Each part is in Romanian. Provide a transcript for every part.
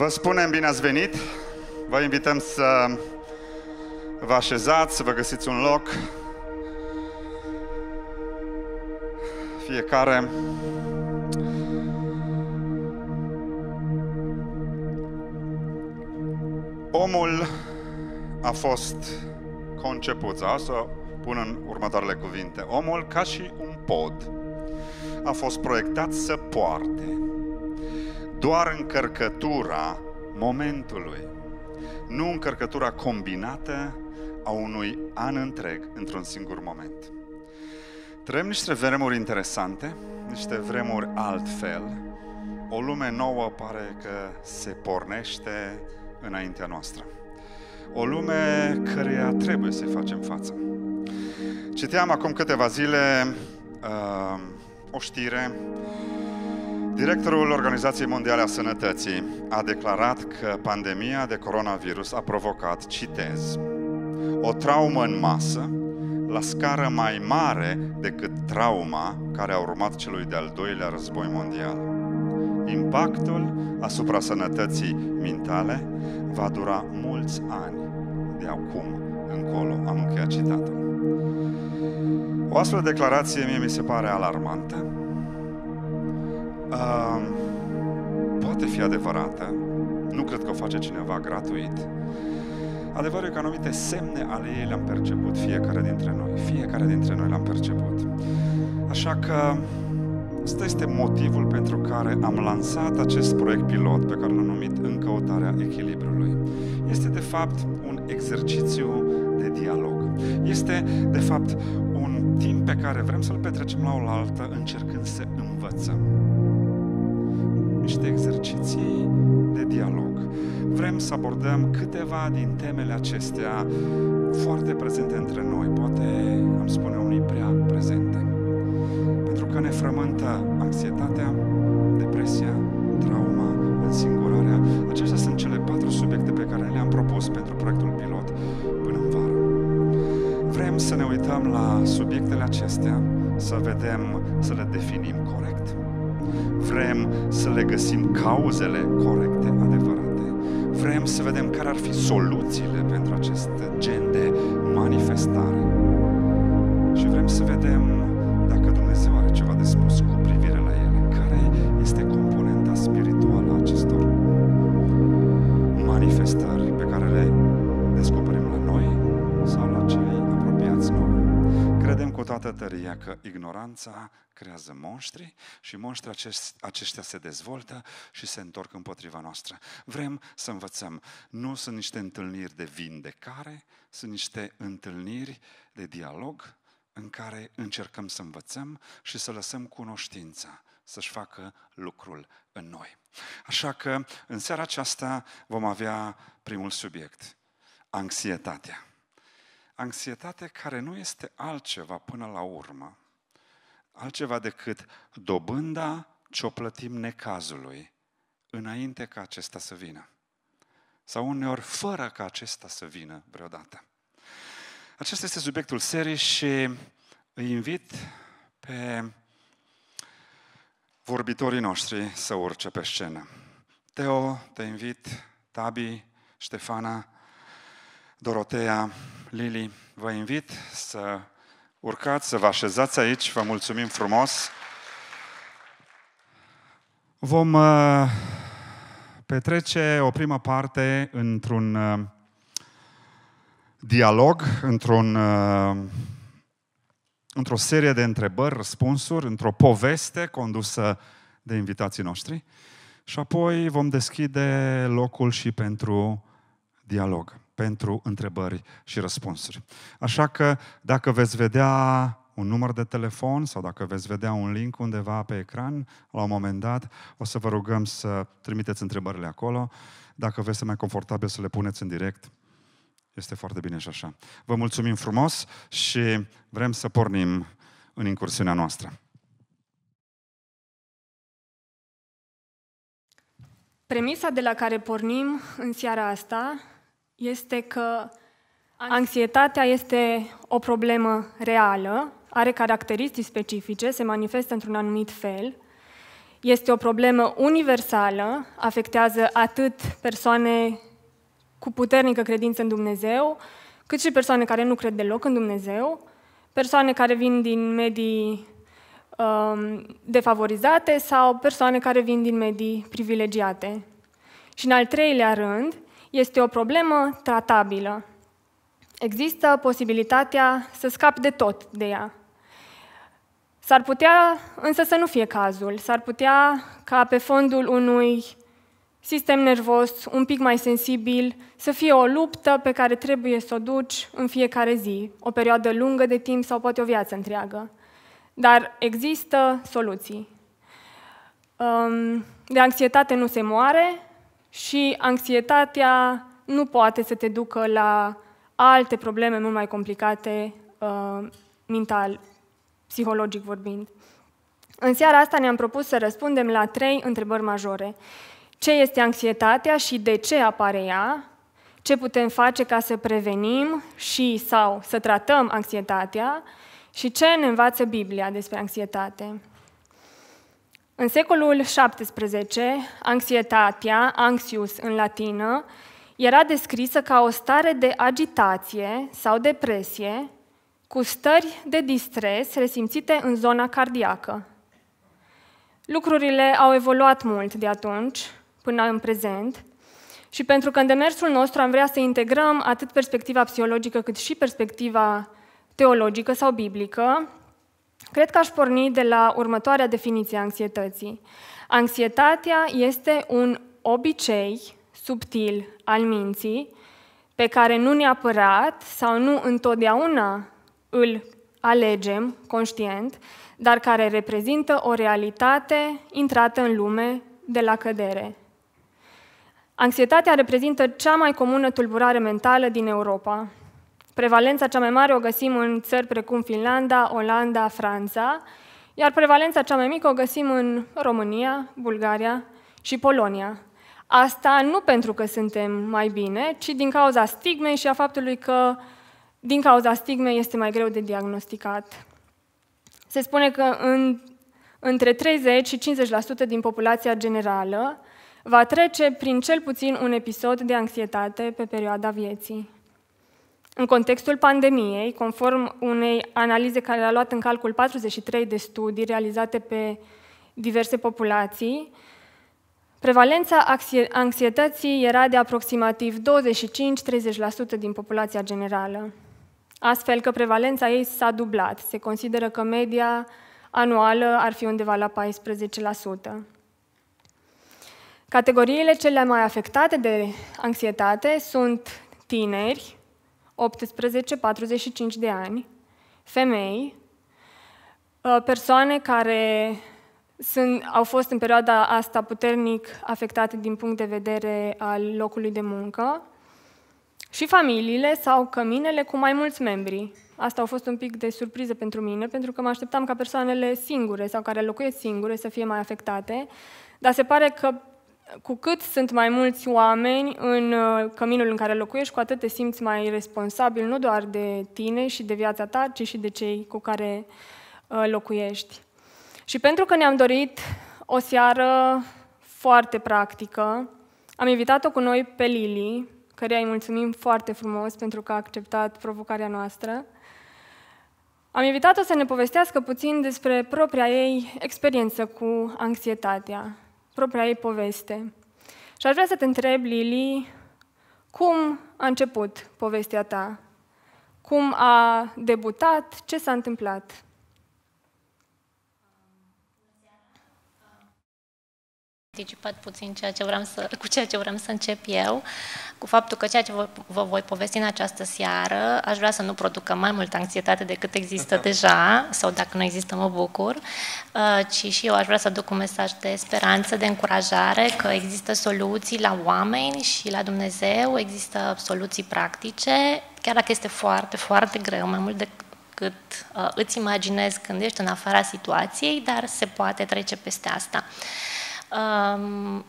Vă spunem bine ați venit, vă invităm să vă așezați, să vă găsiți un loc. Fiecare. Omul a fost conceput, sau să pun în următoarele cuvinte, omul ca și un pod a fost proiectat să poarte doar încărcătura momentului, nu încărcătura combinată a unui an întreg într-un singur moment. Trăim niște vremuri interesante, niște vremuri altfel. O lume nouă pare că se pornește înaintea noastră. O lume căreia trebuie să-i facem față. Citeam acum câteva zile uh, o știre Directorul Organizației Mondiale a Sănătății a declarat că pandemia de coronavirus a provocat, citez, o traumă în masă la scară mai mare decât trauma care a urmat celui de-al doilea război mondial. Impactul asupra sănătății mentale va dura mulți ani de acum încolo. Am încheiat citatul. O astfel de declarație mie mi se pare alarmantă poate fi adevărată. Nu cred că o face cineva gratuit. Adevărul e că anumite semne ale ei le-am perceput, fiecare dintre noi. Fiecare dintre noi le-am perceput. Așa că Asta este motivul pentru care am lansat acest proiect pilot pe care l-am numit Încăutarea echilibrului. Este de fapt un exercițiu de dialog. Este de fapt un timp pe care vrem să-l petrecem la oaltă încercând să învățăm niște exerciții de dialog. Vrem să abordăm câteva din temele acestea foarte prezente între noi, poate am spune unii prea prezente. Pentru că ne frământă anxietatea, depresia, trauma, însingurarea. Acestea sunt cele patru subiecte pe care le-am propus pentru proiectul pilot până în vară. Vrem să ne uităm la subiectele acestea, să vedem, să le definim vrem să le găsim cauzele corecte, adevărate. Vrem să vedem care ar fi soluțiile pentru acest gen de manifestare. Și vrem să vedem tăria că ignoranța creează monștri și monștrii aceștia se dezvoltă și se întorc împotriva noastră. Vrem să învățăm. Nu sunt niște întâlniri de vindecare, sunt niște întâlniri de dialog în care încercăm să învățăm și să lăsăm cunoștința să-și facă lucrul în noi. Așa că în seara aceasta vom avea primul subiect, anxietatea anxietate care nu este altceva până la urmă, altceva decât dobânda ce o plătim necazului înainte ca acesta să vină. Sau uneori fără ca acesta să vină vreodată. Acesta este subiectul serii și îi invit pe vorbitorii noștri să urce pe scenă. Teo, te invit, Tabi, Ștefana, Dorotea, Lili, vă invit să urcați, să vă așezați aici. Vă mulțumim frumos. Vom uh, petrece o primă parte într-un uh, dialog, într-un, uh, într-o serie de întrebări, răspunsuri, într-o poveste condusă de invitații noștri și apoi vom deschide locul și pentru dialog pentru întrebări și răspunsuri. Așa că dacă veți vedea un număr de telefon sau dacă veți vedea un link undeva pe ecran, la un moment dat, o să vă rugăm să trimiteți întrebările acolo. Dacă veți să mai confortabil să le puneți în direct, este foarte bine și așa. Vă mulțumim frumos și vrem să pornim în incursiunea noastră. Premisa de la care pornim în seara asta este că anxietatea este o problemă reală, are caracteristici specifice, se manifestă într-un anumit fel, este o problemă universală, afectează atât persoane cu puternică credință în Dumnezeu, cât și persoane care nu cred deloc în Dumnezeu, persoane care vin din medii um, defavorizate sau persoane care vin din medii privilegiate. Și în al treilea rând, este o problemă tratabilă. Există posibilitatea să scapi de tot de ea. S-ar putea însă să nu fie cazul. S-ar putea ca pe fondul unui sistem nervos un pic mai sensibil să fie o luptă pe care trebuie să o duci în fiecare zi, o perioadă lungă de timp sau poate o viață întreagă. Dar există soluții. Ehm, de anxietate nu se moare, și anxietatea nu poate să te ducă la alte probleme mult mai complicate uh, mental, psihologic vorbind. În seara asta ne-am propus să răspundem la trei întrebări majore. Ce este anxietatea și de ce apare ea? Ce putem face ca să prevenim și sau să tratăm anxietatea? Și ce ne învață Biblia despre anxietate? În secolul XVII, anxietatea, anxius în latină, era descrisă ca o stare de agitație sau depresie cu stări de distres resimțite în zona cardiacă. Lucrurile au evoluat mult de atunci până în prezent și pentru că în demersul nostru am vrea să integrăm atât perspectiva psihologică cât și perspectiva teologică sau biblică, Cred că aș porni de la următoarea definiție a anxietății. Anxietatea este un obicei subtil al minții pe care nu neapărat sau nu întotdeauna îl alegem conștient, dar care reprezintă o realitate intrată în lume de la cădere. Anxietatea reprezintă cea mai comună tulburare mentală din Europa, Prevalența cea mai mare o găsim în țări precum Finlanda, Olanda, Franța, iar prevalența cea mai mică o găsim în România, Bulgaria și Polonia. Asta nu pentru că suntem mai bine, ci din cauza stigmei și a faptului că din cauza stigmei este mai greu de diagnosticat. Se spune că în, între 30 și 50% din populația generală va trece prin cel puțin un episod de anxietate pe perioada vieții. În contextul pandemiei, conform unei analize care a luat în calcul 43 de studii realizate pe diverse populații, prevalența anxietății era de aproximativ 25-30% din populația generală, astfel că prevalența ei s-a dublat. Se consideră că media anuală ar fi undeva la 14%. Categoriile cele mai afectate de anxietate sunt tineri, 18-45 de ani, femei, uh, persoane care sunt, au fost în perioada asta puternic afectate din punct de vedere al locului de muncă și familiile sau căminele cu mai mulți membri. Asta a fost un pic de surpriză pentru mine, pentru că mă așteptam ca persoanele singure sau care locuiesc singure să fie mai afectate, dar se pare că cu cât sunt mai mulți oameni în uh, căminul în care locuiești, cu atât te simți mai responsabil nu doar de tine și de viața ta, ci și de cei cu care uh, locuiești. Și pentru că ne-am dorit o seară foarte practică, am invitat-o cu noi pe Lili, care îi mulțumim foarte frumos pentru că a acceptat provocarea noastră. Am invitat-o să ne povestească puțin despre propria ei experiență cu anxietatea propria ei poveste. Și aș vrea să te întreb, Lili, cum a început povestea ta? Cum a debutat? Ce s-a întâmplat? anticipat puțin ceea ce vreau să, cu ceea ce vreau să încep eu, cu faptul că ceea ce vă, vă voi povesti în această seară, aș vrea să nu producă mai multă anxietate decât există Aha. deja, sau dacă nu există, mă bucur, uh, ci și eu aș vrea să duc un mesaj de speranță, de încurajare, că există soluții la oameni și la Dumnezeu, există soluții practice, chiar dacă este foarte, foarte greu, mai mult decât cât uh, îți imaginezi când ești în afara situației, dar se poate trece peste asta. Uh,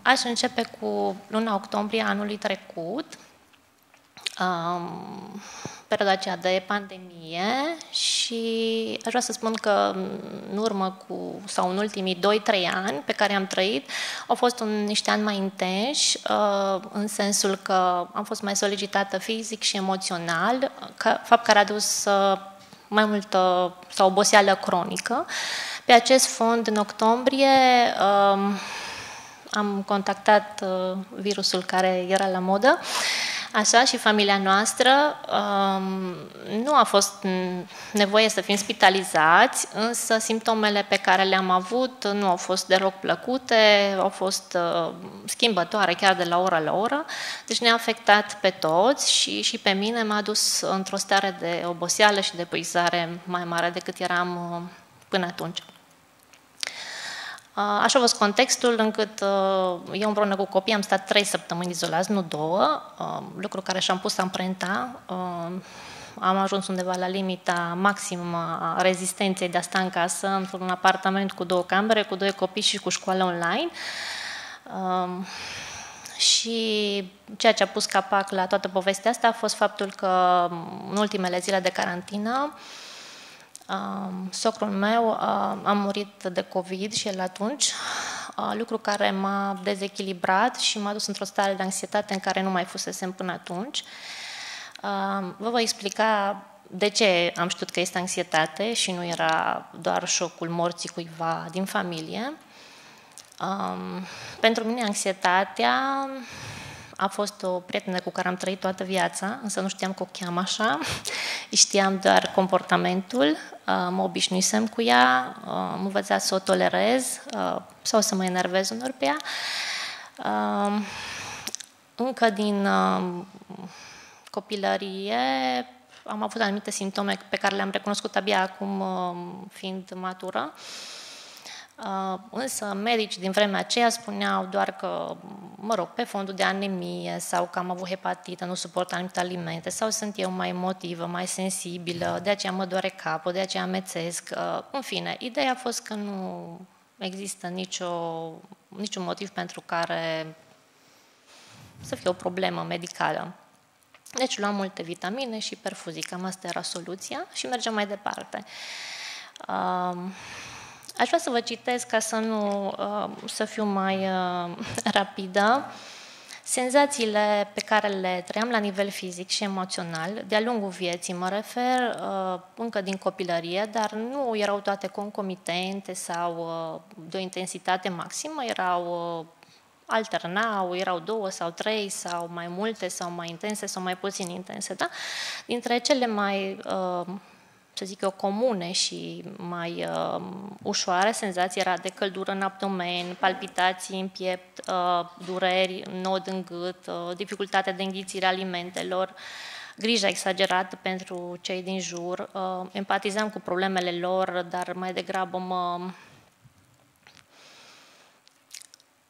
aș începe cu luna octombrie anului trecut, perioada aceea de pandemie și aș vrea să spun că în urmă cu, sau în ultimii 2-3 ani pe care am trăit, au fost un, niște ani mai intenși, uh, în sensul că am fost mai solicitată fizic și emoțional, că, fapt care a dus uh, mai multă sau oboseală cronică. Pe acest fond, în octombrie, um, am contactat uh, virusul care era la modă, așa, și familia noastră. Um, nu a fost nevoie să fim spitalizați, însă simptomele pe care le-am avut nu au fost deloc plăcute, au fost uh, schimbătoare chiar de la oră la oră, deci ne-a afectat pe toți și, și pe mine m-a dus într-o stare de oboseală și de puizare mai mare decât eram uh, până atunci. Așa a fost contextul încât eu împreună cu copii, am stat trei săptămâni izolați, nu două, lucru care și-am pus amprenta. Am ajuns undeva la limita maximă a rezistenței de a sta în casă, într-un apartament cu două camere, cu doi copii și cu școală online. Și ceea ce a pus capac la toată povestea asta a fost faptul că în ultimele zile de carantină Socrul meu a murit de COVID și el atunci, lucru care m-a dezechilibrat și m-a dus într-o stare de anxietate în care nu mai fusesem până atunci. Vă voi explica de ce am știut că este anxietate și nu era doar șocul morții cuiva din familie. Pentru mine anxietatea a fost o prietenă cu care am trăit toată viața, însă nu știam că o cheam așa, știam doar comportamentul, uh, mă obișnuisem cu ea, am uh, învățat să o tolerez uh, sau să mă enervez unor pe ea. Încă din copilărie am avut anumite simptome pe care le-am recunoscut abia acum fiind matură. Uh, Uh, însă medici din vremea aceea spuneau doar că, mă rog, pe fondul de anemie sau că am avut hepatită, nu suport anumite alimente sau sunt eu mai emotivă, mai sensibilă, de aceea mă doare capul, de aceea amețesc. Uh, în fine, ideea a fost că nu există nicio, niciun motiv pentru care să fie o problemă medicală. Deci luam multe vitamine și perfuzii, cam asta era soluția și mergeam mai departe. Uh, Aș vrea să vă citesc ca să nu uh, să fiu mai uh, rapidă. Senzațiile pe care le trăiam la nivel fizic și emoțional, de-a lungul vieții mă refer, uh, încă din copilărie, dar nu erau toate concomitente sau de o intensitate maximă, erau alternau, erau două sau trei sau mai multe sau mai intense sau mai puțin intense. Da? Dintre cele mai uh, să zic eu, comune și mai uh, ușoare, senzația era de căldură în abdomen, palpitații în piept, uh, dureri, nod în gât, uh, dificultate de înghițire alimentelor, grija exagerată pentru cei din jur, uh, empatizam cu problemele lor, dar mai degrabă mă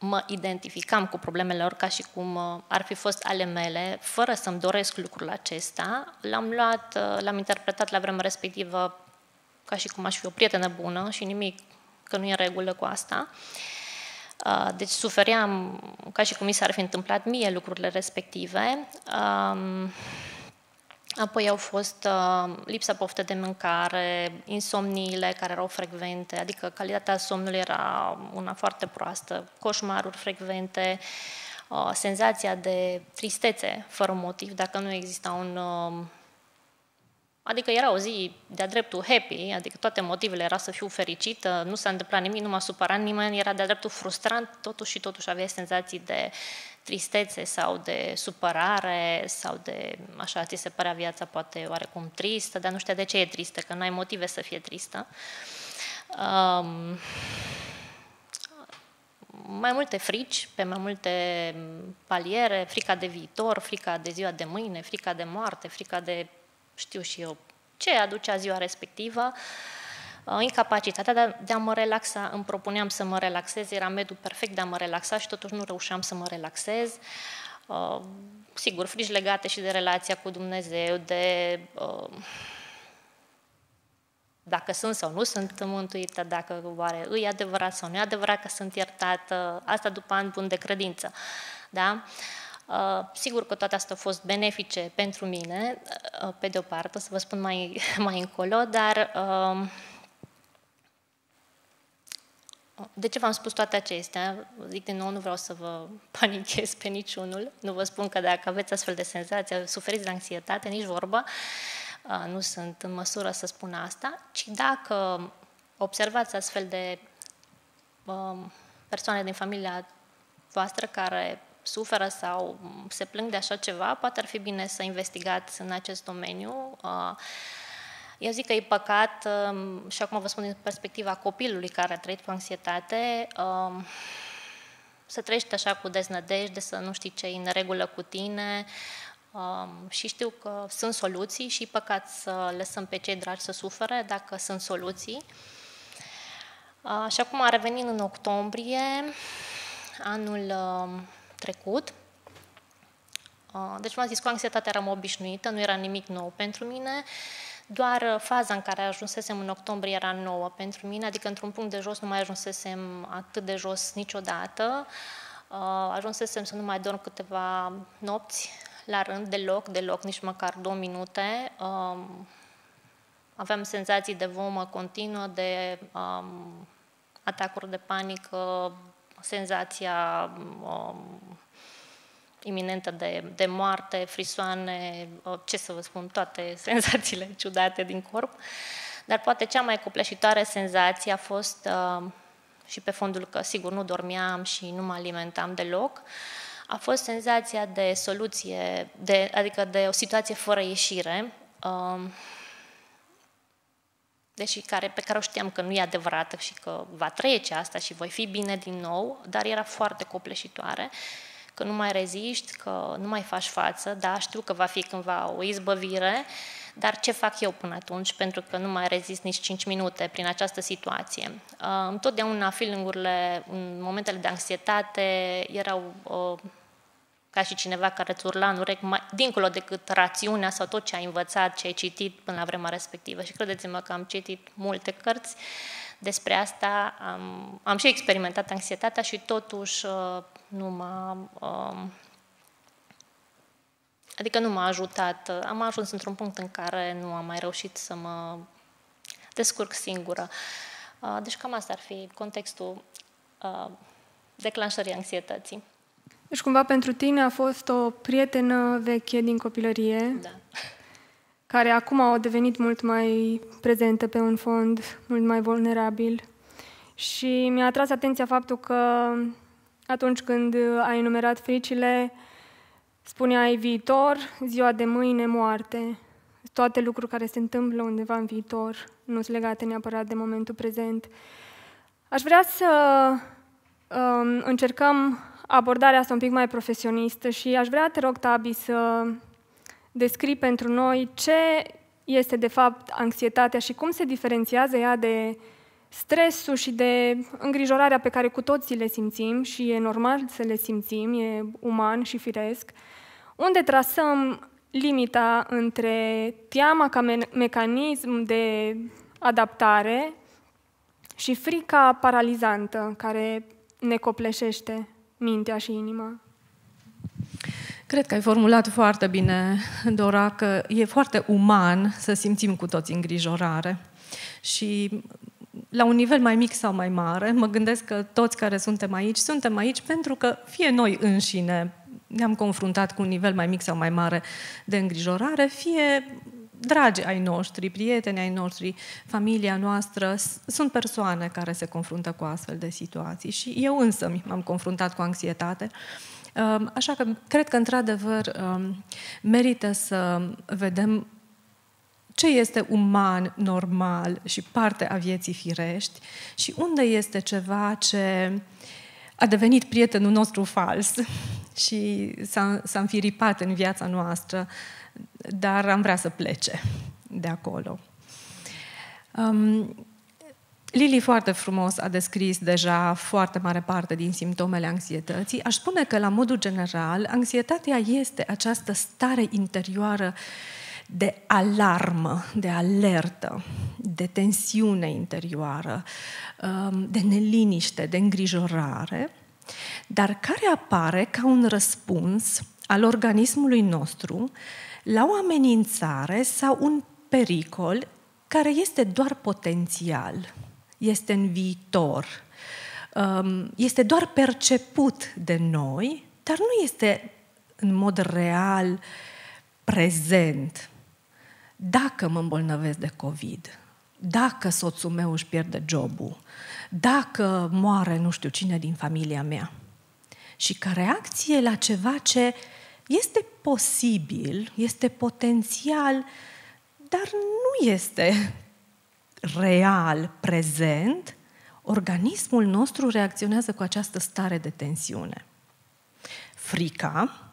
mă identificam cu problemele lor ca și cum uh, ar fi fost ale mele, fără să-mi doresc lucrul acesta, l-am luat, uh, l-am interpretat la vremea respectivă ca și cum aș fi o prietenă bună și nimic că nu e în regulă cu asta. Uh, deci sufeream ca și cum mi s-ar fi întâmplat mie lucrurile respective. Um, Apoi au fost uh, lipsa poftă de mâncare, insomniile care erau frecvente, adică calitatea somnului era una foarte proastă, coșmaruri frecvente, uh, senzația de tristețe fără motiv, dacă nu exista un uh, Adică era o zi de-a dreptul happy, adică toate motivele era să fiu fericită, nu s-a întâmplat nimic, nu m-a supărat nimeni, era de-a dreptul frustrant, totuși și totuși avea senzații de tristețe sau de supărare sau de, așa, ți se părea viața poate oarecum tristă, dar nu știa de ce e tristă, că nu ai motive să fie tristă. Um, mai multe frici, pe mai multe paliere, frica de viitor, frica de ziua de mâine, frica de moarte, frica de știu și eu ce aducea ziua respectivă, uh, incapacitatea de a mă relaxa, îmi propuneam să mă relaxez, era mediul perfect de a mă relaxa și totuși nu reușeam să mă relaxez. Uh, sigur, frici legate și de relația cu Dumnezeu, de uh, dacă sunt sau nu sunt mântuită, dacă oare îi adevărat sau nu e adevărat că sunt iertată, asta după ani bun de credință. Da? Uh, Uh, sigur că toate astea au fost benefice pentru mine, uh, pe de o parte, o să vă spun mai, mai încolo, dar uh, de ce v-am spus toate acestea? Zic din nou, nu vreau să vă panichez pe niciunul, nu vă spun că dacă aveți astfel de senzații, suferiți de anxietate, nici vorba, nu sunt în măsură să spun asta, ci dacă observați astfel de persoane din familia voastră care suferă sau se plâng de așa ceva, poate ar fi bine să investigați în acest domeniu. Uh, eu zic că e păcat, um, și acum vă spun din perspectiva copilului care a trăit cu anxietate, um, să trăiești așa cu deznădejde, să nu știi ce e în regulă cu tine, um, și știu că sunt soluții și păcat să lăsăm pe cei dragi să sufere dacă sunt soluții. Uh, și acum, revenind în octombrie, anul trecut. Uh, deci v-am zis, cu anxietatea eram obișnuită, nu era nimic nou pentru mine, doar uh, faza în care ajunsesem în octombrie era nouă pentru mine, adică într-un punct de jos nu mai ajunsesem atât de jos niciodată. Uh, ajunsesem să nu mai dorm câteva nopți la rând, deloc, deloc, nici măcar două minute. Um, aveam senzații de vomă continuă, de um, atacuri de panică, senzația um, iminentă de, de moarte, frisoane, ce să vă spun, toate senzațiile ciudate din corp. Dar poate cea mai copleșitoare senzație a fost uh, și pe fondul că, sigur, nu dormeam și nu mă alimentam deloc, a fost senzația de soluție, de, adică de o situație fără ieșire. Uh, deși care, pe care o știam că nu e adevărată și că va trece asta și voi fi bine din nou, dar era foarte copleșitoare, că nu mai reziști, că nu mai faci față, da, știu că va fi cândva o izbăvire, dar ce fac eu până atunci, pentru că nu mai rezist nici 5 minute prin această situație. Întotdeauna feeling-urile, în momentele de anxietate, erau uh, ca și cineva care îți urla în urechi, mai, dincolo decât rațiunea sau tot ce ai învățat, ce ai citit până la vremea respectivă. Și credeți-mă că am citit multe cărți despre asta, am, am și experimentat anxietatea și totuși uh, nu m-a... Um, adică nu m-a ajutat. Am ajuns într-un punct în care nu am mai reușit să mă descurc singură. Uh, deci cam asta ar fi contextul uh, declanșării anxietății. Deci cumva pentru tine a fost o prietenă veche din copilărie, da. care acum a devenit mult mai prezentă pe un fond, mult mai vulnerabil. Și mi-a atras atenția faptul că atunci când ai enumerat fricile, spuneai viitor, ziua de mâine, moarte. Toate lucruri care se întâmplă undeva în viitor, nu sunt legate neapărat de momentul prezent. Aș vrea să um, încercăm abordarea asta un pic mai profesionistă și aș vrea, te rog, Tabi, să descrii pentru noi ce este, de fapt, anxietatea și cum se diferențiază ea de stresul și de îngrijorarea pe care cu toții le simțim și e normal să le simțim, e uman și firesc, unde trasăm limita între teama ca me- mecanism de adaptare și frica paralizantă care ne copleșește mintea și inima? Cred că ai formulat foarte bine, Dora, că e foarte uman să simțim cu toți îngrijorare. Și la un nivel mai mic sau mai mare, mă gândesc că toți care suntem aici, suntem aici pentru că fie noi înșine ne-am confruntat cu un nivel mai mic sau mai mare de îngrijorare, fie dragi ai noștri, prieteni ai noștri, familia noastră, sunt persoane care se confruntă cu astfel de situații și eu însă m-am confruntat cu anxietate. Um, așa că cred că, într-adevăr, um, merită să vedem ce este uman, normal și parte a vieții firești și unde este ceva ce a devenit prietenul nostru fals și s-a, s-a înfiripat în viața noastră. Uh, dar am vrea să plece de acolo. Um, Lili foarte frumos a descris deja foarte mare parte din simptomele anxietății. Aș spune că, la modul general, anxietatea este această stare interioară de alarmă, de alertă, de tensiune interioară, um, de neliniște, de îngrijorare, dar care apare ca un răspuns al organismului nostru la o amenințare sau un pericol care este doar potențial, este în viitor, um, este doar perceput de noi, dar nu este în mod real prezent. Dacă mă îmbolnăvesc de COVID, dacă soțul meu își pierde jobul, dacă moare nu știu cine din familia mea. Și ca reacție la ceva ce este posibil, este potențial, dar nu este real, prezent, organismul nostru reacționează cu această stare de tensiune. Frica,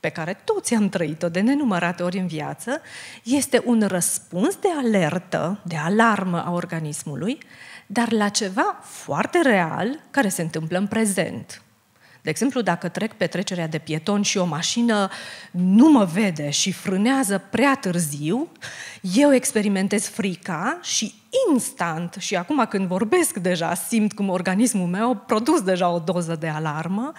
pe care toți am trăit-o de nenumărate ori în viață, este un răspuns de alertă, de alarmă a organismului, dar la ceva foarte real care se întâmplă în prezent. De exemplu, dacă trec pe trecerea de pieton și o mașină nu mă vede și frânează prea târziu, eu experimentez frica și instant, și acum când vorbesc deja, simt cum organismul meu a produs deja o doză de alarmă,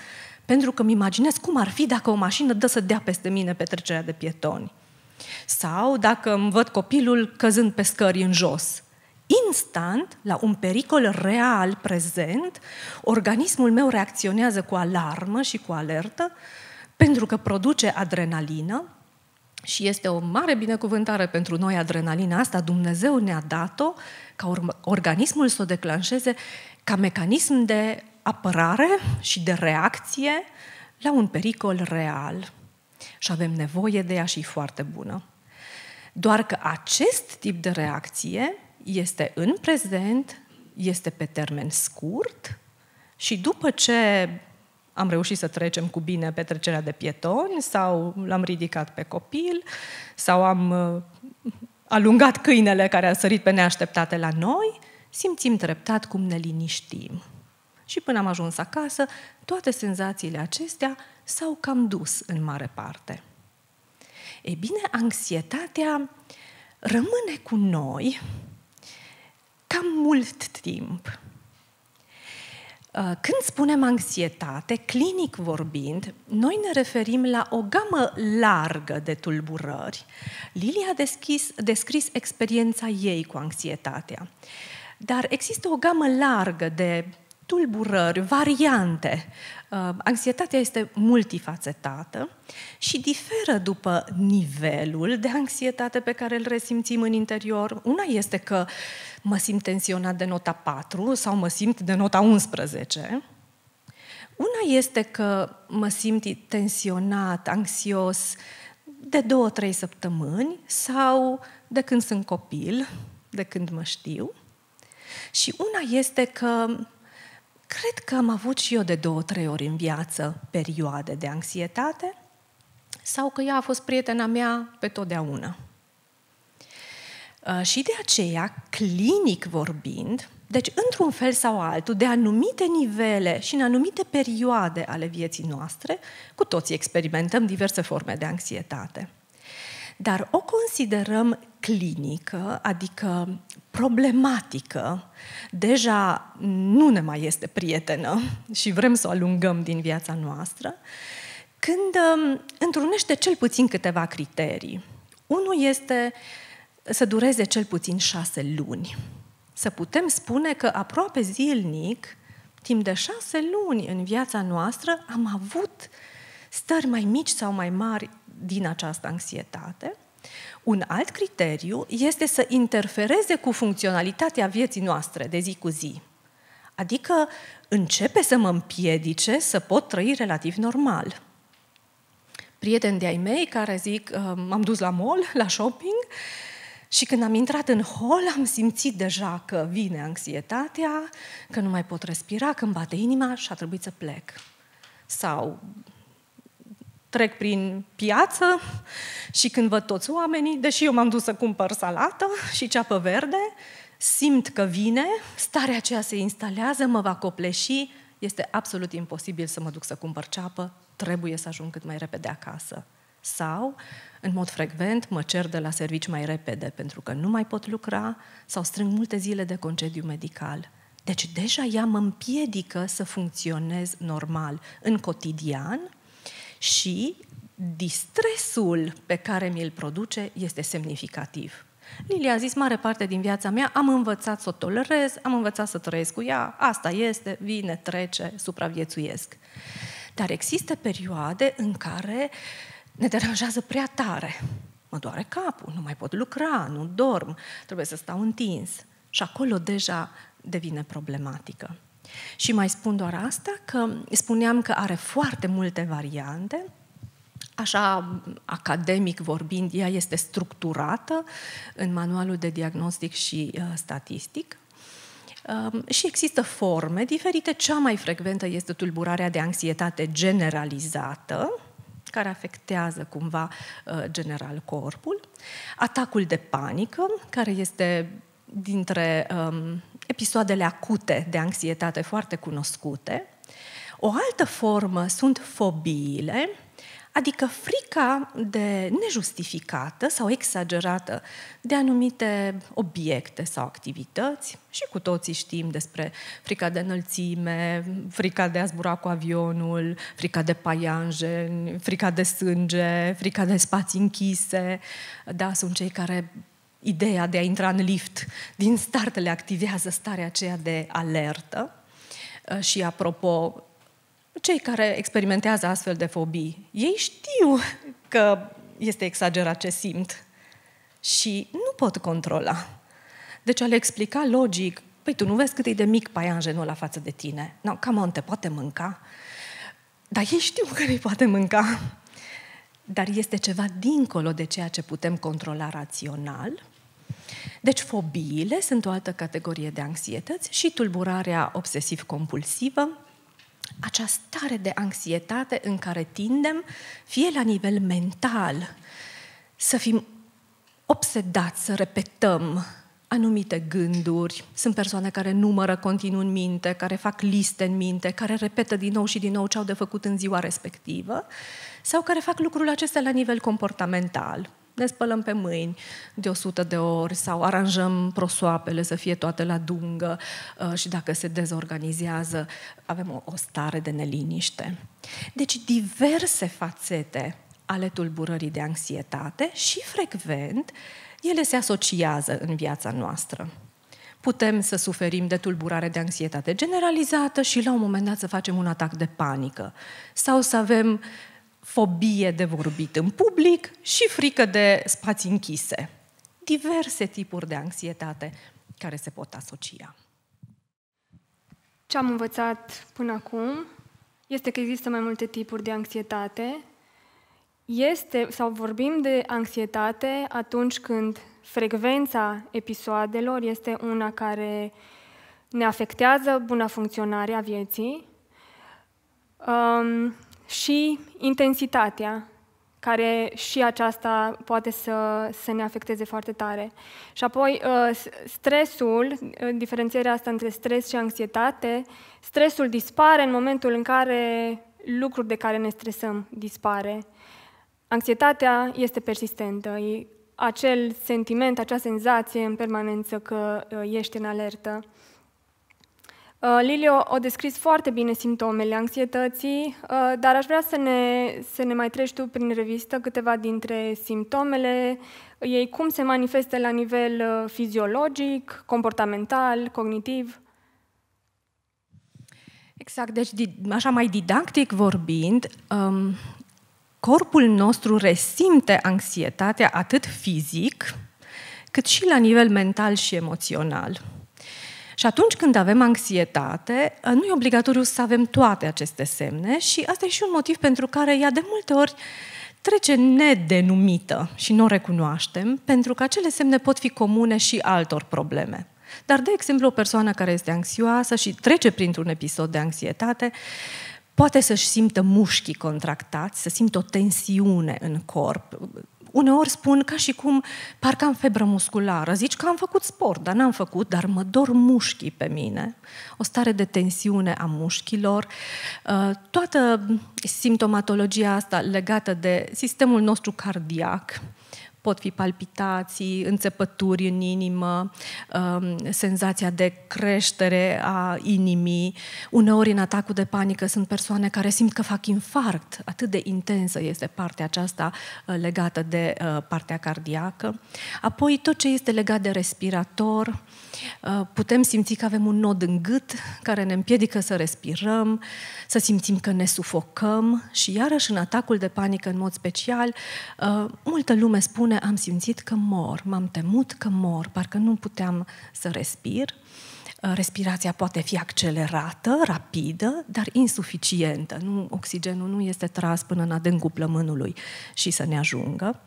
pentru că îmi imaginez cum ar fi dacă o mașină dă să dea peste mine pe trecerea de pietoni. Sau dacă îmi văd copilul căzând pe scări în jos instant la un pericol real prezent, organismul meu reacționează cu alarmă și cu alertă, pentru că produce adrenalină și este o mare binecuvântare pentru noi adrenalina asta, Dumnezeu ne-a dat-o ca organismul să o declanșeze ca mecanism de apărare și de reacție la un pericol real. Și avem nevoie de ea și foarte bună. Doar că acest tip de reacție este în prezent, este pe termen scurt și după ce am reușit să trecem cu bine petrecerea de pietoni sau l-am ridicat pe copil sau am uh, alungat câinele care a sărit pe neașteptate la noi, simțim treptat cum ne liniștim. Și până am ajuns acasă, toate senzațiile acestea s-au cam dus în mare parte. Ei bine, anxietatea rămâne cu noi cam mult timp. Uh, când spunem anxietate, clinic vorbind, noi ne referim la o gamă largă de tulburări. Lilia a deschis, descris experiența ei cu anxietatea, dar există o gamă largă de tulburări, variante. Uh, anxietatea este multifacetată și diferă după nivelul de anxietate pe care îl resimțim în interior. Una este că mă simt tensionat de nota 4 sau mă simt de nota 11. Una este că mă simt tensionat, anxios de două, trei săptămâni sau de când sunt copil, de când mă știu. Și una este că Cred că am avut și eu de două, trei ori în viață perioade de anxietate sau că ea a fost prietena mea pe totdeauna. Uh, și de aceea, clinic vorbind, deci într-un fel sau altul, de anumite nivele și în anumite perioade ale vieții noastre, cu toții experimentăm diverse forme de anxietate. Dar o considerăm clinică, adică problematică, deja nu ne mai este prietenă și vrem să o alungăm din viața noastră, când um, întrunește cel puțin câteva criterii. Unul este să dureze cel puțin șase luni. Să putem spune că aproape zilnic, timp de șase luni în viața noastră, am avut stări mai mici sau mai mari din această anxietate. Un alt criteriu este să interfereze cu funcționalitatea vieții noastre de zi cu zi. Adică începe să mă împiedice să pot trăi relativ normal. Prieteni de-ai mei care zic, uh, m-am dus la mall, la shopping, și când am intrat în hol, am simțit deja că vine anxietatea, că nu mai pot respira, că îmi bate inima și a trebuit să plec. Sau trec prin piață și când văd toți oamenii, deși eu m-am dus să cumpăr salată și ceapă verde, simt că vine, starea aceea se instalează, mă va copleși, este absolut imposibil să mă duc să cumpăr ceapă, trebuie să ajung cât mai repede acasă. Sau, în mod frecvent, mă cer de la servici mai repede pentru că nu mai pot lucra sau strâng multe zile de concediu medical. Deci deja ea mă împiedică să funcționez normal în cotidian și distresul pe care mi-l produce este semnificativ. Lilia a zis, mare parte din viața mea am învățat să o tolerez, am învățat să trăiesc cu ea, asta este, vine, trece, supraviețuiesc. Dar există perioade în care ne deranjează prea tare. Mă doare capul, nu mai pot lucra, nu dorm, trebuie să stau întins. Și acolo deja devine problematică. Și mai spun doar asta, că spuneam că are foarte multe variante, așa academic vorbind, ea este structurată în manualul de diagnostic și uh, statistic. Um, și există forme diferite. Cea mai frecventă este tulburarea de anxietate generalizată, care afectează cumva uh, general corpul, atacul de panică, care este dintre um, episoadele acute de anxietate foarte cunoscute. O altă formă sunt fobiile, adică frica de nejustificată sau exagerată de anumite obiecte sau activități. Și cu toții știm despre frica de înălțime, frica de a zbura cu avionul, frica de paianje, frica de sânge, frica de spații închise. Da, sunt cei care ideea de a intra în lift din start le activează starea aceea de alertă. Uh, și apropo, cei care experimentează astfel de fobii, ei știu că este exagerat ce simt și nu pot controla. Deci a le explica logic, păi tu nu vezi cât e de mic paianjenul la față de tine? No, cam on, te poate mânca? Dar ei știu că nu poate mânca. Dar este ceva dincolo de ceea ce putem controla rațional deci fobiile sunt o altă categorie de anxietăți și tulburarea obsesiv-compulsivă, acea stare de anxietate în care tindem, fie la nivel mental, să fim obsedați, să repetăm anumite gânduri. Sunt persoane care numără continuu în minte, care fac liste în minte, care repetă din nou și din nou ce au de făcut în ziua respectivă, sau care fac lucrul acesta la nivel comportamental ne spălăm pe mâini de 100 de ori sau aranjăm prosoapele să fie toate la dungă uh, și dacă se dezorganizează, avem o, stare de neliniște. Deci diverse fațete ale tulburării de anxietate și frecvent ele se asociază în viața noastră. Putem să suferim de tulburare de anxietate generalizată și la un moment dat să facem un atac de panică sau să avem uh, fobie de vorbit în public și frică de spații închise. Diverse tipuri de anxietate care se pot asocia. Ce am învățat până acum este că există mai multe tipuri de anxietate. Este, sau vorbim de anxietate atunci când frecvența episoadelor este una care ne afectează buna funcționare a vieții. Um, și intensitatea, care și aceasta poate să, să ne afecteze foarte tare. Și apoi uh, stresul, uh, diferențierea asta între stres și anxietate, stresul dispare în momentul în care lucruri de care ne stresăm dispare. Anxietatea este persistentă, e acel sentiment, acea senzație în permanență că uh, ești în alertă. Uh, Lilio a descris foarte bine simptomele anxietății, uh, dar aș vrea să ne, să ne mai treci tu prin revistă câteva dintre simptomele ei, cum se manifestă la nivel uh, fiziologic, comportamental, cognitiv. Exact, deci așa mai didactic vorbind, um, corpul nostru resimte anxietatea atât fizic, cât și la nivel mental și emoțional. Și atunci când avem anxietate, ă, nu e obligatoriu să avem toate aceste semne și asta e și un motiv pentru care ea de multe ori trece nedenumită și nu o recunoaștem, pentru că acele semne pot fi comune și altor probleme. Dar, de exemplu, o persoană care este anxioasă și trece printr-un episod de anxietate, poate să-și simtă mușchii contractați, să simtă o tensiune în corp, Uneori spun ca și cum parcă am febră musculară. Zici că am făcut sport, dar n-am făcut, dar mă dor mușchii pe mine. O stare de tensiune a mușchilor. Uh, toată simptomatologia asta legată de sistemul nostru cardiac, pot fi palpitații, înțepături în inimă, um, senzația de creștere a inimii. Uneori în atacul de panică sunt persoane care simt că fac infarct, atât de intensă este partea aceasta uh, legată de uh, partea cardiacă. Apoi tot ce este legat de respirator, uh, putem simți că avem un nod în gât care ne împiedică să respirăm, să simțim că ne sufocăm și iarăși în atacul de panică în mod special, multă lume spune spune, am simțit că mor, m-am temut că mor, parcă nu puteam să respir. Uh, respirația poate fi accelerată, rapidă, dar insuficientă. Nu, oxigenul nu este tras până în adâncul plămânului și să ne ajungă.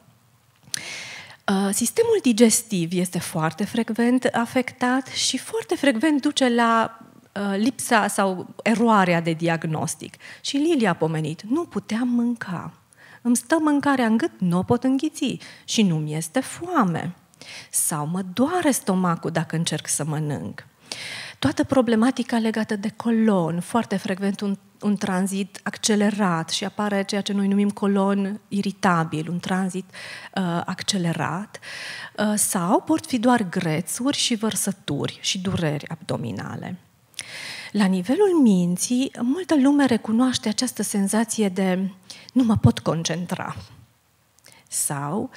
Uh, sistemul digestiv este foarte frecvent afectat și foarte frecvent duce la uh, lipsa sau eroarea de diagnostic. Și Lilia a pomenit, nu puteam mânca îmi stă mâncarea în gât, nu o pot înghiți și nu-mi este foame. Sau mă doare stomacul dacă încerc să mănânc. Toată problematica legată de colon, foarte frecvent un, un tranzit accelerat și apare ceea ce noi numim colon iritabil, un tranzit uh, accelerat, uh, sau pot fi doar grețuri și vărsături și dureri abdominale. La nivelul minții, multă lume recunoaște această senzație de nu mă pot concentra. Sau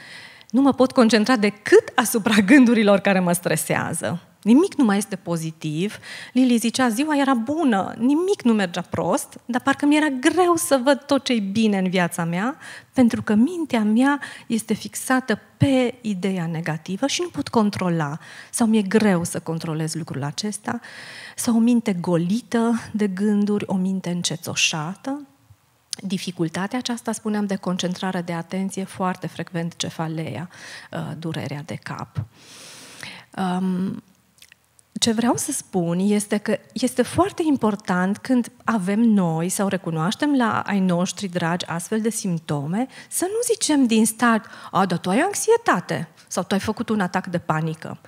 nu mă pot concentra decât asupra gândurilor care mă stresează. Nimic nu mai este pozitiv. Lili zicea, ziua era bună, nimic nu mergea prost, dar parcă mi era greu să văd tot ce bine în viața mea, pentru că mintea mea este fixată pe ideea negativă și nu pot controla. Sau mi-e greu să controlez lucrul acesta, sau o minte golită de gânduri, o minte încețoșată, dificultatea aceasta, spuneam, de concentrare de atenție, foarte frecvent cefaleia, uh, durerea de cap. Um, ce vreau să spun este că este foarte important când avem noi sau recunoaștem la ai noștri dragi astfel de simptome, să nu zicem din start, a, dar tu ai anxietate sau tu ai făcut un atac de panică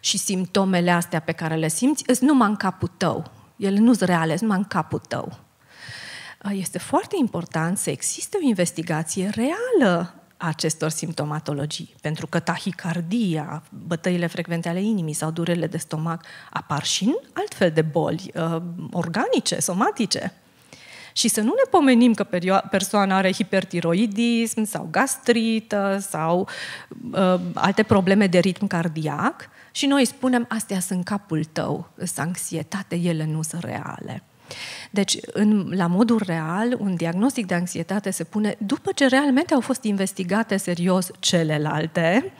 și simptomele astea pe care le simți sunt numai în capul tău. Ele nu sunt reale, sunt numai în capul tău. Ah, este foarte important să existe o investigație reală a acestor simptomatologii, pentru că tahicardia, bătăile frecvente ale inimii sau durerile de stomac apar și în altfel de boli uh, organice, somatice. Și să nu ne pomenim că persoana are hipertiroidism sau gastrită sau uh, alte probleme de ritm cardiac și noi spunem, astea sunt capul tău, sunt anxietate, ele nu sunt reale. Deci, în, la modul real, un diagnostic de anxietate se pune după ce realmente au fost investigate serios celelalte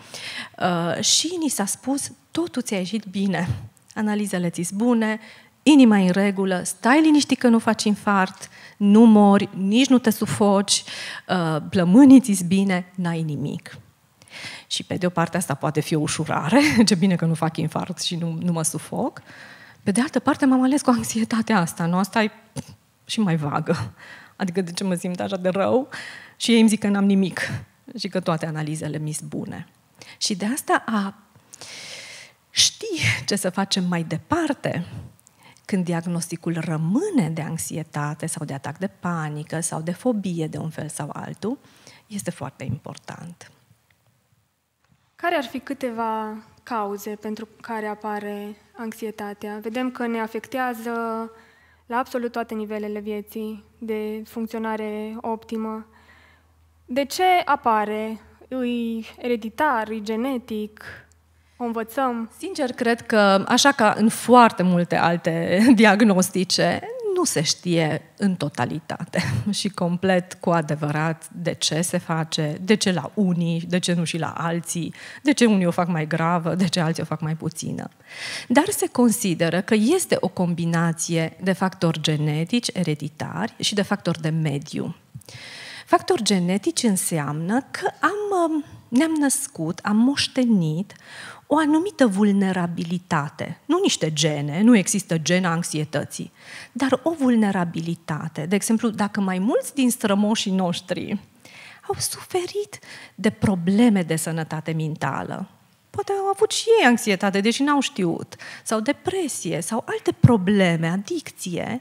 uh, și ni s-a spus totul ți-a ieșit bine, analizele ți bune, inima în regulă, stai liniștit că nu faci infart, nu mori, nici nu te sufoci, uh, plămânii ți bine, n-ai nimic. Și pe de o parte asta poate fi o ușurare, ce bine că nu fac infart și nu, nu mă sufoc, pe de altă parte, m-am ales cu anxietatea asta, nu? Asta e și mai vagă. Adică de ce mă simt așa de rău? Și ei îmi zic că n-am nimic și că toate analizele mi bune. Și de asta a ști ce să facem mai departe când diagnosticul rămâne de anxietate sau de atac de panică sau de fobie de un fel sau altul, este foarte important. Care ar fi câteva cauze pentru care apare anxietatea? Vedem că ne afectează la absolut toate nivelele vieții de funcționare optimă. De ce apare? Îi ereditar, îi genetic? O învățăm? Sincer, cred că, așa ca în foarte multe alte diagnostice, nu se știe în totalitate și complet cu adevărat de ce se face, de ce la unii, de ce nu și la alții, de ce unii o fac mai gravă, de ce alții o fac mai puțină. Dar se consideră că este o combinație de factori genetici, ereditari și de factori de mediu. Factori genetici înseamnă că am, um, ne-am născut, am moștenit o anumită vulnerabilitate, nu niște gene, nu există gena anxietății, dar o vulnerabilitate. De exemplu, dacă mai mulți din strămoșii noștri au suferit de probleme de sănătate mentală, poate au avut și ei anxietate, deși n-au știut, sau depresie, sau alte probleme, adicție,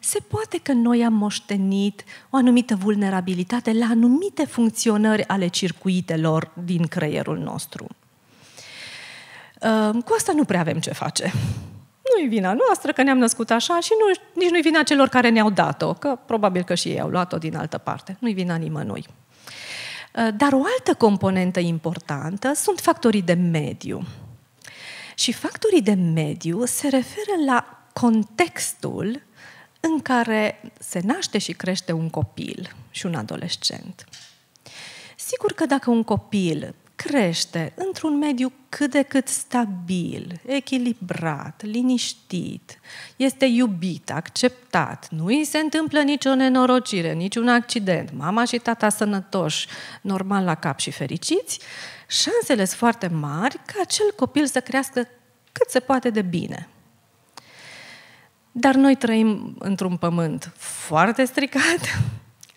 se poate că noi am moștenit o anumită vulnerabilitate la anumite funcționări ale circuitelor din creierul nostru. Ehm, cu asta nu prea avem ce face. Nu i vina noastră că ne-am născut așa și nu, nici nu i vina celor care ne-au dat-o, că probabil că și ei au luat-o din altă parte. Nu i vina nimănui. Ehm, dar o altă componentă importantă sunt factorii de mediu. Și factorii de mediu se referă la contextul în care se naște și crește un copil și un adolescent. Sigur că dacă un copil crește într-un mediu cât de cât stabil, echilibrat, liniștit, este iubit, acceptat, nu îi se întâmplă nicio nenorocire, niciun accident, mama și tata sănătoși, normal la cap și fericiți, șansele sunt foarte mari ca acel copil să crească cât se poate de bine. Dar noi trăim într-un pământ foarte stricat,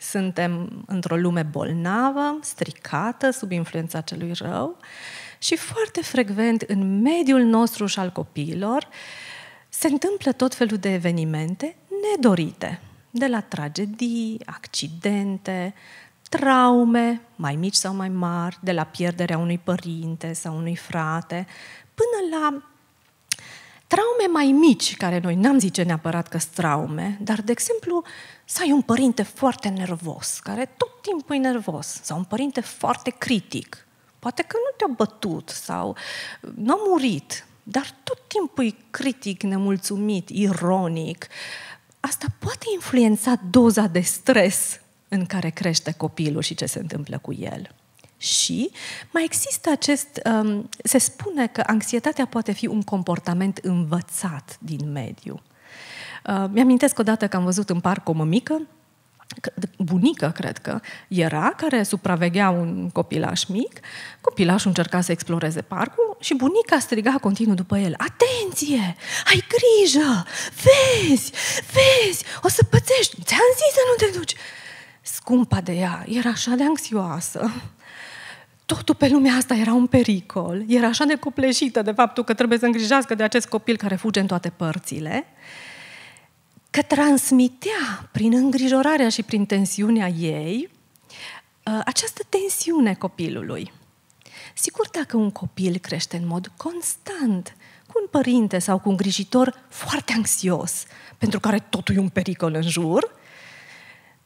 suntem într-o lume bolnavă, stricată, sub influența celui rău și foarte frecvent în mediul nostru și al copiilor se întâmplă tot felul de evenimente nedorite, de la tragedii, accidente, traume, mai mici sau mai mari, de la pierderea unui părinte sau unui frate, până la traume mai mici, care noi n-am zice neapărat că sunt traume, dar, de exemplu, să ai un părinte foarte nervos, care tot timpul e nervos, sau un părinte foarte critic. Poate că nu te-a bătut sau nu a murit, dar tot timpul e critic, nemulțumit, ironic. Asta poate influența doza de stres în care crește copilul și ce se întâmplă cu el. Și mai există acest, um, se spune că anxietatea poate fi un comportament învățat din mediu. Uh, mi-amintesc odată că am văzut în parc o mămică, bunică, cred că, era, care supraveghea un copilaș mic. Copilașul încerca să exploreze parcul și bunica striga continuu după el. Atenție! Ai grijă! Vezi! Vezi! O să pățești! Ți-am zis să nu te duci! Scumpa de ea era așa de anxioasă totul pe lumea asta era un pericol, era așa necopleșită de faptul că trebuie să îngrijească de acest copil care fuge în toate părțile, că transmitea prin îngrijorarea și prin tensiunea ei uh, această tensiune copilului. Sigur, dacă un copil crește în mod constant cu un părinte sau cu un grijitor foarte anxios, pentru care totul e un pericol în jur,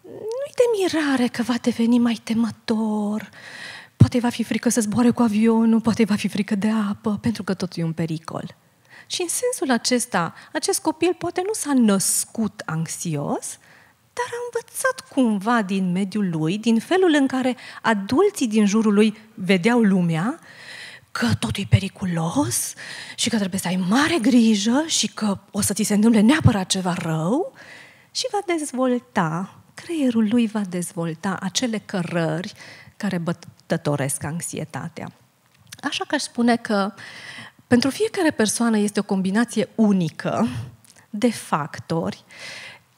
nu-i de mirare că va deveni mai temător, Poate va fi frică să zboare cu avionul, poate va fi frică de apă, pentru că totul e un pericol. Și în sensul acesta, acest copil poate nu s-a născut anxios, dar a învățat cumva din mediul lui, din felul în care adulții din jurul lui vedeau lumea, că totul e periculos și că trebuie să ai mare grijă și că o să ți se întâmple neapărat ceva rău și va dezvolta, creierul lui va dezvolta acele cărări care datoresc anxietatea. Așa că aș spune că pentru fiecare persoană este o combinație unică de factori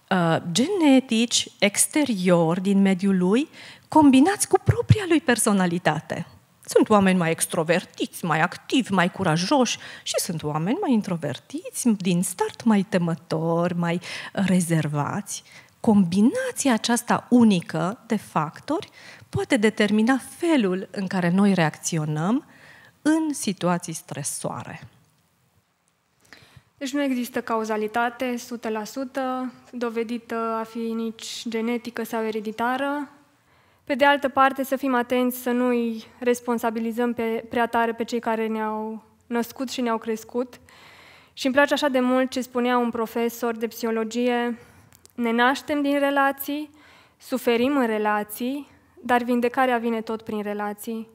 uh, genetici, exterior, din mediul lui, combinați cu propria lui personalitate. Sunt oameni mai extrovertiți, mai activi, mai curajoși și sunt oameni mai introvertiți, din start mai temători, mai rezervați. Combinația aceasta unică de factori poate determina felul în care noi reacționăm în situații stresoare. Deci nu există cauzalitate 100% dovedită a fi nici genetică sau ereditară. Pe de altă parte, să fim atenți să nu-i responsabilizăm pe, prea tare pe cei care ne-au născut și ne-au crescut. Și îmi place așa de mult ce spunea un profesor de psihologie, ne naștem din relații, suferim în relații, dar vindecarea vine tot prin relații.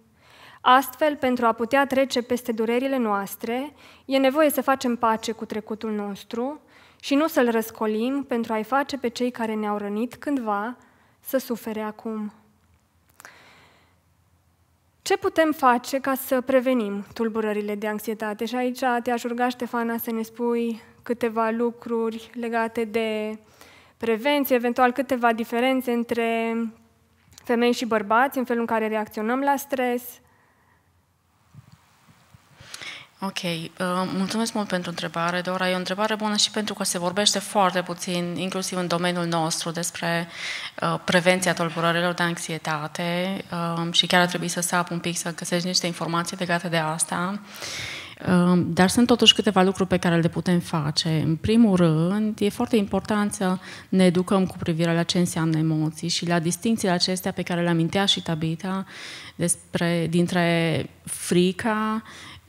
Astfel, pentru a putea trece peste durerile noastre, e nevoie să facem pace cu trecutul nostru și nu să-l răscolim pentru a-i face pe cei care ne-au rănit cândva să sufere acum. Ce putem face ca să prevenim tulburările de anxietate? Și aici te-aș ruga, Ștefana, să ne spui câteva lucruri legate de prevenție, eventual câteva diferențe între femei și bărbați, în felul în care reacționăm la stres. Ok, uh, mulțumesc mult pentru întrebare, Dora. E o întrebare bună și pentru că se vorbește foarte puțin, inclusiv în domeniul nostru, despre uh, prevenția tulburărilor de anxietate uh, și chiar ar trebui să sap un pic să găsești niște informații legate de asta. Uh, Ehm, dar sunt totuși câteva lucruri pe care le putem face. În primul rând, e foarte important să ne educăm cu privire la ce înseamnă emoții și la distințiile acestea pe care le amintea și Tabita despre, dintre frica,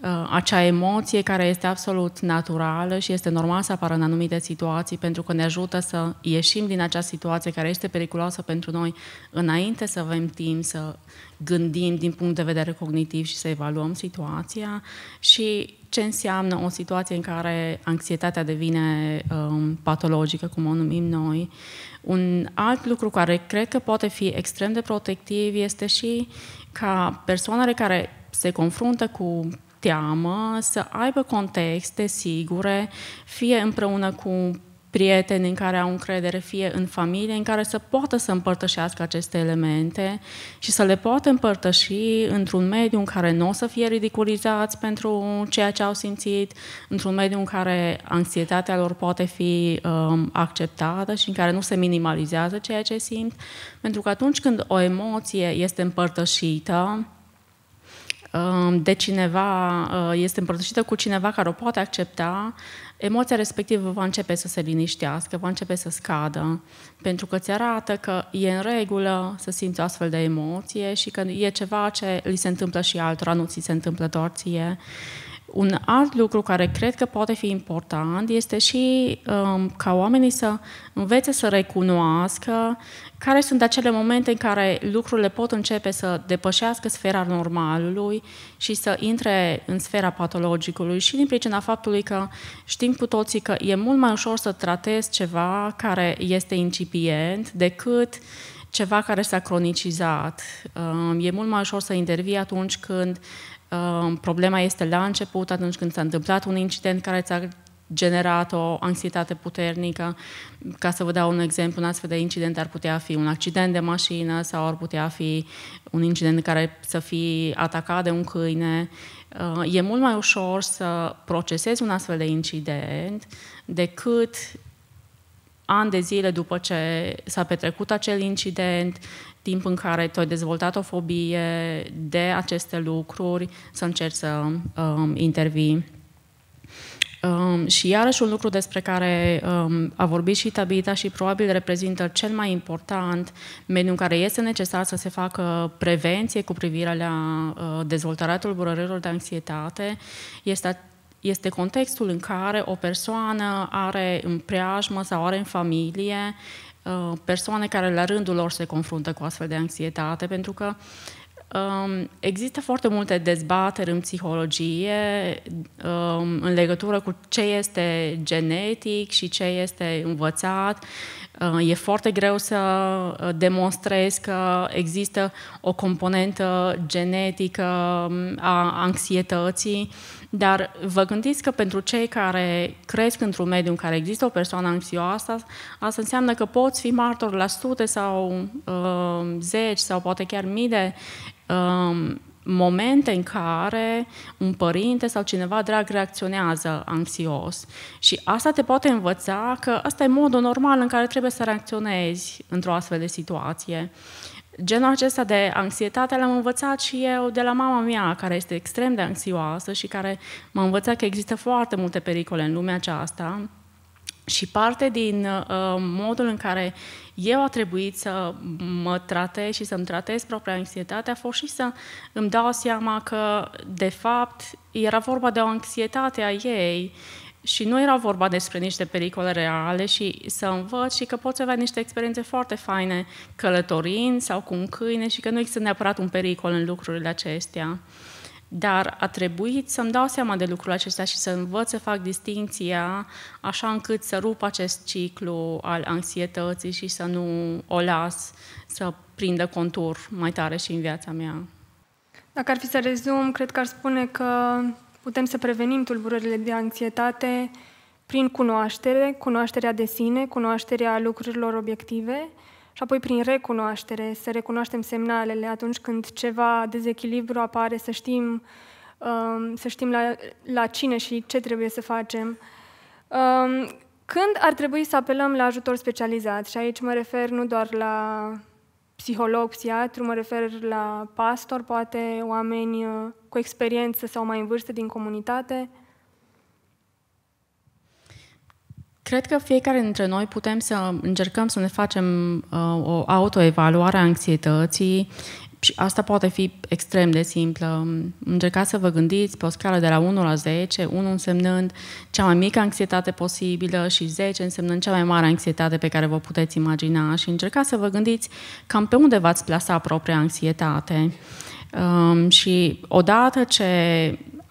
Uh, acea emoție care este absolut naturală și este normal să apară în anumite situații pentru că ne ajută să ieșim din acea situație care este periculoasă pentru noi înainte să avem timp să gândim din punct de vedere cognitiv și să evaluăm situația și ce înseamnă o situație în care anxietatea devine um, patologică, cum o numim noi. Un alt lucru care cred că poate fi extrem de protectiv este și ca persoanele care se confruntă cu teamă, să aibă contexte sigure, fie împreună cu prieteni în care au încredere, fie în familie, în care să poată să împărtășească aceste elemente și să le poată împărtăși într-un mediu în care nu o să fie ridiculizați pentru ceea ce au simțit, într-un mediu în care anxietatea lor poate fi um, acceptată și în care nu se minimalizează ceea ce simt, pentru că atunci când o emoție este împărtășită, de cineva, uh, este împărtășită cu cineva care o poate accepta, emoția respectivă va începe să se liniștească, va începe să scadă, pentru că ți arată că e în regulă să simți o astfel de emoție și că e ceva ce li se întâmplă și altora, nu ți se întâmplă doar ție. Un alt lucru care cred că poate fi important este și um, ca oamenii să învețe să recunoască care sunt acele momente în care lucrurile pot începe să depășească sfera normalului și să intre în sfera patologicului și din pricina faptului că știm cu toții că e mult mai ușor să tratezi ceva care este incipient decât ceva care s-a cronicizat. Um, e mult mai ușor să intervii atunci când Ehm, problema este la început, atunci când s-a întâmplat un incident care ți-a generat o anxietate puternică. Ca să vă dau un exemplu, un astfel de incident ar putea fi un accident de mașină sau ar putea fi un incident care să fi atacat de un câine. Ehm, e mult mai ușor să procesezi un astfel de incident decât ani de zile după ce s-a petrecut acel incident, timp în care tu ai dezvoltat o fobie de aceste lucruri, să încerci să um, intervii. Um, și iarăși un lucru despre care um, a vorbit și Tabita și probabil reprezintă cel mai important mediu în care este necesar să se facă prevenție cu privire la uh, dezvoltarea tulburărilor de anxietate, este este contextul în care o persoană are în preajmă sau are în familie Uh, persoane care la rândul lor se confruntă cu astfel de anxietate, pentru că um, există foarte multe dezbateri în psihologie um, în legătură cu ce este genetic și ce este învățat Uh, e foarte greu să uh, demonstrezi că există o componentă genetică um, a anxietății, dar vă gândiți că pentru cei care cresc într-un mediu în care există o persoană anxioasă, asta înseamnă că poți fi martor la sute sau uh, zeci sau poate chiar mii de uh, momente în care un părinte sau cineva drag reacționează anxios. Și asta te poate învăța că asta e modul normal în care trebuie să reacționezi într-o astfel de situație. Genul acesta de anxietate l-am învățat și eu de la mama mea, care este extrem de anxioasă și care m-a învățat că există foarte multe pericole în lumea aceasta, și parte din uh, modul în care eu a trebuit să mă tratez și să-mi tratez propria anxietate a fost și să îmi dau seama că, de fapt, era vorba de o anxietate a ei și nu era vorba despre niște pericole reale și să învăț și că poți avea niște experiențe foarte faine călătorind sau cu un câine și că nu există neapărat un pericol în lucrurile acestea. Dar a trebuit să-mi dau seama de lucrul acesta și să învăț să fac distinția așa încât să rup acest ciclu al anxietății și să nu o las să prindă contur mai tare și în viața mea. Dacă ar fi să rezum, cred că ar spune că putem să prevenim tulburările de anxietate prin cunoaștere, cunoașterea de sine, cunoașterea lucrurilor obiective – și apoi prin recunoaștere, să recunoaștem semnalele atunci când ceva dezechilibru apare, să știm, um, să știm la, la cine și ce trebuie să facem. Um, când ar trebui să apelăm la ajutor specializat? Și aici mă refer nu doar la psiholog, psiatru, mă refer la pastor, poate oameni uh, cu experiență sau mai în vârstă din comunitate, Cred că fiecare dintre noi putem să încercăm să ne facem uh, o autoevaluare a anxietății și asta poate fi extrem de simplă. Încercați să vă gândiți pe o scară de la 1 la 10, 1 însemnând cea mai mică anxietate posibilă și 10 însemnând cea mai mare anxietate pe care vă puteți imagina și încercați să vă gândiți cam pe unde v-ați plasa propria anxietate. Um, și odată ce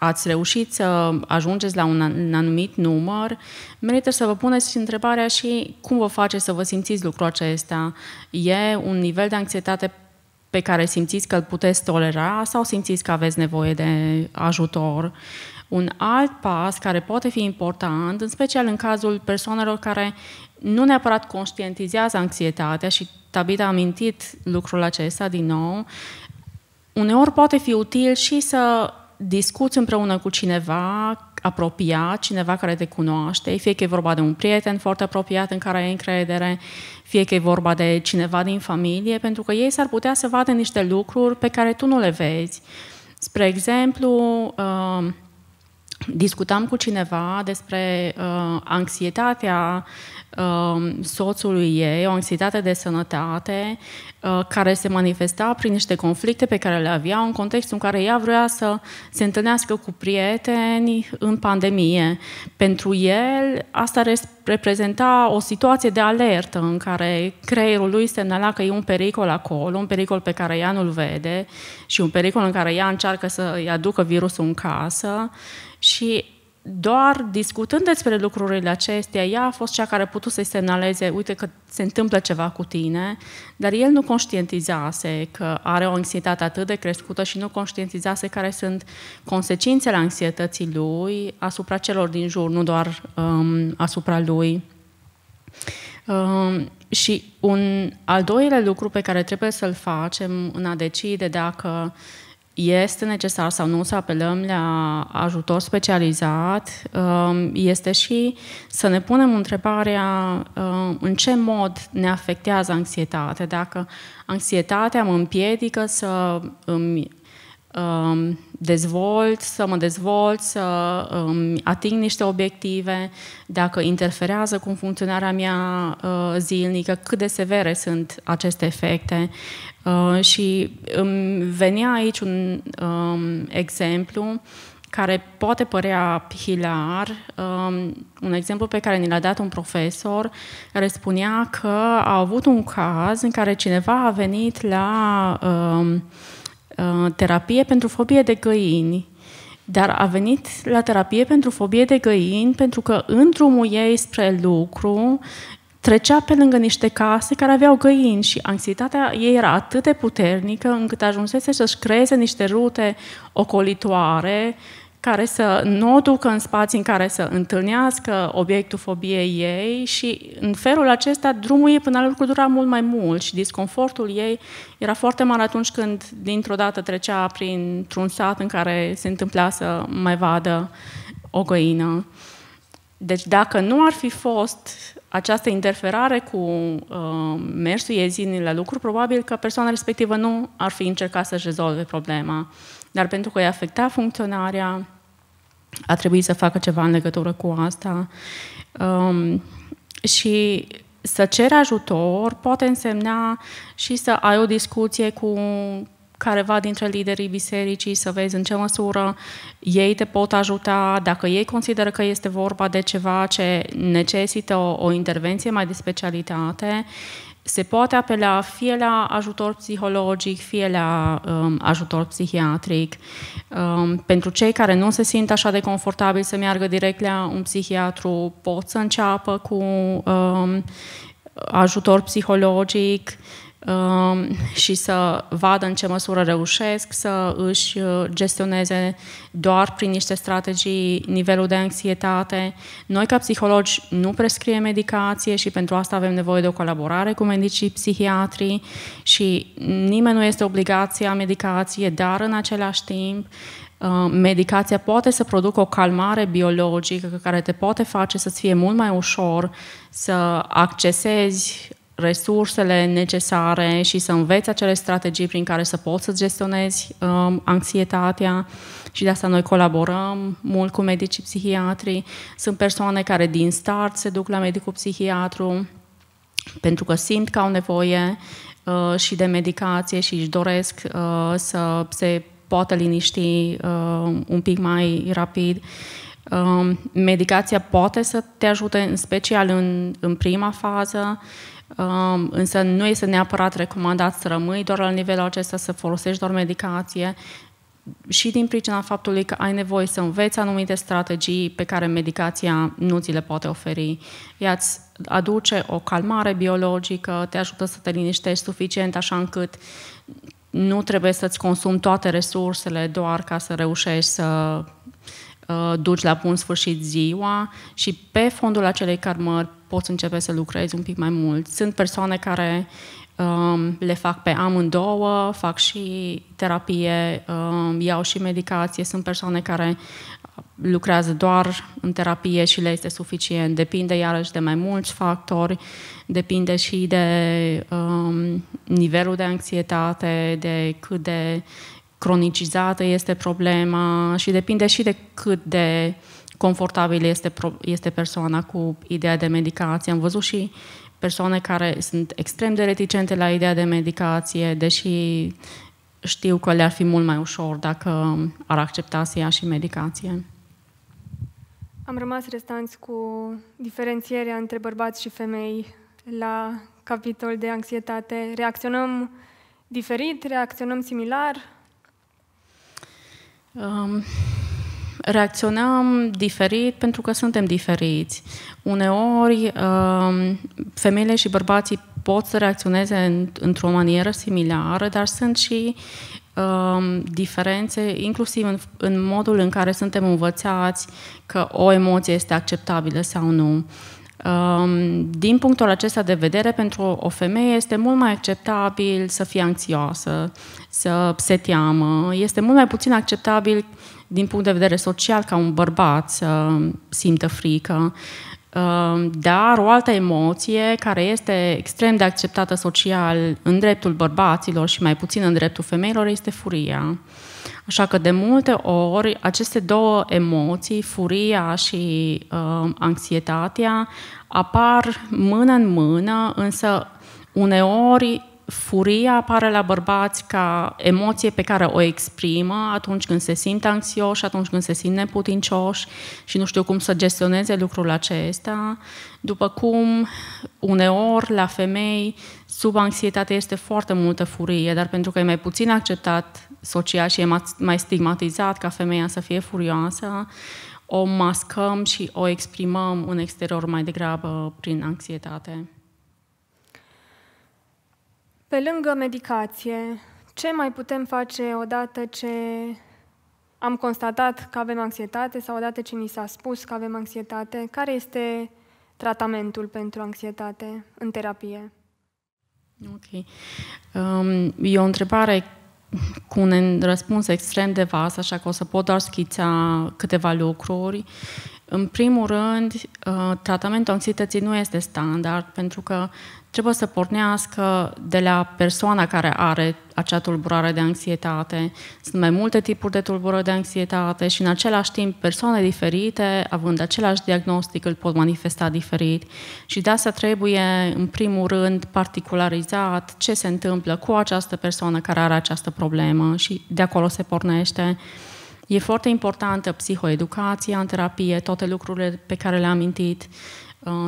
ați reușit să ajungeți la un anumit număr, merită să vă puneți întrebarea și cum vă face să vă simțiți lucrul acesta. E un nivel de anxietate pe care simțiți că îl puteți tolera sau simțiți că aveți nevoie de ajutor. Un alt pas care poate fi important, în special în cazul persoanelor care nu neapărat conștientizează anxietatea și Tabita a amintit lucrul acesta din nou, uneori poate fi util și să discuți împreună cu cineva apropiat, cineva care te cunoaște, fie că e vorba de un prieten foarte apropiat în care ai încredere, fie că e vorba de cineva din familie, pentru că ei s-ar putea să vadă niște lucruri pe care tu nu le vezi. Spre exemplu, uh, discutam cu cineva despre uh, anxietatea Um, soțului ei, o anxietate de sănătate uh, care se manifesta prin niște conflicte pe care le avea în contextul în care ea vrea să se întâlnească cu prieteni în pandemie. Pentru el, asta reprezenta o situație de alertă în care creierul lui semnala că e un pericol acolo, un pericol pe care ea nu-l vede și un pericol în care ea încearcă să-i aducă virusul în casă și doar discutând despre lucrurile acestea, ea a fost cea care a putut să-i semnaleze, uite că se întâmplă ceva cu tine, dar el nu conștientizase că are o anxietate atât de crescută și nu conștientizase care sunt consecințele anxietății lui asupra celor din jur, nu doar um, asupra lui. Um, și un al doilea lucru pe care trebuie să-l facem în a decide dacă uh, este necesar sau nu să apelăm la ajutor specializat um, este și să ne punem întrebarea um, în ce mod ne afectează anxietatea. Dacă anxietatea mă împiedică să îmi um, dezvolt, să mă dezvolt, să ating niște obiective, dacă interferează cu funcționarea mea uh, zilnică, cât de severe sunt aceste efecte, Uh, și îmi venea aici un um, exemplu care poate părea hilar, um, un exemplu pe care ni l-a dat un profesor, care spunea că a avut un caz în care cineva a venit la um, uh, terapie pentru fobie de găini dar a venit la terapie pentru fobie de găini pentru că în drumul ei spre lucru trecea pe lângă niște case care aveau găini și anxietatea ei era atât de puternică încât ajunsese să-și creeze niște rute ocolitoare care să nu o ducă în spații în care să întâlnească obiectul fobiei ei și în felul acesta drumul ei până la urmă dura mult mai mult și disconfortul ei era foarte mare atunci când dintr-o dată trecea printr-un sat în care se întâmpla să mai vadă o găină. Deci dacă nu ar fi fost această interferare cu uh, mersul iezinii la lucru, probabil că persoana respectivă nu ar fi încercat să-și rezolve problema. Dar pentru că îi afecta funcționarea, a trebuit să facă ceva în legătură cu asta. Um, și să cer ajutor poate însemna și să ai o discuție cu careva dintre liderii bisericii, să vezi în ce măsură ei te pot ajuta, dacă ei consideră că este vorba de ceva ce necesită o, o intervenție mai de specialitate, se poate apela fie la ajutor psihologic, fie la um, ajutor psihiatric. Um, pentru cei care nu se simt așa de confortabil să meargă direct la un psihiatru, pot să înceapă cu um, ajutor psihologic. Uh, Um, și să vadă în ce măsură reușesc să își uh, gestioneze doar prin niște strategii nivelul de anxietate. Noi, ca psihologi, nu prescriem medicație și pentru asta avem nevoie de o colaborare cu medicii psihiatri și nimeni nu este obligația medicație, dar în același timp uh, medicația poate să producă o calmare biologică care te poate face să-ți fie mult mai ușor să accesezi resursele necesare și să înveți acele strategii prin care să poți să gestionezi um, anxietatea și de asta noi colaborăm mult cu medicii psihiatri. Sunt persoane care din start se duc la medicul psihiatru pentru că simt că au nevoie uh, și de medicație și își doresc uh, să se poată liniști uh, un pic mai rapid. Um, medicația poate să te ajute în special în, în prima fază, Um, însă nu este neapărat recomandat să rămâi doar la nivelul acesta, să folosești doar medicație, și din pricina faptului că ai nevoie să înveți anumite strategii pe care medicația nu ți le poate oferi. Ea îți aduce o calmare biologică, te ajută să te liniștești suficient așa încât nu trebuie să-ți consumi toate resursele doar ca să reușești să uh, duci la bun sfârșit ziua și pe fondul acelei calmări, poți începe să lucrezi un pic mai mult. Sunt persoane care um, le fac pe amândouă, fac și terapie, um, iau și medicație. Sunt persoane care uh, lucrează doar în terapie și le este suficient. Depinde iarăși de mai mulți factori, depinde și de um, nivelul de anxietate, de cât de cronicizată este problema și depinde și de cât de uh, confortabil este, este persoana cu ideea de medicație. Am văzut și persoane care sunt extrem de reticente la ideea de medicație, deși știu că le-ar fi mult mai ușor dacă ar accepta să ia și medicație. Am rămas restanți cu diferențierea între bărbați și femei la capitol de anxietate. Reacționăm diferit, reacționăm similar? Um, reacționăm diferit pentru că suntem diferiți. Uneori, um, femeile și bărbații pot să reacționeze într-o manieră similară, dar sunt și um, diferențe, inclusiv în, în modul în care suntem învățați că o emoție este acceptabilă sau nu. Um, din punctul acesta de vedere, pentru o femeie este mult mai acceptabil să fie anxioasă, să se teamă, este mult mai puțin acceptabil uh, din punct de vedere social, ca un bărbat să simtă frică, um, dar o altă emoție care este extrem de acceptată social în dreptul bărbaților și mai puțin în dreptul femeilor este furia. Așa că de multe ori aceste două emoții, furia și uh, anxietatea, apar mână în mână, însă uneori furia apare la bărbați ca emoție pe care o exprimă atunci când se simt anxioși, atunci când se simt neputincioși și nu știu cum să gestioneze lucrul acesta. După cum, uneori, la femei, sub anxietate este foarte multă furie, dar pentru că e mai puțin acceptat social și e mai stigmatizat ca femeia să fie furioasă, o mascăm și o exprimăm în exterior mai degrabă prin anxietate. Pe lângă medicație, ce mai putem face odată ce am constatat că avem anxietate sau odată ce ni s-a spus că avem anxietate? Care este tratamentul pentru anxietate în terapie? Ok. Um, e o întrebare cu un răspuns extrem de vast, așa că o să pot doar schița câteva lucruri. În primul rând, uh, tratamentul anxietății nu este standard, pentru că trebuie să pornească de la persoana care are acea tulburare de anxietate. Sunt mai multe tipuri de tulburări de anxietate și în același timp persoane diferite, având același diagnostic, îl pot manifesta diferit. Și de asta trebuie, în primul rând, particularizat ce se întâmplă cu această persoană care are această problemă și de acolo se pornește. E foarte importantă psihoeducația în terapie, toate lucrurile pe care le-am amintit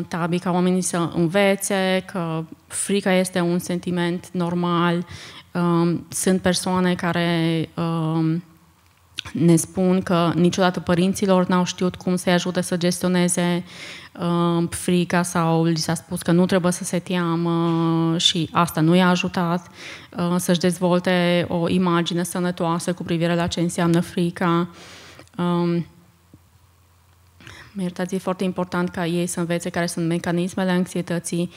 tabii ca oamenii să învețe, că frica este un sentiment normal. Um, sunt persoane care um, ne spun că niciodată părinților n-au știut cum să-i ajute să gestioneze um, frica sau li s-a spus că nu trebuie să se teamă și asta nu i-a ajutat uh, să-și dezvolte o imagine sănătoasă cu privire la ce înseamnă frica iertați, e foarte important ca ei să învețe care sunt mecanismele anxietății,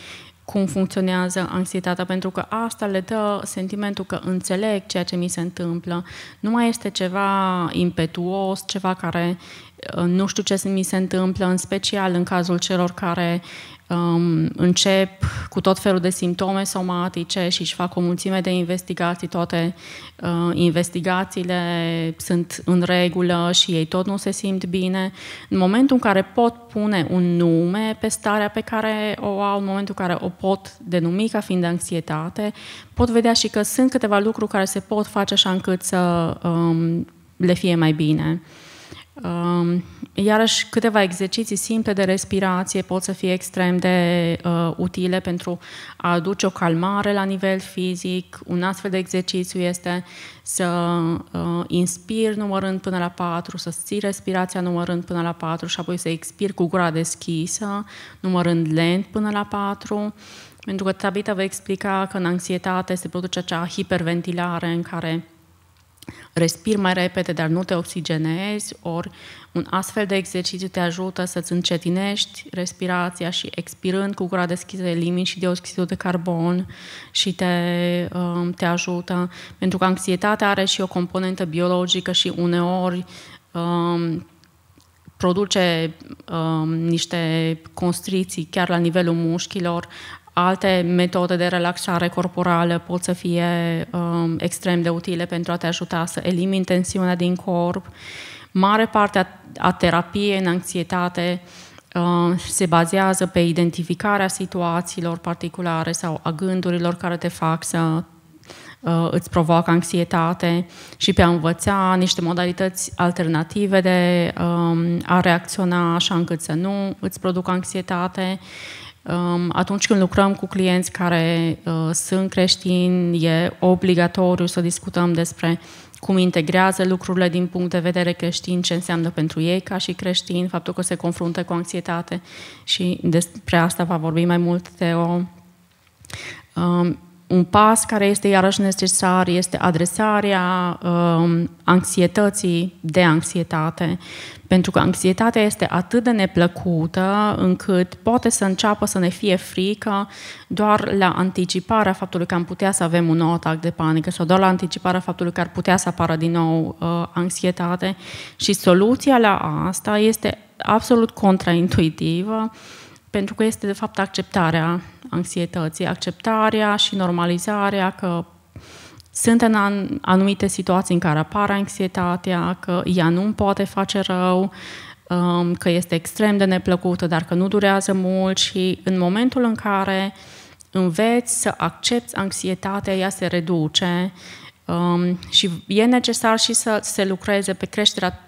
cum funcționează anxietatea, pentru că asta le dă sentimentul că înțeleg ceea ce mi se întâmplă. Nu mai este ceva impetuos, ceva care uh, nu știu ce mi se întâmplă, în special în cazul celor care uh, um, încep cu tot felul de simptome somatice și își fac o mulțime de investigații, toate uh, investigațiile sunt în regulă și ei tot nu se simt bine. În momentul în care pot pune un nume pe starea pe care o au, în momentul în care o pot denumi ca fiind anxietate, pot vedea și că sunt câteva lucruri care se pot face așa încât să um, le fie mai bine. Um, Iarăși, câteva exerciții simple de respirație pot să fie extrem de uh, utile pentru a aduce o calmare la nivel fizic. Un astfel de exercițiu este să uh, inspir numărând până la 4, să ții respirația numărând până la 4 și apoi să expir cu gura deschisă, numărând lent până la 4. Pentru că Tabita vă explica că în anxietate se produce acea hiperventilare în care respiri mai repede, dar nu te oxigenezi, ori un astfel de exercițiu te ajută să-ți încetinești respirația și expirând cu gura deschisă elimini și dioxidul de carbon și te, um, te ajută. Pentru că anxietatea are și o componentă biologică și uneori um, produce um, niște constriții chiar la nivelul mușchilor, alte metode de relaxare corporală pot să fie um, extrem de utile pentru a te ajuta să elimini tensiunea din corp. Mare parte a, a terapiei în anxietate uh, se bazează pe identificarea situațiilor particulare sau a gândurilor care te fac să uh, îți provoacă anxietate și pe a învăța niște modalități alternative de um, a reacționa așa încât să nu îți producă anxietate. Uh, atunci când lucrăm cu clienți care uh, sunt creștini, e obligatoriu să discutăm despre cum integrează lucrurile din punct de vedere creștin, ce înseamnă pentru ei ca și creștini, faptul că se confruntă cu anxietate și despre asta va vorbi mai mult Teo un pas care este iarăși necesar este adresarea uh, anxietății de anxietate. Pentru că anxietatea este atât de neplăcută încât poate să înceapă să ne fie frică doar la anticiparea faptului că am putea să avem un nou atac de panică sau doar la anticiparea faptului că ar putea să apară din nou uh, anxietate. Și soluția la asta este absolut contraintuitivă. Uh, pentru că este de fapt acceptarea anxietății, acceptarea și normalizarea că sunt în anumite situații în care apare anxietatea, că ea nu poate face rău, um, că este extrem de neplăcută, dar că nu durează mult și în momentul în care înveți să accepti anxietatea, ea se reduce um, și e necesar și să se lucreze pe creșterea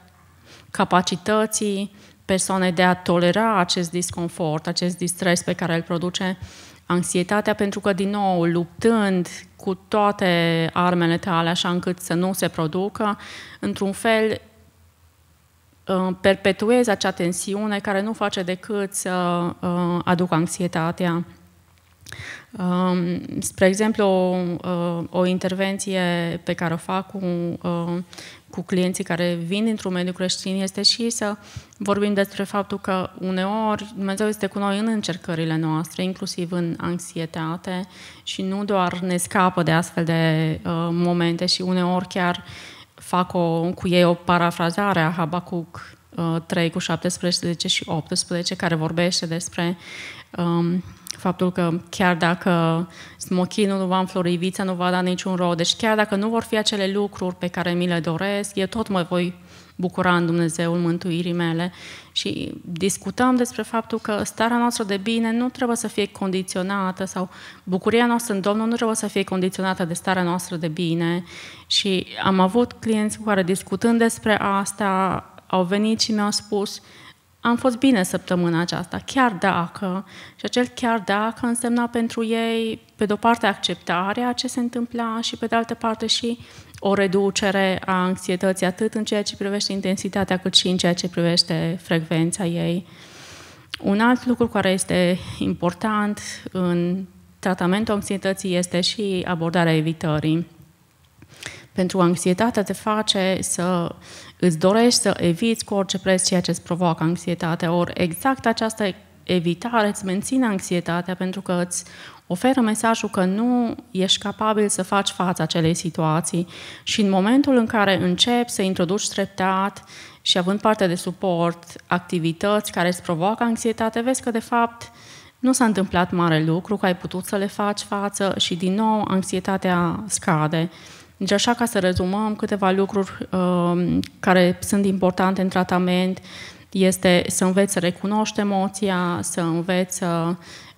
capacității persoane de a tolera acest disconfort, acest distres pe care îl produce anxietatea, pentru că, din nou, luptând cu toate armele tale, așa încât să nu se producă, într-un fel uh, perpetuezi acea tensiune care nu face decât să uh, aducă anxietatea Um, spre exemplu, o, uh, o intervenție pe care o fac cu, uh, cu clienții care vin dintr-un mediu creștin este și să vorbim despre faptul că uneori Dumnezeu este cu noi în încercările noastre, inclusiv în anxietate și nu doar ne scapă de astfel de uh, momente și uneori chiar fac o, cu ei o parafrazare a Habacuc uh, 3 cu 17 și 18 care vorbește despre um, faptul că chiar dacă smochinul nu va înflori, vița nu va da niciun rod, deci chiar dacă nu vor fi acele lucruri pe care mi le doresc, eu tot mă voi bucura în Dumnezeul mântuirii mele. Și discutăm despre faptul că starea noastră de bine nu trebuie să fie condiționată sau bucuria noastră în Domnul nu trebuie să fie condiționată de starea noastră de bine. Și am avut clienți cu care discutând despre asta au venit și mi-au spus, am fost bine săptămâna aceasta, chiar dacă, și acel chiar dacă însemna pentru ei, pe de-o parte, acceptarea ce se întâmpla și, pe de altă parte, și o reducere a anxietății, atât în ceea ce privește intensitatea, cât și în ceea ce privește frecvența ei. Un alt lucru care este important în tratamentul anxietății este și abordarea evitării. Pentru anxietatea te face să Îți dorești să eviți cu orice preț ceea ce îți provoacă anxietate. ori exact această evitare îți menține anxietatea pentru că îți oferă mesajul că nu ești capabil să faci față acelei situații și în momentul în care începi să introduci treptat și având parte de suport, activități care îți provoacă anxietate, vezi că de fapt nu s-a întâmplat mare lucru, că ai putut să le faci față și din nou anxietatea scade. Deci așa ca să rezumăm câteva lucruri uh, care sunt importante în tratament, este să înveți să recunoști emoția, să înveți să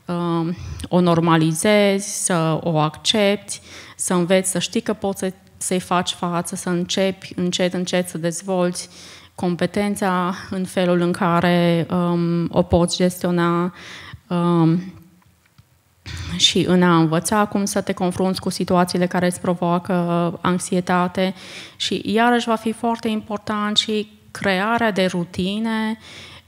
uh, o normalizezi, să o accepti, să înveți să știi că poți să, i faci față, să începi încet, încet să dezvolți competența în felul în care um, o poți gestiona, um, și în a învăța cum să te confrunți cu situațiile care îți provoacă anxietate și iarăși va fi foarte important și crearea de rutine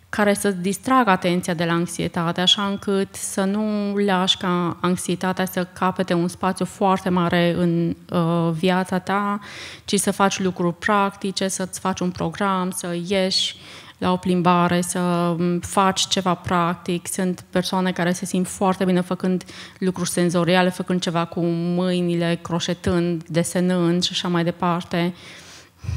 care să distragă atenția de la anxietate, așa încât să nu lași ca anxietatea să capete un spațiu foarte mare în uh, viața ta, ci să faci lucruri practice, să-ți faci un program, să ieși, uh, la o plimbare, să faci ceva practic. Sunt persoane care se simt foarte bine făcând lucruri senzoriale, făcând ceva cu mâinile, croșetând, desenând și așa mai departe.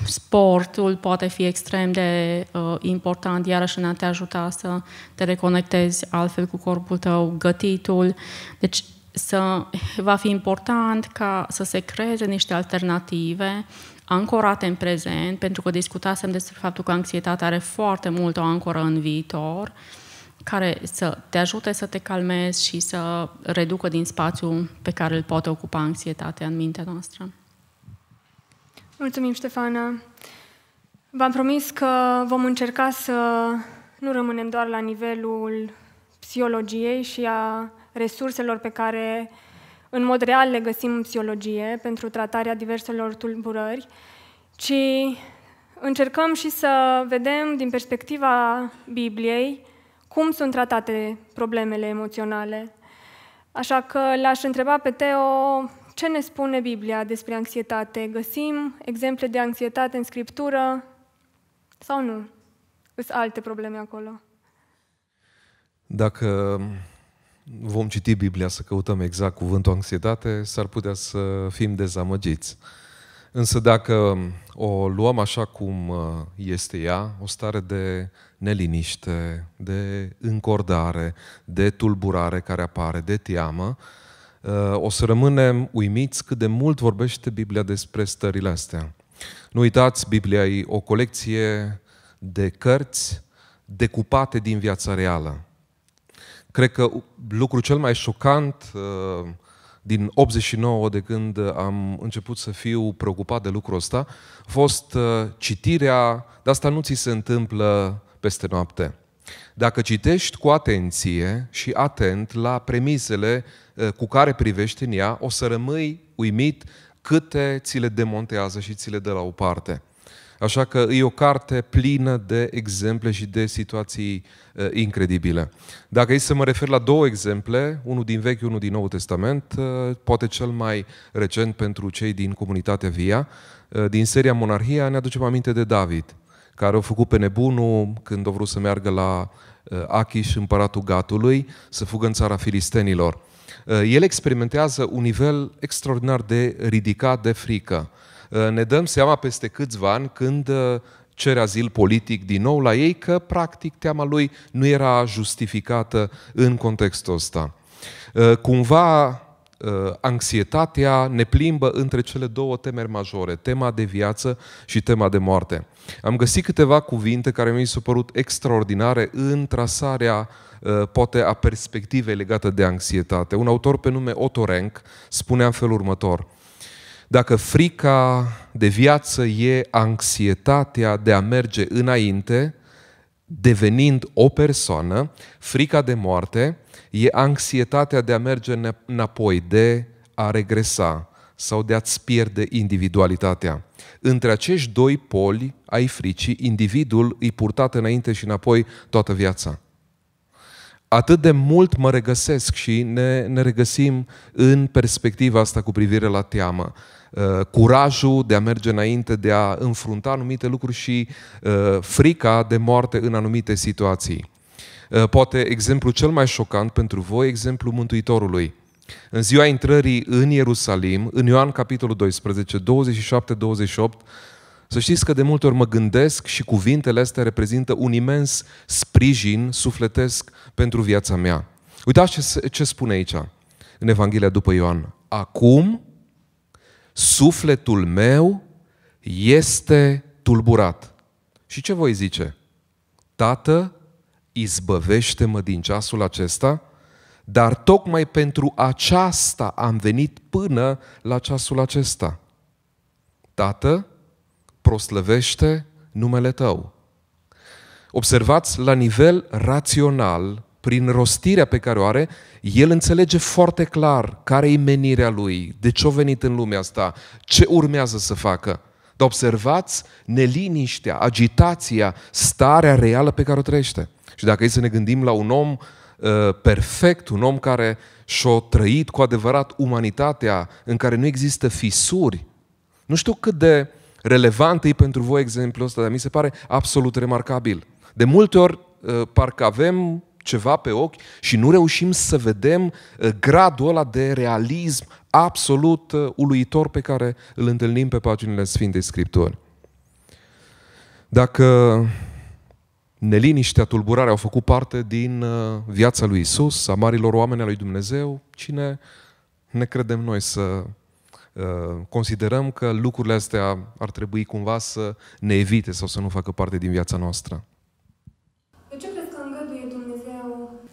Sportul poate fi extrem de uh, important, iarăși în a te ajuta să te reconectezi altfel cu corpul tău, gătitul. Deci să, va fi important ca să se creeze niște alternative ancorate în prezent, pentru că discutasem despre faptul că anxietatea are foarte mult o ancoră în viitor, care să te ajute să te calmezi și să reducă din spațiu pe care îl poate ocupa anxietatea în mintea noastră. Mulțumim, Ștefana! V-am promis că vom încerca să nu rămânem doar la nivelul psihologiei și a resurselor pe care în mod real le găsim în psihologie pentru tratarea diverselor tulburări, ci încercăm și să vedem din perspectiva Bibliei cum sunt tratate problemele emoționale. Așa că l-aș întreba pe Teo ce ne spune Biblia despre anxietate. Găsim exemple de anxietate în Scriptură sau nu? Sunt alte probleme acolo. Dacă vom citi Biblia să căutăm exact cuvântul anxietate, s-ar putea să fim dezamăgiți. Însă dacă o luăm așa cum uh, este ea, o stare de neliniște, de încordare, de tulburare care apare, de teamă, uh, o să rămânem uimiți cât de mult vorbește Biblia despre stările astea. Nu uitați, Biblia e o colecție de cărți decupate din viața reală. Cred că lucrul cel mai șocant uh, din 89, de când am început să fiu preocupat de lucrul ăsta, a fost uh, citirea, dar asta nu ți se întâmplă peste noapte. Dacă citești cu atenție și atent la premisele uh, cu care privești în ea, o să rămâi uimit câte ți le demontează și ți le dă la o parte. Așa că e o carte plină de exemple și de situații uh, incredibile. Dacă e să mă refer la două exemple, unul din Vechi, unul din Noul Testament, uh, poate cel mai recent pentru cei din comunitatea Via, uh, din seria Monarhia, ne aducem aminte de David, care a făcut pe nebunul când a vrut să meargă la Achish, împăratul Gatului, să fugă în țara filistenilor. El experimentează un nivel extraordinar de ridicat de frică. Eh, ne dăm seama peste câțiva ani când eh, cere azil politic din nou la ei că practic teama lui nu era justificată în contextul ăsta. Eh, cumva anxietatea ne plimbă între cele două temeri majore, tema de viață și tema de moarte. Am găsit câteva cuvinte care mi s-au părut extraordinare în trasarea poate a perspectivei legate de anxietate. Un autor pe nume Otto Rank spunea în felul următor – dacă frica de viață e anxietatea de a merge înainte, devenind o persoană, frica de moarte e anxietatea de a merge înapoi, de a regresa sau de a-ți pierde individualitatea. Între acești doi poli ai fricii, individul îi purtat înainte și înapoi toată viața. Atât de mult mă regăsesc și ne, ne regăsim în perspectiva asta cu privire la teamă. Uh, curajul de a merge înainte, de a înfrunta anumite lucruri și uh, frica de moarte în anumite situații. Uh, poate exemplu cel mai șocant pentru voi, exemplu Mântuitorului. În ziua intrării în Ierusalim, în Ioan capitolul 12, 27-28, să știți că de multe ori mă gândesc și cuvintele astea reprezintă un imens sprijin sufletesc pentru viața mea. Uitați ce, ce spune aici în Evanghelia după Ioan. Acum, Sufletul meu este tulburat. Și ce voi zice? Tată, izbăvește-mă din ceasul acesta, dar tocmai pentru aceasta am venit până la ceasul acesta. Tată, proslăvește numele tău. Observați, la nivel rațional, prin rostirea pe care o are, el înțelege foarte clar care e menirea lui, de ce a venit în lumea asta, ce urmează să facă. Dar observați neliniștea, agitația, starea reală pe care o trăiește. Și dacă e să ne gândim la un om uh, perfect, un om care și-a trăit cu adevărat umanitatea, în care nu există fisuri, nu știu cât de relevant e pentru voi exemplul ăsta, dar mi se pare absolut remarcabil. De multe ori, uh, parcă avem ceva pe ochi și nu reușim să vedem uh, gradul ăla de realism absolut uh, uluitor pe care îl întâlnim pe paginile Sfintei Scripturi. Dacă neliniștea, tulburarea au făcut parte din uh, viața lui Isus, a marilor oameni al lui Dumnezeu, cine ne credem noi să considerăm că lucrurile astea ar trebui cumva să ne evite sau să nu facă parte din viața noastră.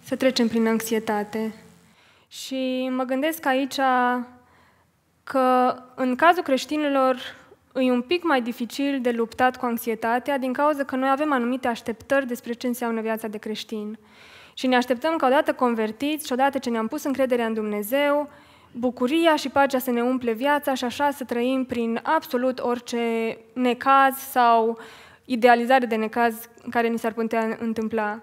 să trecem prin anxietate. Și mă gândesc aici că în cazul creștinilor e un pic mai dificil de luptat cu anxietatea din cauza că noi avem anumite așteptări despre ce înseamnă viața de creștin. Și ne așteptăm că odată convertiți și odată ce ne-am pus încrederea în Dumnezeu, bucuria și pacea să ne umple viața și așa să trăim prin absolut orice necaz sau idealizare de necaz care ni s-ar putea întâmpla.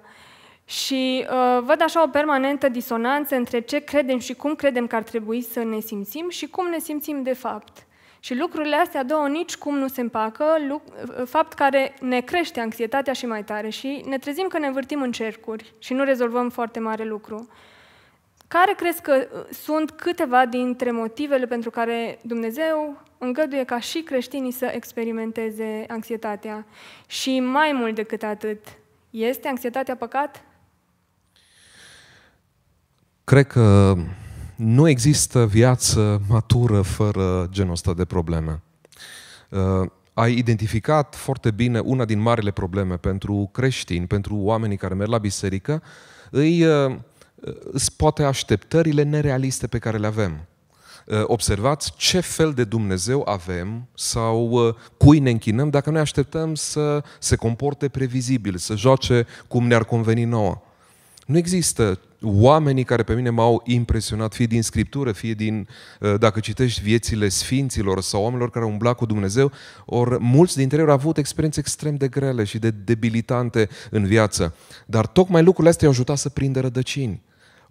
Și uh, văd așa o permanentă disonanță între ce credem și cum credem că ar trebui să ne simțim și cum ne simțim de fapt. Și lucrurile astea două nici cum nu se împacă, uh, fapt care ne crește anxietatea și mai tare și ne trezim că ne învârtim în cercuri și nu rezolvăm foarte mare lucru. Care crezi că uh, sunt câteva dintre motivele pentru care Dumnezeu îngăduie ca și creștinii să experimenteze anxietatea? Și mai mult decât atât, este anxietatea păcat? Cred că nu există viață matură fără genul ăsta de probleme. Uh, ai identificat foarte bine una din marile probleme pentru creștini, pentru oamenii care merg la biserică, îi uh, poate așteptările nerealiste pe care le avem uh, observați ce fel de Dumnezeu avem sau cui ne închinăm dacă noi așteptăm să se comporte previzibil, să joace cum ne-ar conveni nouă. Nu există oamenii care pe mine m-au impresionat, fie din Scriptură, fie din, uh, dacă citești viețile sfinților sau oamenilor care au umblat cu Dumnezeu, ori mulți dintre ei au avut experiențe extrem de grele și de debilitante în viață. Dar tocmai lucrurile astea i-au ajutat să prindă rădăcini.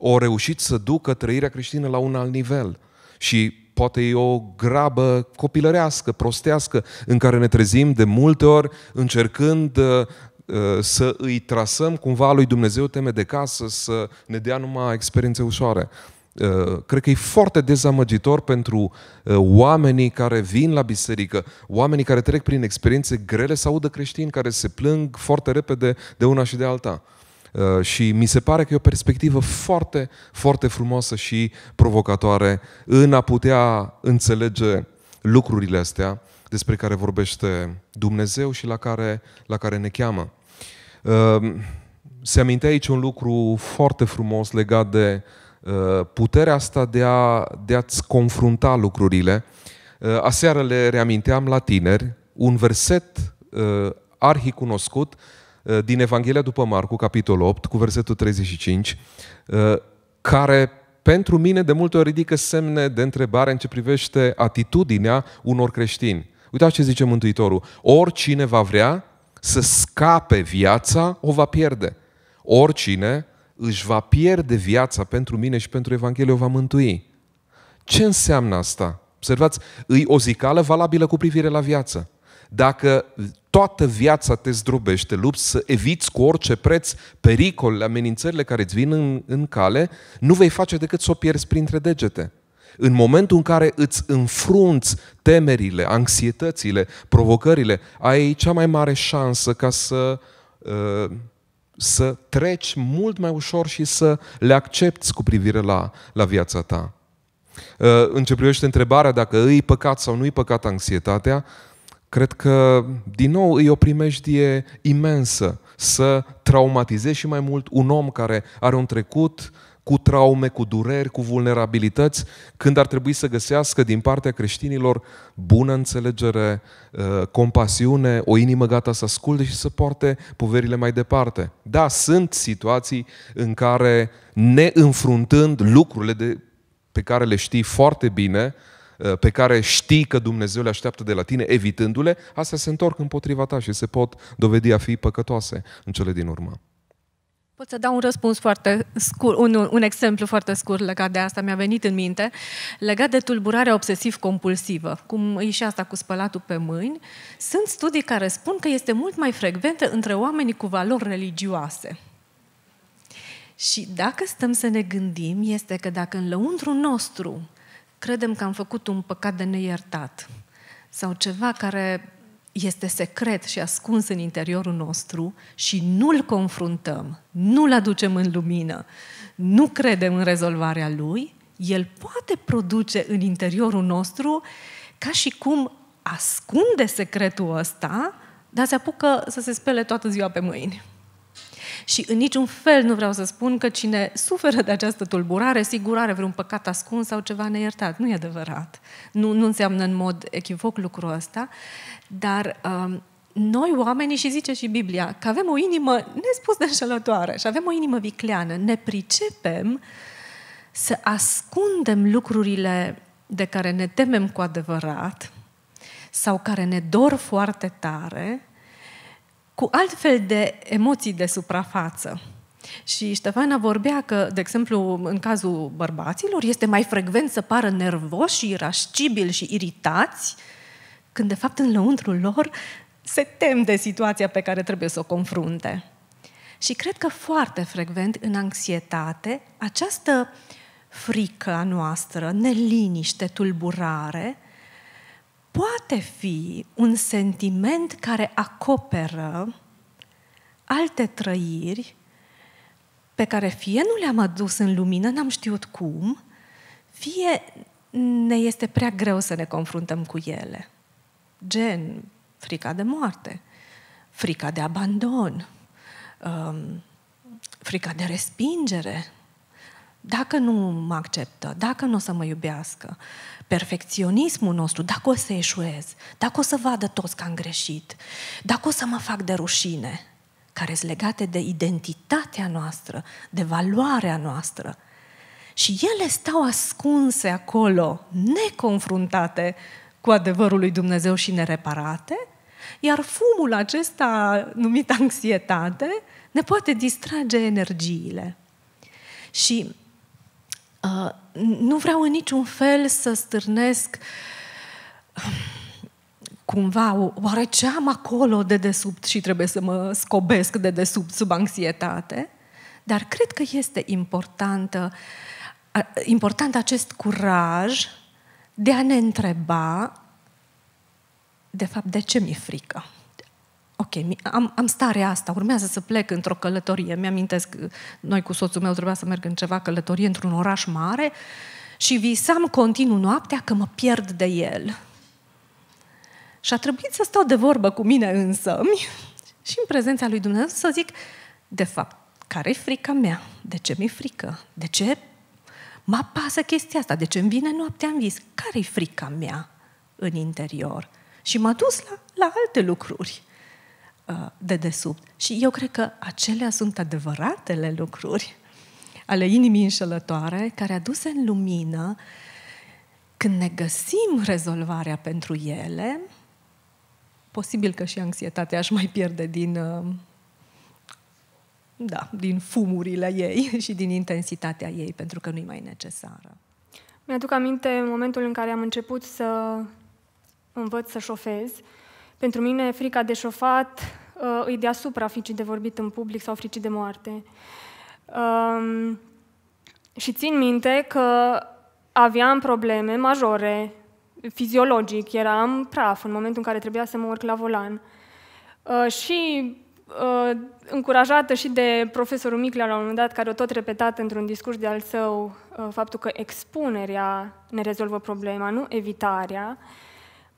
Au reușit să ducă trăirea creștină la un alt nivel. Și poate e o grabă copilărească, prostească, în care ne trezim de multe ori încercând uh, Uh, să îi trasăm cumva lui Dumnezeu teme de casă, să ne dea numai experiențe ușoare. Uh, cred că e foarte dezamăgitor pentru uh, oamenii care vin la biserică, oamenii care trec prin experiențe grele, sau audă creștini care se plâng foarte repede de una și de alta. Și mi se pare că e o perspectivă foarte, foarte frumoasă și provocatoare în a putea înțelege lucrurile astea despre care vorbește Dumnezeu și la care, la care ne cheamă. Ehm, se aminte aici un lucru foarte frumos legat de eh, puterea asta de, a, de a-ți confrunta lucrurile. Eh, aseară le reaminteam la tineri un verset eh, arhicunoscut din Evanghelia după Marcu, capitolul 8, cu versetul 35, care pentru mine de multe ori ridică semne de întrebare în ce privește atitudinea unor creștini. Uitați ce zice Mântuitorul. Oricine va vrea să scape viața, o va pierde. Oricine își va pierde viața pentru mine și pentru Evanghelie, o va mântui. Ce înseamnă asta? Observați, îi o zicală valabilă cu privire la viață. Dacă toată viața te zdrobește, lupți să eviți cu orice preț pericolele, amenințările care îți vin în, în cale, nu vei face decât să o pierzi printre degete. În momentul în care îți înfrunți temerile, anxietățile, provocările, ai cea mai mare șansă ca să, uh, să treci mult mai ușor și să le accepti cu privire la, la viața ta. Uh, în ce privește întrebarea dacă îi păcat sau nu îi păcat anxietatea, cred că, din nou, îi o primejdie imensă să traumatizezi și mai mult un om care are un trecut uh, cu traume, cu dureri, cu vulnerabilități, când ar trebui să găsească din partea creștinilor bună înțelegere, uh, compasiune, o inimă gata să asculte și să poarte poverile mai departe. Da, sunt situații în care, ne înfruntând lucrurile de, pe care le știi foarte bine, uh, pe care știi că Dumnezeu le așteaptă de la tine, evitându-le, astea se întorc împotriva ta și se pot dovedi a fi păcătoase în cele din urmă. Pot să dau un răspuns foarte scurt, un, un exemplu foarte scurt legat de asta, mi-a venit în minte, legat de tulburarea obsesiv-compulsivă, cum e și asta cu spălatul pe mâini. Sunt studii care spun că este mult mai frecventă între oamenii cu valori religioase. Și dacă stăm să ne gândim, este că dacă în lăuntru nostru credem că am făcut un păcat de neiertat sau ceva care este secret și ascuns în interiorul nostru și nu-l confruntăm, nu-l aducem în lumină, nu credem în rezolvarea lui, el poate produce în interiorul nostru ca și cum ascunde secretul ăsta, dar se apucă să se spele toată ziua pe mâini. Și în niciun fel nu vreau să spun că cine suferă de această tulburare, sigur are vreun păcat ascuns sau ceva neiertat. Nu e adevărat. Nu, nu înseamnă în mod echivoc lucrul ăsta, dar um, noi oamenii, și zice și Biblia, că avem o inimă nespus de înșelătoare și avem o inimă vicleană, ne pricepem să ascundem lucrurile de care ne temem cu adevărat sau care ne dor foarte tare cu altfel de emoții de suprafață. Și Ștefana vorbea că, de exemplu, în cazul bărbaților, este mai frecvent să pară nervoși și irascibili și iritați, când, de fapt, în lăuntrul lor se tem de situația pe care trebuie să o confrunte. Și cred că foarte frecvent în anxietate, această frică a noastră, neliniște, tulburare, poate fi un sentiment care acoperă alte trăiri pe care fie nu le-am adus în lumină, n-am știut cum, fie ne este prea greu să ne confruntăm cu ele. Gen, frica de moarte, frica de abandon, um, frica de respingere. Dacă nu mă acceptă, dacă nu o să mă iubească, perfecționismul nostru, dacă o să eșuez, dacă o să vadă toți că am greșit, dacă o să mă fac de rușine, care sunt legate de identitatea noastră, de valoarea noastră, și ele stau ascunse acolo, neconfruntate cu adevărul lui Dumnezeu și nereparate, iar fumul acesta numit anxietate ne poate distrage energiile. Și Uh, nu vreau în niciun fel să stârnesc um, cumva, oare ce am acolo de desubt și trebuie să mă scobesc de desubt sub anxietate? Dar cred că este importantă, important acest curaj de a ne întreba, de fapt, de ce mi-e frică? ok, am, am starea asta, urmează să plec într-o călătorie. Mi-amintesc, uh, noi cu soțul meu trebuia să merg în ceva călătorie într-un oraș mare și visam continuu noaptea că mă pierd de el. Și a trebuit să stau de vorbă cu mine însă și în prezența lui Dumnezeu să zic, de fapt, care-i frica mea? De ce mi-e frică? De ce mă pasă chestia asta? De ce îmi vine noaptea în vis? Care-i frica mea în interior? Și m-a dus la, la alte lucruri. Uh, de desubt. Și eu cred că acelea sunt adevăratele lucruri ale inimii înșelătoare, care aduse în lumină, când ne găsim rezolvarea pentru ele, posibil că și anxietatea aș mai pierde din, uh, da, din fumurile ei și din intensitatea ei, pentru că nu-i mai necesară. Mi-aduc aminte momentul în care am început să învăț să șofez, uh, pentru mine, frica de șofat uh, e deasupra fricii de vorbit în public sau fricii de moarte. Um, și țin minte că aveam probleme majore, fiziologic, eram praf în momentul în care trebuia să mă urc la volan. Uh, și uh, încurajată și de profesorul Miclea la un moment dat, care o tot repetat într-un discurs de-al său, uh, faptul că expunerea ne rezolvă problema, nu evitarea, uh,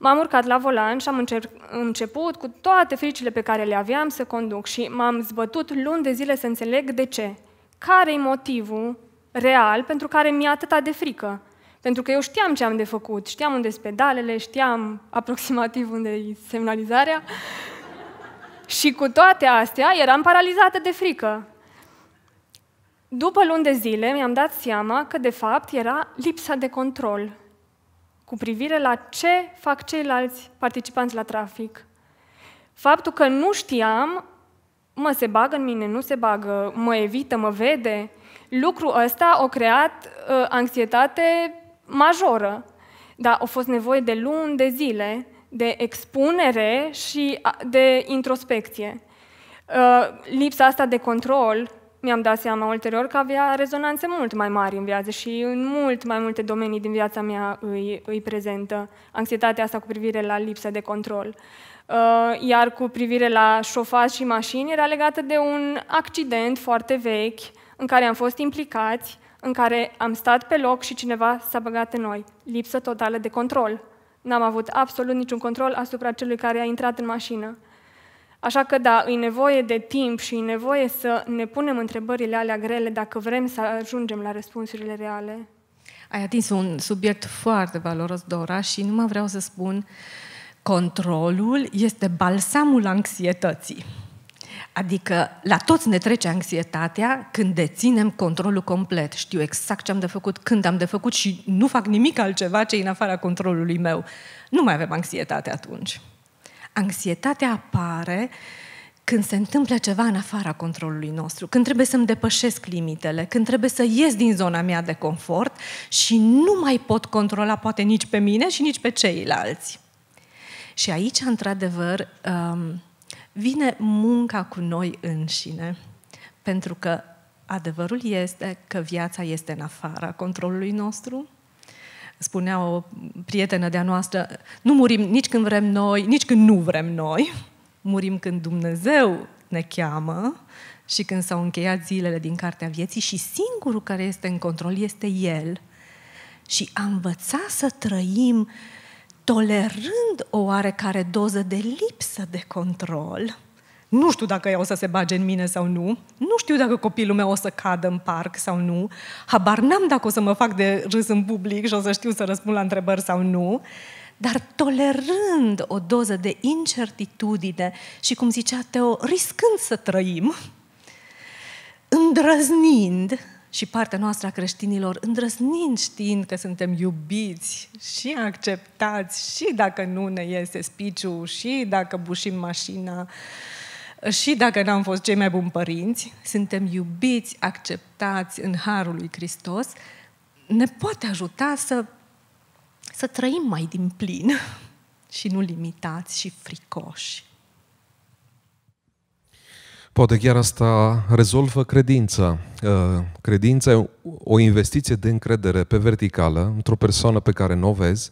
M-am urcat la volan și am început cu toate fricile pe care le aveam să conduc și m-am zbătut luni de zile să înțeleg de ce. Care-i motivul real pentru care mi-e atâta de frică? Pentru că eu știam ce am de făcut, știam unde sunt pedalele, știam aproximativ unde e semnalizarea și cu toate astea eram paralizată de frică. După luni de zile mi-am dat seama că de fapt era lipsa de control cu privire la ce fac ceilalți participanți la trafic. Faptul că nu știam, mă se bagă în mine, nu se bagă, mă evită, mă vede, lucrul ăsta a creat uh, anxietate majoră. Dar a fost nevoie de luni, de zile, de expunere și de introspecție. Uh, lipsa asta de control mi-am dat seama ulterior că avea rezonanțe mult mai mari în viață și în mult mai multe domenii din viața mea îi, îi prezentă anxietatea asta cu privire la lipsa de control. Uh, iar cu privire la șofați și mașini era legată de un accident foarte vechi în care am fost implicați, în care am stat pe loc și cineva s-a băgat în noi. Lipsă totală de control. N-am avut absolut niciun control asupra celui care a intrat în mașină. Așa că da, e nevoie de timp și e nevoie să ne punem întrebările alea grele dacă vrem să ajungem la răspunsurile reale. Ai atins un subiect foarte valoros, Dora, și nu mă vreau să spun controlul este balsamul anxietății. Adică la toți ne trece anxietatea când deținem controlul complet. Știu exact ce am de făcut, când am de făcut și nu fac nimic altceva ce e în afara controlului meu. Nu mai avem anxietate atunci. Anxietatea apare când se întâmplă ceva în afara controlului nostru, când trebuie să-mi depășesc limitele, când trebuie să ies din zona mea de confort și nu mai pot controla poate nici pe mine și nici pe ceilalți. Și aici, într-adevăr, um, vine munca cu noi înșine, pentru că adevărul este că viața este în afara controlului nostru, spunea o prietenă de-a noastră, nu murim nici când vrem noi, nici când nu vrem noi, murim când Dumnezeu ne cheamă și când s-au încheiat zilele din Cartea Vieții și singurul care este în control este El. Și a învățat să trăim tolerând o oarecare doză de lipsă de control – nu știu dacă ea o să se bage în mine sau nu, nu știu dacă copilul meu o să cadă în parc sau nu, habar n-am dacă o să mă fac de râs în public și o să știu să răspund la întrebări sau nu, dar tolerând o doză de incertitudine și, cum zicea Teo, riscând să trăim, îndrăznind și partea noastră a creștinilor, îndrăznind știind că suntem iubiți și acceptați și dacă nu ne iese spiciu și dacă bușim mașina, uh, și dacă n-am fost cei mai buni părinți, suntem iubiți, acceptați în harul lui Hristos, ne poate ajuta să, să trăim mai din plin și nu limitați și fricoși. Poate chiar asta rezolvă credința. Uh, credința e o investiție de încredere pe verticală într-o persoană pe care nu o vezi,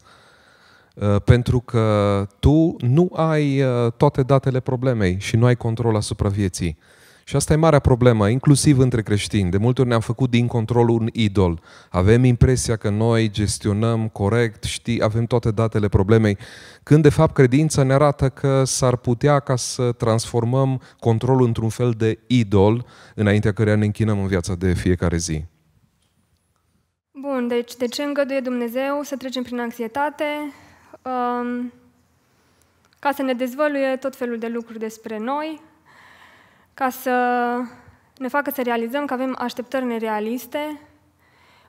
Uh, pentru că tu nu ai uh, toate datele problemei și nu ai control asupra vieții. Și asta e marea problemă, inclusiv între creștini. De multe ori ne-am făcut din control un idol. Avem impresia că noi gestionăm corect, știi, avem toate datele problemei, când de fapt credința ne arată că s-ar putea ca să transformăm controlul într-un fel de idol înaintea căreia ne închinăm în viața de fiecare zi. Bun, deci de ce îngăduie Dumnezeu să trecem prin anxietate, um, ca să ne dezvăluie tot felul de lucruri despre noi, ca să ne facă să realizăm că avem așteptări nerealiste,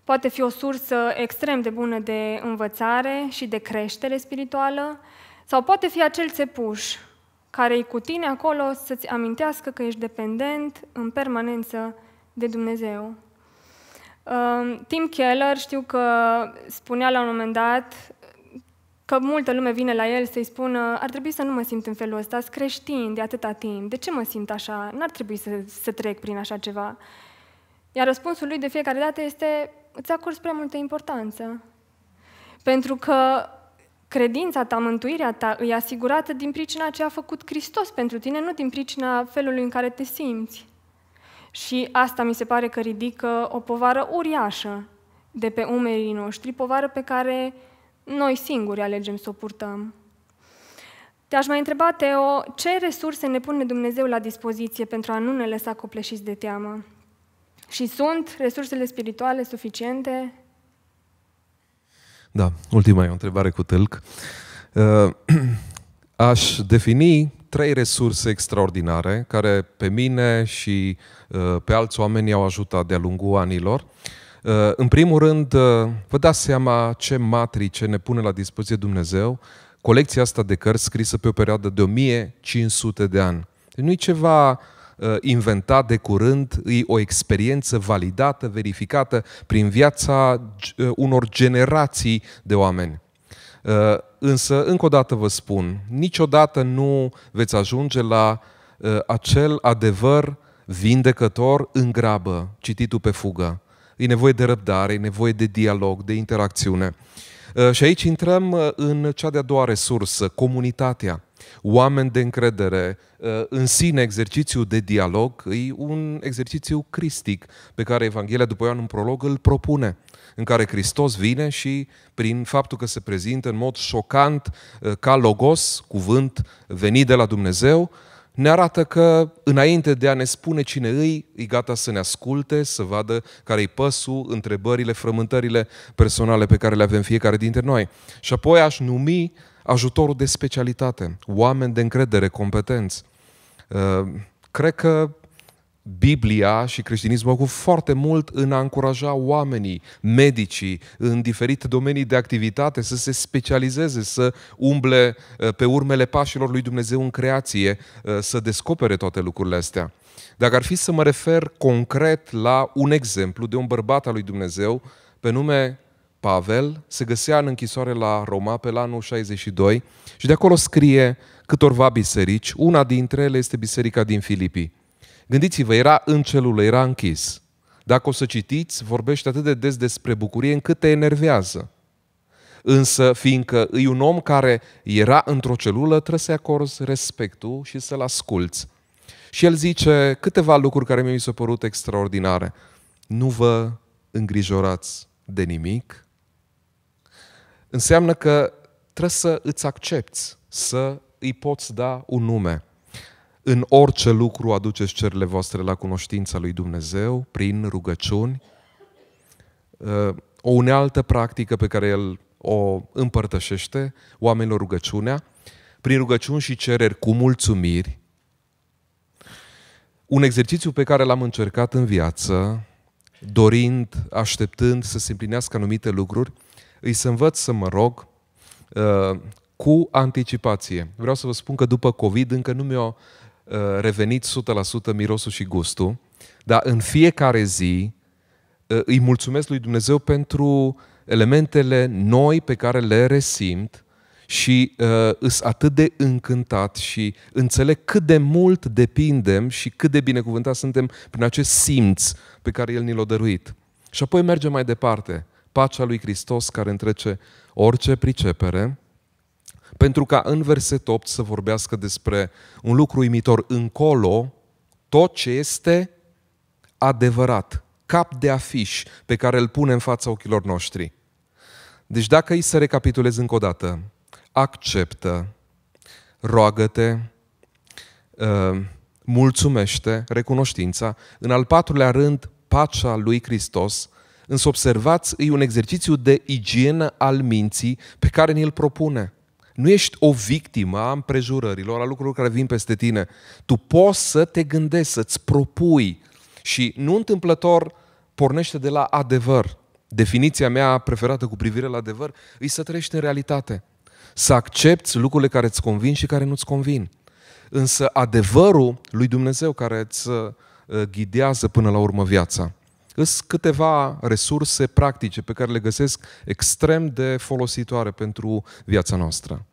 poate fi o sursă extrem de bună de învățare și de creștere spirituală, sau poate fi acel țepuș care e cu tine acolo să-ți amintească că ești dependent în permanență de Dumnezeu. Tim Keller știu că spunea la un moment dat că multă lume vine la el să-i spună ar trebui să nu mă simt în felul ăsta, sunt creștin de atâta timp, de ce mă simt așa? N-ar trebui să, să trec prin așa ceva. Iar răspunsul lui de fiecare dată este îți acord prea multă importanță. Pentru că credința ta, mântuirea ta e asigurată din pricina ce a făcut Hristos pentru tine, nu din pricina felului în care te simți. Și asta mi se pare că ridică o povară uriașă de pe umerii noștri, povară pe care noi singuri alegem să o purtăm. Te-aș mai întreba, Teo, ce resurse ne pune Dumnezeu la dispoziție pentru a nu ne lăsa copleșiți de teamă? Și sunt resursele spirituale suficiente? Da, ultima e o întrebare cu tâlc. Uh, aș defini trei resurse extraordinare care pe mine și uh, pe alți oameni au ajutat de-a lungul anilor. În primul rând, uh, vă dați seama ce matrice ne pune la dispoziție Dumnezeu colecția asta de cărți scrisă pe o perioadă de 1500 de ani. Deci nu e ceva uh, inventat de curând, e o experiență validată, verificată prin viața uh, unor generații de oameni. Însă, încă o dată vă spun, niciodată nu veți ajunge la acel adevăr vindecător în grabă, cititul pe fugă e nevoie de răbdare, e nevoie de dialog, de interacțiune. Uh, și aici intrăm uh, în cea de-a doua resursă, comunitatea. Oameni de încredere, uh, în sine exercițiul de dialog e un exercițiu cristic pe care Evanghelia după Ioan în prolog îl propune, în care Hristos vine și prin faptul că se prezintă în mod șocant ca logos, cuvânt venit de la Dumnezeu, ne arată că înainte de a ne spune cine îi, e gata să ne asculte, să vadă care-i păsul, întrebările, frământările personale pe care le avem fiecare dintre noi. Și apoi aș numi ajutorul de specialitate, oameni de încredere, competenți. Uh, cred că Biblia și creștinismul cu foarte mult în a încuraja oamenii, medicii, în diferite domenii de activitate să se specializeze, să umble uh, pe urmele pașilor lui Dumnezeu în creație, uh, să descopere toate lucrurile astea. Dacă ar fi să mă refer concret la un exemplu de un bărbat al lui Dumnezeu, pe nume Pavel, se găsea în închisoare la Roma pe la anul 62 și de acolo scrie câtorva biserici, una dintre ele este biserica din Filipii. Gândiți-vă, era în celulă, era închis. Dacă o să citiți, vorbește atât de des despre bucurie încât te enervează. Însă, fiindcă e un om care era într-o celulă, trebuie să-i acorzi respectul și să-l asculți. Și el zice câteva lucruri care mi s-au părut extraordinare. Nu vă îngrijorați de nimic. Înseamnă că trebuie să îți accepti, să îi poți da un nume. În orice lucru aduceți cerile voastre la cunoștința lui Dumnezeu, prin rugăciuni. Uh, o unealtă practică pe care el o împărtășește oamenilor rugăciunea, prin rugăciuni și cereri cu mulțumiri. Un exercițiu pe care l-am încercat în viață, dorind, așteptând să se împlinească anumite lucruri, îi să învăț să mă rog uh, cu anticipație. Vreau să vă spun că după COVID încă nu mi o Uh, revenit 100% mirosul și gustul, dar în fiecare zi uh, îi mulțumesc lui Dumnezeu pentru elementele noi pe care le resimt și uh, îs atât de încântat și înțeleg cât de mult depindem și cât de binecuvântat suntem prin acest simț pe care El ni l-a dăruit. Și apoi mergem mai departe. Pacea lui Hristos care întrece orice pricepere, pentru ca în verset 8 să vorbească despre un lucru imitor. Încolo, tot ce este adevărat, cap de afiș pe care îl pune în fața ochilor noștri. Deci dacă îi să recapitulez încă o dată, acceptă, roagă-te, uh, mulțumește, recunoștința. În al patrulea rând, pacea lui Hristos. Însă observați, e un exercițiu de igienă al minții pe care ni-l propune. Nu ești o victimă a împrejurărilor, a lucrurilor care vin peste tine. Tu poți să te gândești, să-ți propui. Și nu întâmplător pornește de la adevăr. Definiția mea preferată cu privire la adevăr e să trăiești în realitate. Să accepti lucrurile care îți convin și care nu-ți convin. Însă adevărul lui Dumnezeu care îți uh, ghidează până la urmă viața. Sunt câteva resurse practice pe care le găsesc extrem de folositoare pentru viața noastră.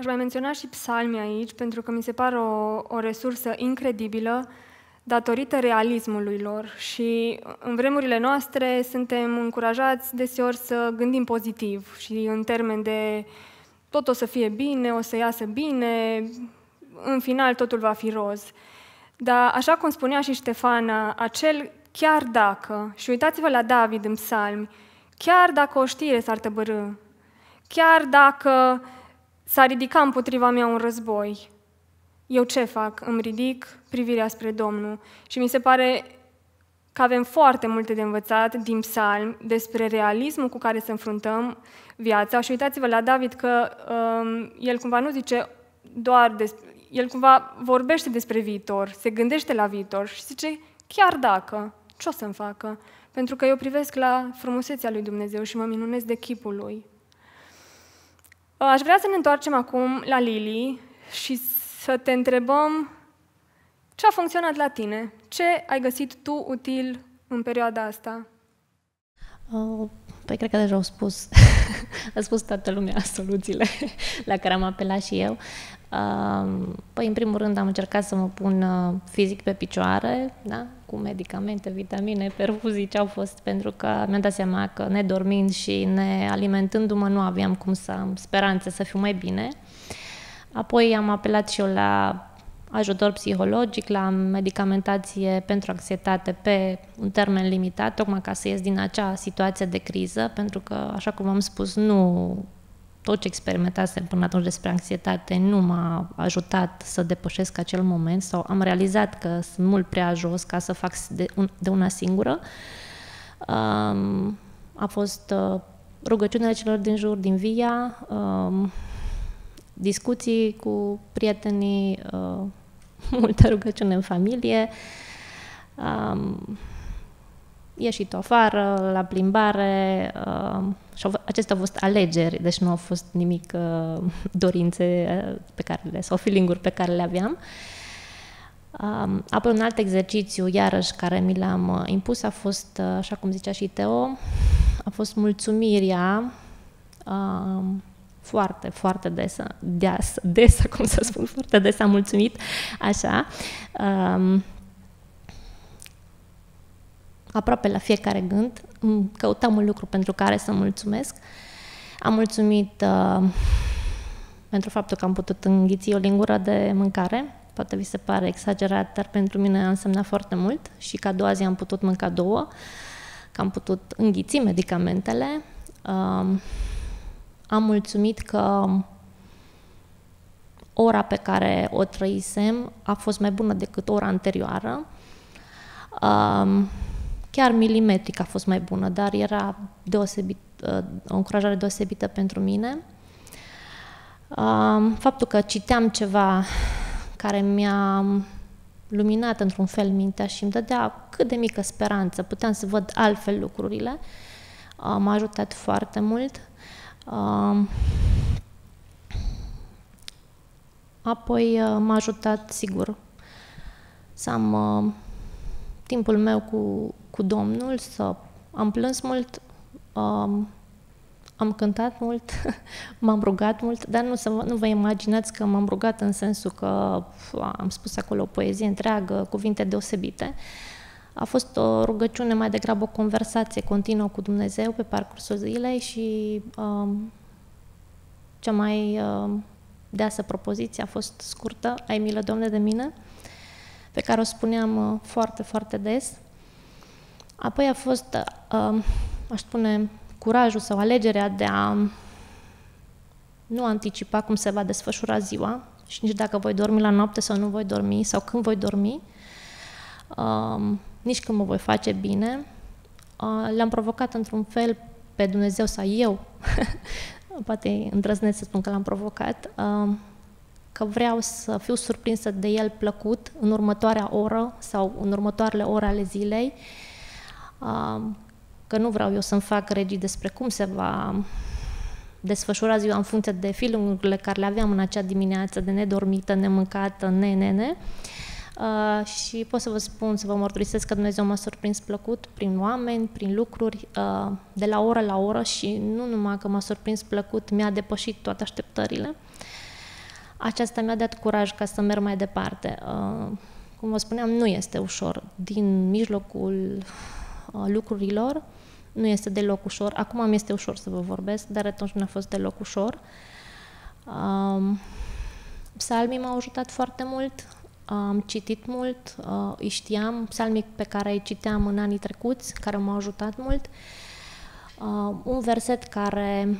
Aș mai menționa și psalmi aici, pentru că mi se pare o, o resursă incredibilă datorită realismului lor și în vremurile noastre suntem încurajați deseori să gândim pozitiv și în termen de tot o să fie bine, o să iasă bine, în final totul va fi roz. Dar așa cum spunea și Ștefana, acel chiar dacă, și uitați-vă la David în psalmi, chiar dacă o știre s-ar tăbărâ, chiar dacă S-a ridicat împotriva mea un război. Eu ce fac? Îmi ridic privirea spre Domnul. Și mi se pare că avem foarte multe de învățat din psalm despre realismul cu care să înfruntăm viața. Și uitați-vă la David că um, el cumva nu zice doar despre... El cumva vorbește despre viitor, se gândește la viitor și zice, chiar dacă, ce o să-mi facă? Pentru că eu privesc la frumusețea lui Dumnezeu și mă minunez de chipul lui. Uh, aș vrea să ne întoarcem acum la Lili și să te întrebăm ce a funcționat la tine? Ce ai găsit tu util în perioada asta? Uh, păi cred că deja au spus, a spus toată lumea soluțiile la care am apelat și eu. Uh, păi în primul rând am încercat să mă pun uh, fizic pe picioare, da? cu medicamente, vitamine, perfuzii, ce au fost, pentru că mi-am dat seama că ne dormind și ne alimentându-mă nu aveam cum să am speranțe să fiu mai bine. Apoi am apelat și eu la ajutor psihologic, la medicamentație pentru anxietate pe un termen limitat, tocmai ca să ies din acea situație de criză, pentru că, așa cum am spus, nu tot ce experimentasem până atunci despre anxietate nu m-a ajutat să depășesc acel moment sau am realizat că sunt mult prea jos ca să fac de, un, de una singură. Um, a fost uh, rugăciunea celor din jur, din via, um, discuții cu prietenii, uh, multă rugăciune în familie. Um, ieșit afară, la plimbare uh, și acestea au fost alegeri, deci nu au fost nimic uh, dorințe uh, pe care le, sau feeling pe care le aveam. Um, apoi un alt exercițiu, iarăși, care mi l-am uh, impus a fost, uh, așa cum zicea și Teo, a fost mulțumirea um, foarte, foarte desă, des, desă cum să spun, foarte desă am mulțumit, așa, um, aproape la fiecare gând, căutam un lucru pentru care să mulțumesc. Am mulțumit uh, pentru faptul că am putut înghiți o lingură de mâncare. Poate vi se pare exagerat, dar pentru mine a însemnat foarte mult și ca a doua zi am putut mânca două, că am putut înghiți medicamentele. Uh, am mulțumit că ora pe care o trăisem a fost mai bună decât ora anterioară. Um, Chiar milimetric a fost mai bună, dar era deosebit, uh, o încurajare deosebită pentru mine. Um, faptul că citeam ceva care mi-a luminat într-un fel mintea și îmi dădea cât de mică speranță, puteam să văd altfel lucrurile, uh, m-a ajutat foarte mult. Um, apoi uh, m-a ajutat, sigur, să am timpul meu cu, cu Domnul, să am plâns mult, um, am cântat mult, m-am rugat mult, dar nu, să, nu vă imaginați că m-am rugat în sensul că am spus acolo o poezie întreagă, cuvinte deosebite. A fost o rugăciune, mai degrabă o conversație continuă cu Dumnezeu pe parcursul zilei și um, cea mai uh, deasă propoziție a fost scurtă, ai milă, Doamne, de mine, pe care o spuneam uh, foarte, foarte des. Apoi a fost, uh, aș spune, curajul sau alegerea de a nu anticipa cum se va desfășura ziua și nici dacă voi dormi la noapte sau nu voi dormi sau când voi dormi, um, nici când mă voi face bine. Uh, l-am provocat într-un fel pe Dumnezeu sau eu, poate îndrăznesc să spun că l-am provocat, um, că vreau să fiu surprinsă de el plăcut în următoarea oră sau în următoarele ore ale zilei, că nu vreau eu să-mi fac regii despre cum se va desfășura ziua în funcție de filmurile care le aveam în acea dimineață, de nedormită, nemâncată, ne-ne-ne. Uh, și pot să vă spun, să vă mărturisesc că Dumnezeu m-a surprins plăcut prin oameni, prin lucruri, uh, de la oră la oră și nu numai că m-a surprins plăcut, mi-a depășit toate așteptările aceasta mi-a dat curaj ca să merg mai departe. Uh, cum vă spuneam, nu este ușor. Din mijlocul uh, lucrurilor, nu este deloc ușor. Acum mi este ușor să vă vorbesc, dar atunci nu a fost deloc ușor. Um, psalmii m-au ajutat foarte mult, am citit mult, uh, îi știam, psalmii pe care îi citeam în anii trecuți, care m-au ajutat mult. Un verset care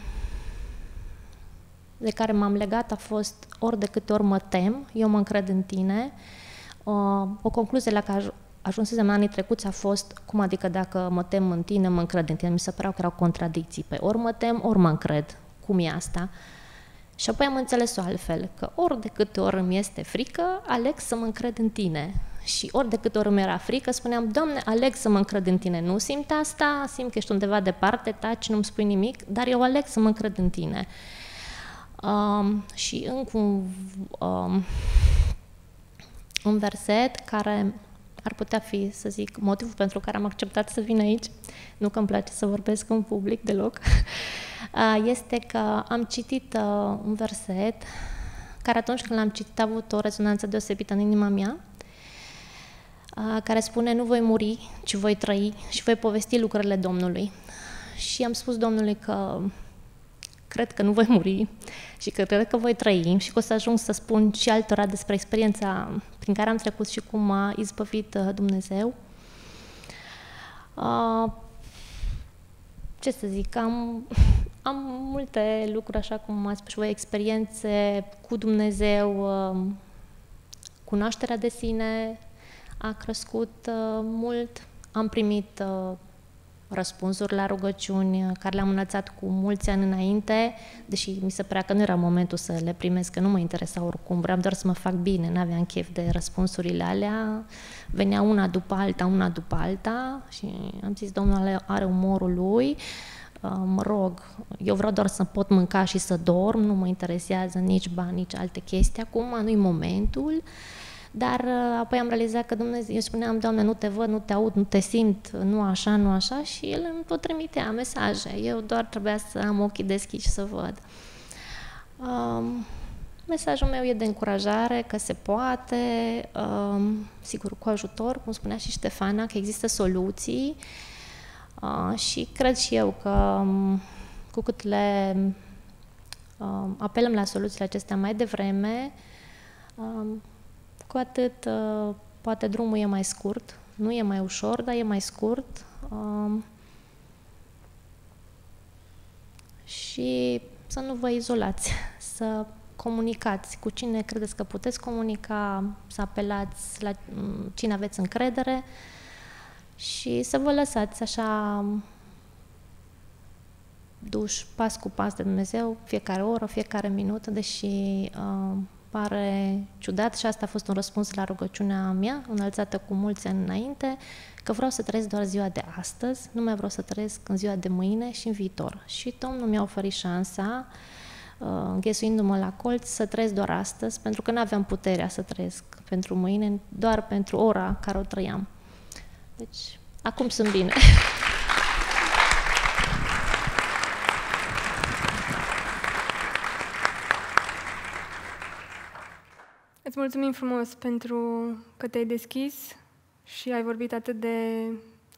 de care m-am legat a fost ori de câte ori mă tem, eu mă încred în tine. O concluzie la care ajunsesem anii trecuți a fost cum adică dacă mă tem în tine, mă încred în tine. Mi se păreau că erau contradicții pe ori mă tem, ori mă încred. Cum e asta? Și apoi am înțeles-o altfel, că ori de câte ori îmi este frică, aleg să mă încred în tine. Și ori de câte ori îmi era frică, spuneam, Doamne, aleg să mă încred în tine. Nu simt asta, simt că ești undeva departe, taci, nu-mi spui nimic, dar eu aleg să mă încred în tine. Um, și încă un, um, un verset care ar putea fi, să zic, motivul pentru care am acceptat să vin aici, nu că îmi place să vorbesc în public deloc, este că am citit uh, un verset care atunci când l-am citit a avut o rezonanță deosebită în inima mea, care spune, nu voi muri, ci voi trăi și voi povesti lucrurile Domnului. Și am spus Domnului că cred că nu voi muri și că cred că voi trăi și că o să ajung să spun și altora despre experiența prin care am trecut și cum m-a izbăvit uh, Dumnezeu. Uh, ce să zic, am, am multe lucruri, așa cum ați spus voi, experiențe cu Dumnezeu, uh, cunoașterea de sine a crescut mult, am primit răspunsuri la rugăciuni care le-am înălțat cu mulți ani înainte, deși mi se părea că nu era momentul să le primesc, că nu mă interesa oricum, vreau doar să mă fac bine, Nu aveam chef de răspunsurile alea. Venea una după alta, una după alta și am zis, domnul are umorul lui, uh, mă rog, eu vreau doar să pot mânca și să dorm, nu mă interesează nici bani, nici alte chestii acum, nu-i momentul. Uh, dar uh, apoi am realizat că Dumnezeu, eu spuneam, Doamne, nu te văd, nu te aud, nu te simt, nu așa, nu așa și El îmi tot trimitea mesaje. Eu doar trebuia să am ochii deschiși și să văd. Um, mesajul meu e de încurajare, că se poate, um, sigur, cu ajutor, cum spunea și Ștefana, că există soluții uh, și cred și eu că um, cu cât le um, apelăm la soluțiile acestea mai devreme, um, cu atât ă, poate drumul e mai scurt, nu e mai ușor, dar e mai scurt. și să nu vă izolați, să comunicați cu cine credeți că puteți comunica, să apelați la cine aveți încredere și să vă lăsați așa duși pas cu pas de Dumnezeu, fiecare oră, fiecare minută, deși uh, pare ciudat și asta a fost un răspuns la rugăciunea mea, înălțată cu mulți ani înainte, că vreau să trăiesc doar ziua de astăzi, nu mai vreau să trăiesc în ziua de mâine și în viitor. Și Domnul mi-a oferit șansa, uh, înghesuindu-mă la colț, să trăiesc doar astăzi, pentru că nu aveam puterea să trăiesc pentru mâine, doar pentru ora care o trăiam. Deci, acum sunt bine. mulțumim frumos pentru că te-ai deschis și ai vorbit atât de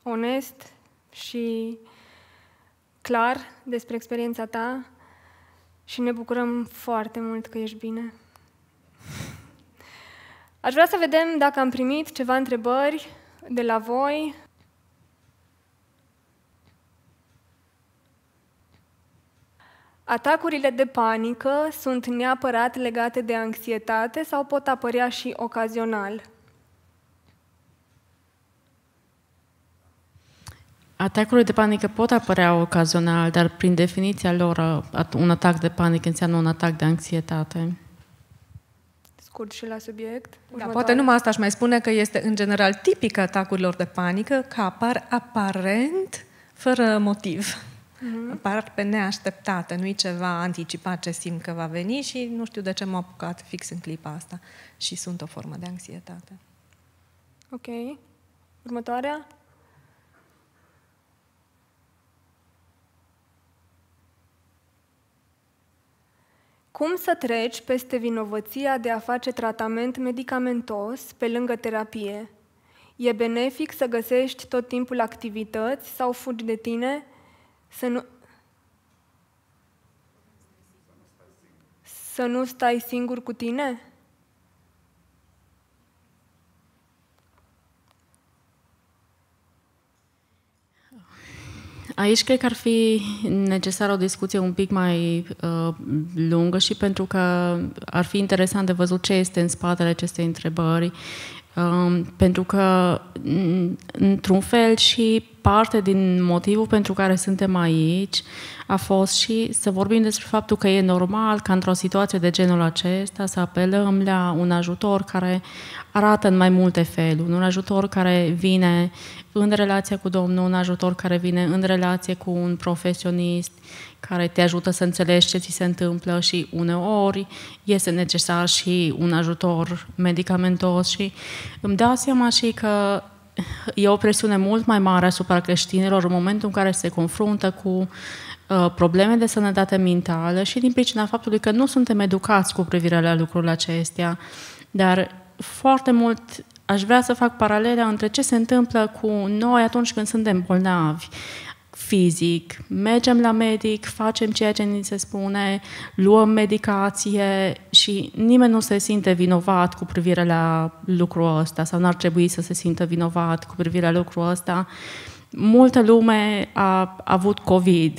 onest și clar despre experiența ta și ne bucurăm foarte mult că ești bine. Aș vrea să vedem dacă am primit ceva întrebări de la voi Atacurile de panică sunt neapărat legate de anxietate sau pot apărea și ocazional? Atacurile de panică pot apărea ocazional, dar prin definiția lor un atac de panică înseamnă un atac de anxietate scurt și la subiect. Da, poate numai asta aș mai spune că este în general tipic atacurilor de panică că apar aparent fără motiv mm-hmm. Apar pe neașteptate, nu-i ceva anticipat ce simt că va veni și nu știu de ce m-a apucat fix în clipa asta. Și sunt o formă de anxietate. Ok. Următoarea? Cum să treci peste vinovăția de a face tratament medicamentos pe lângă terapie? E benefic să găsești tot timpul activități sau fugi de tine? Să nu, să nu stai singur cu tine? Aici cred că ar fi necesară o discuție un pic mai uh, lungă și pentru că ar fi interesant de văzut ce este în spatele acestei întrebări, uh, pentru că, mm, într-un fel, și parte din motivul pentru care suntem aici a fost și să vorbim despre faptul că e normal ca într-o situație de genul acesta să apelăm la un ajutor care arată în mai multe feluri, un ajutor care vine în relație cu Domnul, un ajutor care vine în relație cu un profesionist care te ajută să înțelegi ce ți se întâmplă și uneori este necesar și un ajutor medicamentos și îmi dau seama și că e o presiune mult mai mare asupra creștinilor în momentul în care se confruntă cu uh, probleme de sănătate mentală și din pricina faptului că nu suntem educați cu privire la lucrurile acestea. Dar foarte mult aș vrea să fac paralela între ce se întâmplă cu noi atunci când suntem bolnavi fizic, mergem la medic, facem ceea ce ni se spune, luăm medicație și nimeni nu se simte vinovat cu privire la lucrul ăsta sau n-ar trebui să se simtă vinovat cu privire la lucrul ăsta. Multă lume a avut COVID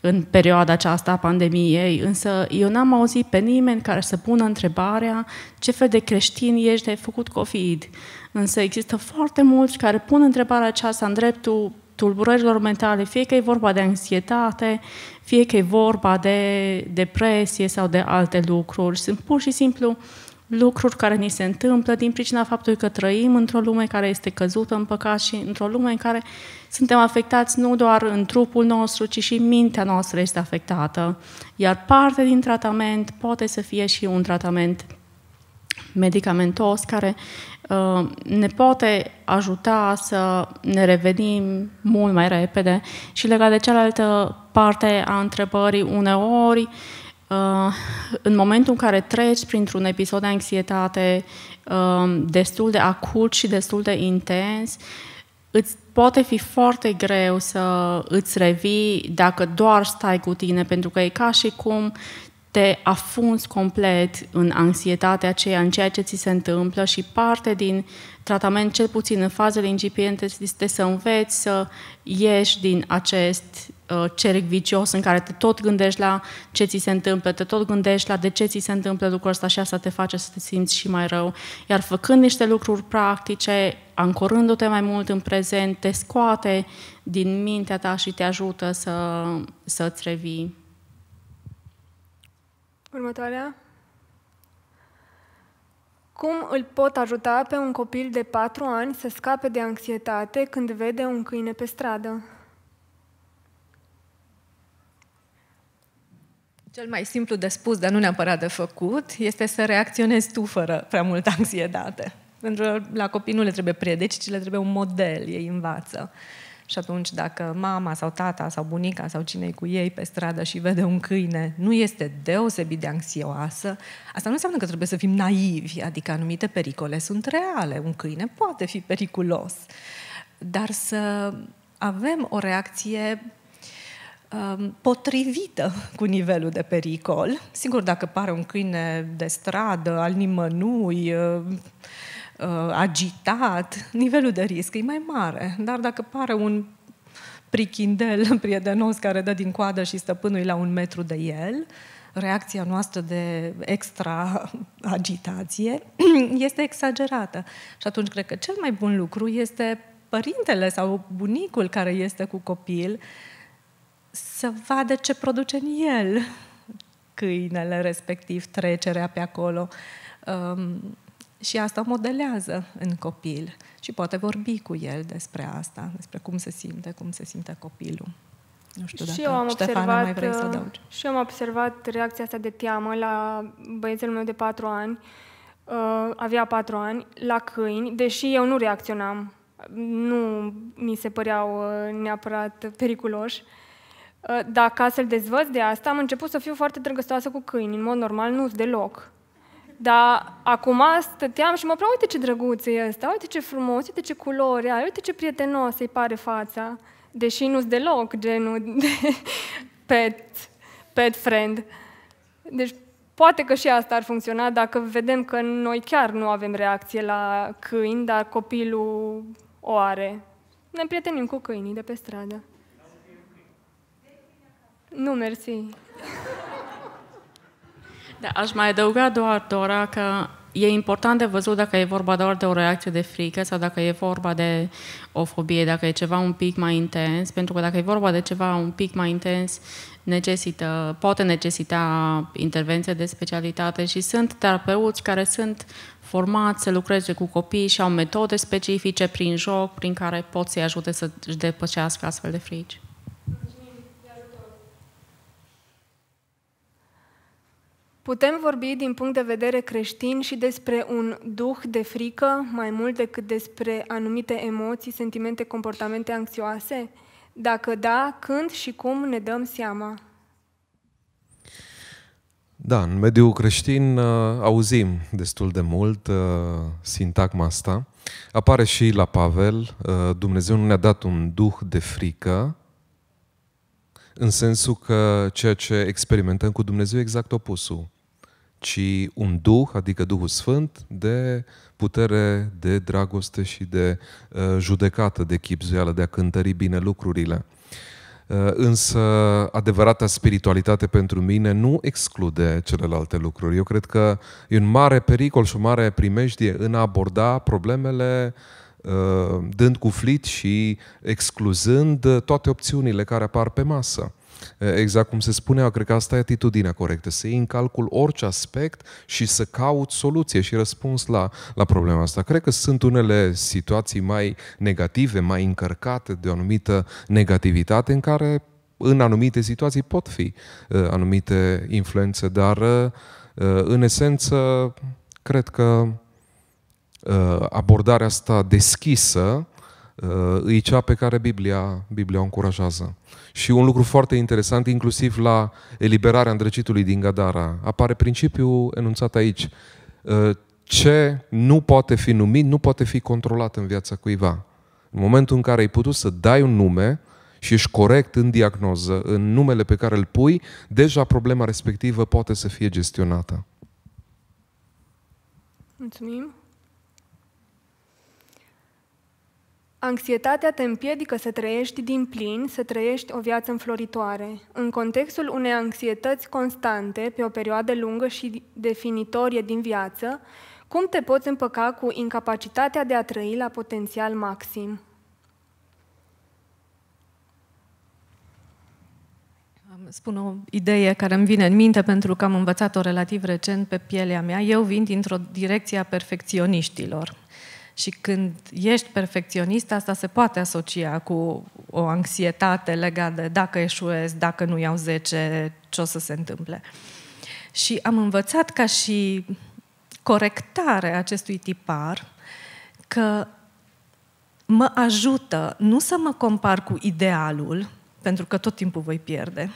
în perioada aceasta a pandemiei, însă eu n-am auzit pe nimeni care să pună întrebarea ce fel de creștin ești de ai făcut COVID. Însă există foarte mulți care pun întrebarea aceasta în dreptul tulburărilor mentale, fie că e vorba de anxietate, fie că e vorba de depresie sau de alte lucruri. Sunt pur și simplu lucruri care ni se întâmplă din pricina faptului că trăim într-o lume care este căzută în păcat și într-o lume în care suntem afectați nu doar în trupul nostru, ci și mintea noastră este afectată. Iar parte din tratament poate să fie și un tratament medicamentos care Ă, ne poate ajuta să ne revenim mult mai repede. Și legat de cealaltă parte a întrebării, uneori, ă, în momentul în care treci printr-un episod de anxietate ă, destul de acut și destul de intens, îți poate fi foarte greu să îți revii dacă doar stai cu tine, pentru că e ca și cum te afunzi complet în anxietatea aceea, în ceea ce ți se întâmplă și parte din tratament, cel puțin în fazele incipiente, este să înveți să ieși din acest uh, cerc vicios în care te tot gândești la ce ți se întâmplă, te tot gândești la de ce ți se întâmplă lucrul ăsta și asta te face să te simți și mai rău. Iar făcând niște lucruri practice, ancorându-te mai mult în prezent, te scoate din mintea ta și te ajută să, să-ți revii. Următoarea. Cum îl pot ajuta pe un copil de patru ani să scape de anxietate când vede un câine pe stradă? Cel mai simplu de spus, dar nu neapărat de făcut, este să reacționezi tu fără prea multă anxietate. Pentru că la copii nu le trebuie prieteci, ci le trebuie un model, ei învață. Și atunci dacă mama sau tata sau bunica sau cine cu ei pe stradă și vede un câine, nu este deosebit de anxioasă, asta nu înseamnă că trebuie să fim naivi, adică anumite pericole sunt reale. Un câine poate fi periculos, dar să avem o reacție um, potrivită cu nivelul de pericol. Sigur, dacă pare un câine de stradă, al nimănui, uh, uh, agitat, nivelul de risc e mai mare. Dar dacă pare un prichindel prietenos care dă din coadă și stăpânul la un metru de el, reacția noastră de extra agitație este exagerată. Și atunci cred că cel mai bun lucru este părintele sau bunicul care este cu copil să vadă ce produce în el câinele respectiv, trecerea pe acolo. Um, și asta modelează în copil și poate vorbi cu el despre asta, despre cum se simte, cum se simte copilul. Nu știu dacă și eu am Ștefana, observat, mai vrei să uh, adaugi. Și eu am observat reacția asta de teamă la băiețelul meu de patru ani, uh, avea patru ani, la câini, deși eu nu reacționam. Nu mi se păreau uh, neapărat periculoși. Uh, dar ca să-l dezvăț de asta, am început să fiu foarte drăgăstoasă cu câini. În mod normal, nu deloc. Dar acum stăteam și mă prea, uite ce drăguț e ăsta, uite ce frumos, uite ce culori are, uite ce prietenos îi pare fața. Deși nu-s deloc genul de pet, pet friend. Deci poate că și asta ar funcționa dacă vedem că noi chiar nu avem reacție la câini, dar copilul o are. Ne prietenim cu câinii de pe stradă. Nu, mersi. Da, aș mai adăuga doar, Dora, că e important de văzut dacă e vorba doar de o reacție de frică sau dacă e vorba de o fobie, dacă e ceva un pic mai intens, pentru că dacă e vorba de ceva un pic mai intens, necesită, poate necesita intervenție de specialitate și sunt terapeuți care sunt formați să lucreze cu copii și au metode specifice prin joc prin care pot să-i ajute să-și depășească astfel de frici. Putem vorbi din punct de vedere creștin și despre un duh de frică mai mult decât despre anumite emoții, sentimente, comportamente anxioase? Dacă da, când și cum ne dăm seama? Da, în mediul creștin uh, auzim destul de mult uh, sintagma asta. Apare și la Pavel, uh, Dumnezeu nu ne-a dat un duh de frică, în sensul că ceea ce experimentăm cu Dumnezeu e exact opusul, ci un Duh, adică Duhul Sfânt, de putere, de dragoste și de uh, judecată, de chipzuială, de a cântări bine lucrurile. Uh, însă adevărata spiritualitate pentru mine nu exclude celelalte lucruri. Eu cred că e un mare pericol și o mare primejdie în a aborda problemele uh, Uh, dând cuflit și excluzând uh, toate opțiunile care apar pe masă. Uh, exact cum se spunea, cred că asta e atitudinea corectă, să iei în calcul orice aspect și să cauți soluție și răspuns la, la problema asta. Cred că sunt unele situații mai negative, mai încărcate de o anumită negativitate în care în anumite situații pot fi uh, anumite influențe, dar uh, în esență cred că Uh, abordarea asta deschisă e uh, cea pe care Biblia, Biblia o încurajează. Și un lucru foarte interesant, inclusiv la eliberarea îndrăcitului din Gadara, apare principiul enunțat aici. Uh, ce nu poate fi numit, nu poate fi controlat în viața cuiva. În momentul în care ai putut să dai un nume și ești corect în diagnoză, în numele pe care îl pui, deja problema respectivă poate să fie gestionată. Mulțumim. Anxietatea te împiedică să trăiești din plin, să trăiești o viață înfloritoare. În contextul unei anxietăți constante, pe o perioadă lungă și definitorie din viață, cum te poți împăca cu incapacitatea de a trăi la potențial maxim? Spun o idee care îmi vine în minte pentru că am învățat-o relativ recent pe pielea mea. Eu vin dintr-o direcție a perfecționiștilor și când ești perfecționist, asta se poate asocia cu o anxietate legată de dacă eșuez, dacă nu iau 10, ce o să se întâmple. Și am învățat ca și corectare acestui tipar că mă ajută nu să mă compar cu idealul, pentru că tot timpul voi pierde,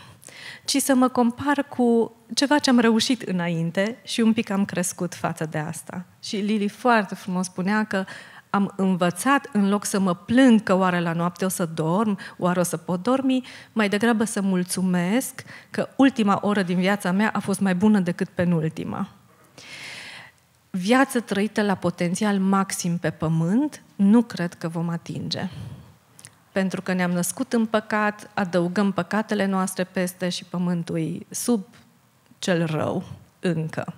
ci să mă compar cu ceva ce am reușit înainte și un pic am crescut față de asta. Și Lili foarte frumos spunea că am învățat, în loc să mă plâng că oare la noapte o să dorm, oare o să pot dormi, mai degrabă să mulțumesc că ultima oră din viața mea a fost mai bună decât penultima. Viață trăită la potențial maxim pe pământ, nu cred că vom atinge pentru că ne-am născut în păcat, adăugăm păcatele noastre peste și pământul sub cel rău încă.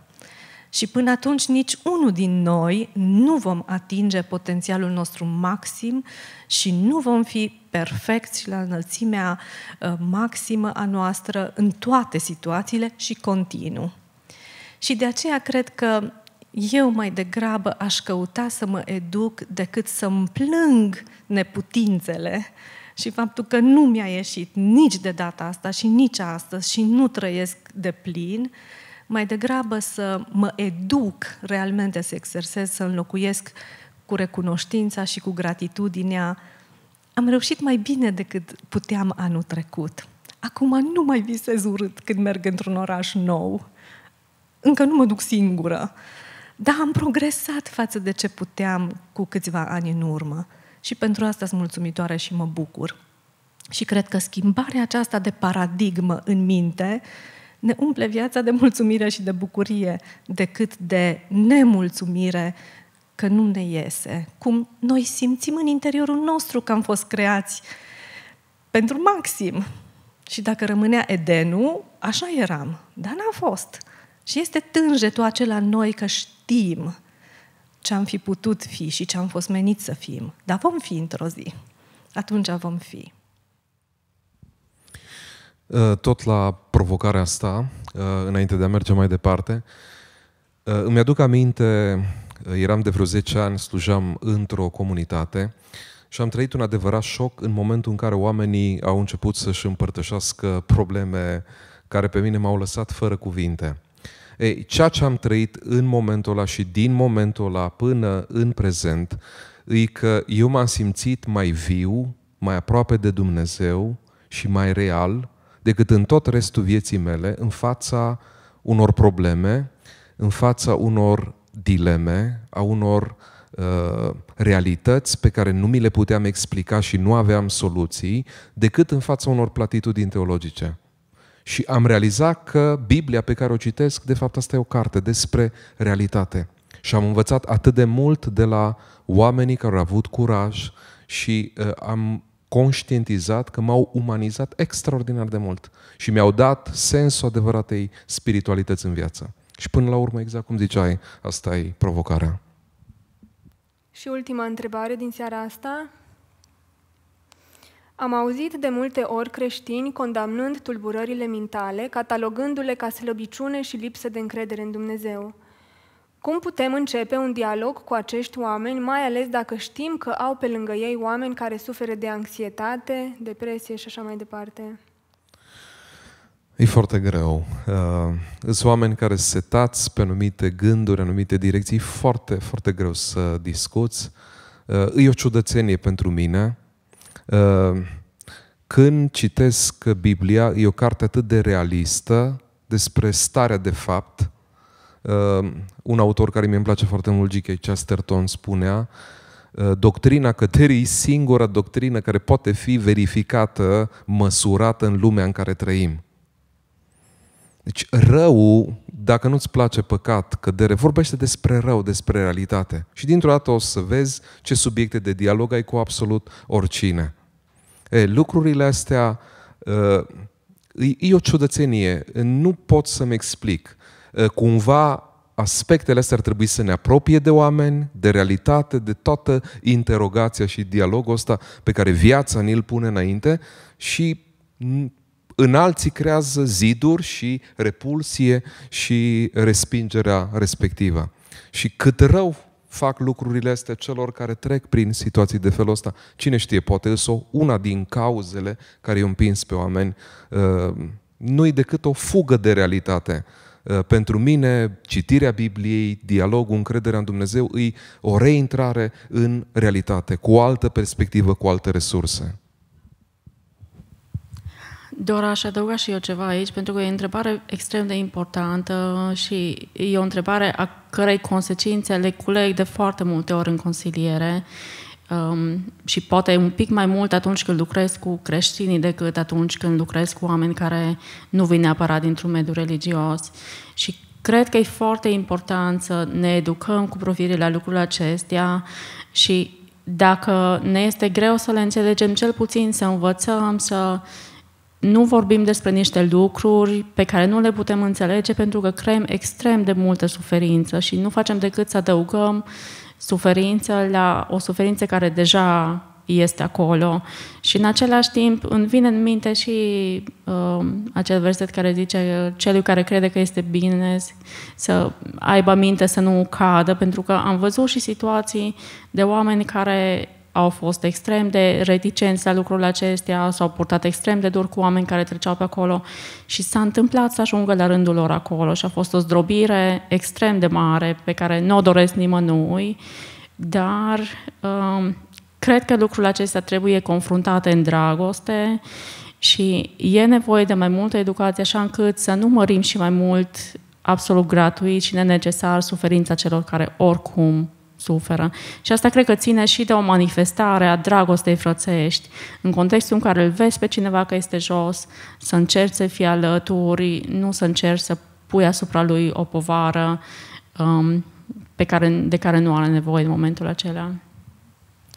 Și până atunci nici unul din noi nu vom atinge potențialul nostru maxim și nu vom fi perfecți la înălțimea uh, maximă a noastră în toate situațiile și continuu. Și de aceea cred că eu mai degrabă aș căuta să mă educ decât să-mi plâng neputințele și faptul că nu mi-a ieșit nici de data asta și nici astăzi și nu trăiesc de plin, mai degrabă să mă educ realmente să exersez, să înlocuiesc cu recunoștința și cu gratitudinea. Am reușit mai bine decât puteam anul trecut. Acum nu mai visez urât când merg într-un oraș nou. Încă nu mă duc singură. Uh, da, am progresat față de ce puteam cu câțiva ani în urmă și pentru asta sunt mulțumitoare și mă bucur. Și cred că schimbarea aceasta de paradigmă în minte ne umple viața de mulțumire și de bucurie, decât de nemulțumire că nu ne iese. Cum noi simțim în interiorul nostru că am fost creați pentru maxim. Și dacă rămânea Edenul, așa eram. Dar n-a fost. Și este tânjetul acela în noi că știm ce am fi putut fi și ce am fost menit să fim. Dar vom fi într-o zi. Atunci vom fi. Uh, tot la provocarea asta, uh, înainte de a merge mai departe, uh, îmi aduc aminte, eram de vreo 10 ani, slujeam într-o comunitate și am trăit un adevărat șoc în momentul în care oamenii au început să-și împărtășească probleme care pe mine m-au lăsat fără cuvinte. Ei, ceea ce am trăit în momentul ăla și din momentul ăla până în prezent, e că eu m-am simțit mai viu, mai aproape de Dumnezeu și mai real decât în tot restul vieții mele în fața unor probleme, în fața unor dileme, a unor uh, realități pe care nu mi le puteam explica și nu aveam soluții, decât în fața unor platitudini teologice. Și am realizat că Biblia pe care o citesc, de fapt asta e o carte despre realitate. Și am învățat atât de mult de la oamenii care au avut curaj și uh, am conștientizat că m-au umanizat extraordinar de mult și mi-au dat sensul adevăratei spiritualități în viață. Și până la urmă, exact cum ziceai, asta e provocarea. Și ultima întrebare din seara asta, am auzit de multe ori creștini condamnând tulburările mentale, catalogându-le ca slăbiciune și lipsă de încredere în Dumnezeu. Cum putem începe un dialog cu acești oameni, mai ales dacă știm că au pe lângă ei oameni care suferă de anxietate, depresie și așa mai departe? E foarte greu. Uh, sunt oameni care setați pe anumite gânduri, anumite direcții, foarte, foarte greu să discuți. Uh, e o ciudățenie pentru mine Ehm, când citesc Biblia, e o carte atât de realistă despre starea de fapt. Ehm, un autor care mi e place foarte mult, G.K. Chesterton, spunea ehm, doctrina căterii e singura doctrină care poate fi verificată, măsurată în lumea în care trăim. Deci rău, dacă nu-ți place păcat, cădere, vorbește despre rău, despre realitate. Și dintr-o dată o să vezi ce subiecte de dialog ai cu absolut oricine. E, lucrurile astea e, e o ciudățenie. Nu pot să-mi explic. E, cumva aspectele astea ar trebui să ne apropie de oameni, de realitate, de toată interogația și dialogul ăsta pe care viața ni-l pune înainte și în alții creează ziduri și repulsie și respingerea respectivă. Și cât rău fac lucrurile astea celor care trec prin situații de felul ăsta. Cine știe, poate sau una din cauzele care îi împins pe oameni uh, nu-i decât o fugă de realitate. Uh, pentru mine, citirea Bibliei, dialogul, încrederea în Dumnezeu, îi o reintrare în realitate, cu o altă perspectivă, cu alte resurse. Doar aș adăuga și eu ceva aici, pentru că e o întrebare extrem de importantă și e o întrebare a cărei consecințe le culeg de foarte multe ori în consiliere um, și poate un pic mai mult atunci când lucrez cu creștinii decât atunci când lucrez cu oameni care nu vin neapărat dintr-un mediu religios. Și cred că e foarte important să ne educăm cu privire la lucrurile acestea și dacă ne este greu să le înțelegem, cel puțin să învățăm să nu vorbim despre niște lucruri pe care nu le putem înțelege pentru că creăm extrem de multă suferință și nu facem decât să adăugăm suferință la o suferință care deja este acolo. Și în același timp îmi vine în minte și uh, acel verset care zice celui care crede că este bine să aibă minte să nu cadă, pentru că am văzut și situații de oameni care au fost extrem de reticenți la lucrul acestea, s-au purtat extrem de dur cu oameni care treceau pe acolo și s-a întâmplat să ajungă la rândul lor acolo și a fost o zdrobire extrem de mare pe care nu o doresc nimănui, dar um, cred că lucrul acesta trebuie confruntate în dragoste și e nevoie de mai multă educație așa încât să nu mărim și mai mult absolut gratuit și nenecesar suferința celor care oricum suferă. Și asta cred că ține și de o manifestare a dragostei frățești. În contextul în care îl vezi pe cineva că este jos, să încerci să fii alături, nu să încerci să pui asupra lui o povară um, pe care, de care nu are nevoie în momentul acela.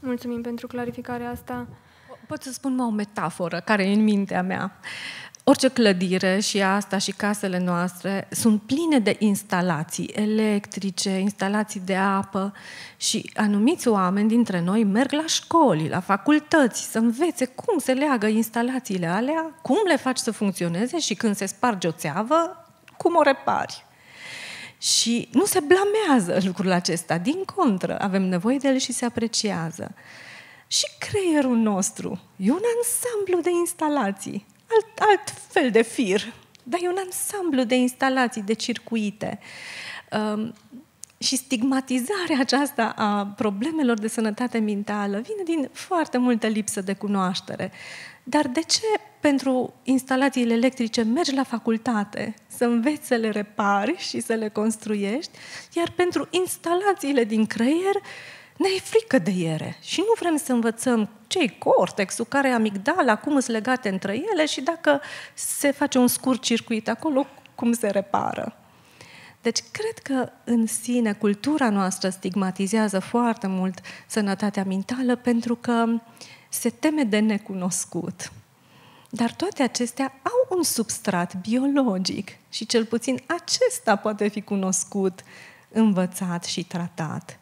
Mulțumim pentru clarificarea asta. Pot să spun o metaforă care e în mintea mea. Orice clădire și asta și casele noastre sunt pline de instalații electrice, instalații de apă și anumiți oameni dintre noi merg la școli, la facultăți să învețe cum se leagă instalațiile alea, cum le faci să funcționeze și când se sparge o țeavă, cum o repari. Și nu se blamează lucrul acesta, din contră, avem nevoie de el și se apreciază. Și creierul nostru e un ansamblu de instalații alt, alt fel de fir, dar e un ansamblu de instalații, de circuite. Um, și stigmatizarea aceasta a problemelor de sănătate mentală vine din foarte multă lipsă de cunoaștere. Dar de ce pentru instalațiile electrice mergi la facultate să înveți să le repari și să le construiești, iar pentru instalațiile din creier ne e frică de ele și nu vrem să învățăm ce-i cortexul, care e amigdala, cum sunt legate între ele și dacă se face un scurt circuit acolo, cum se repară. Deci, cred că în sine cultura noastră stigmatizează foarte mult sănătatea mentală pentru că se teme de necunoscut. Dar toate acestea au un substrat biologic și cel puțin acesta poate fi cunoscut, învățat și tratat.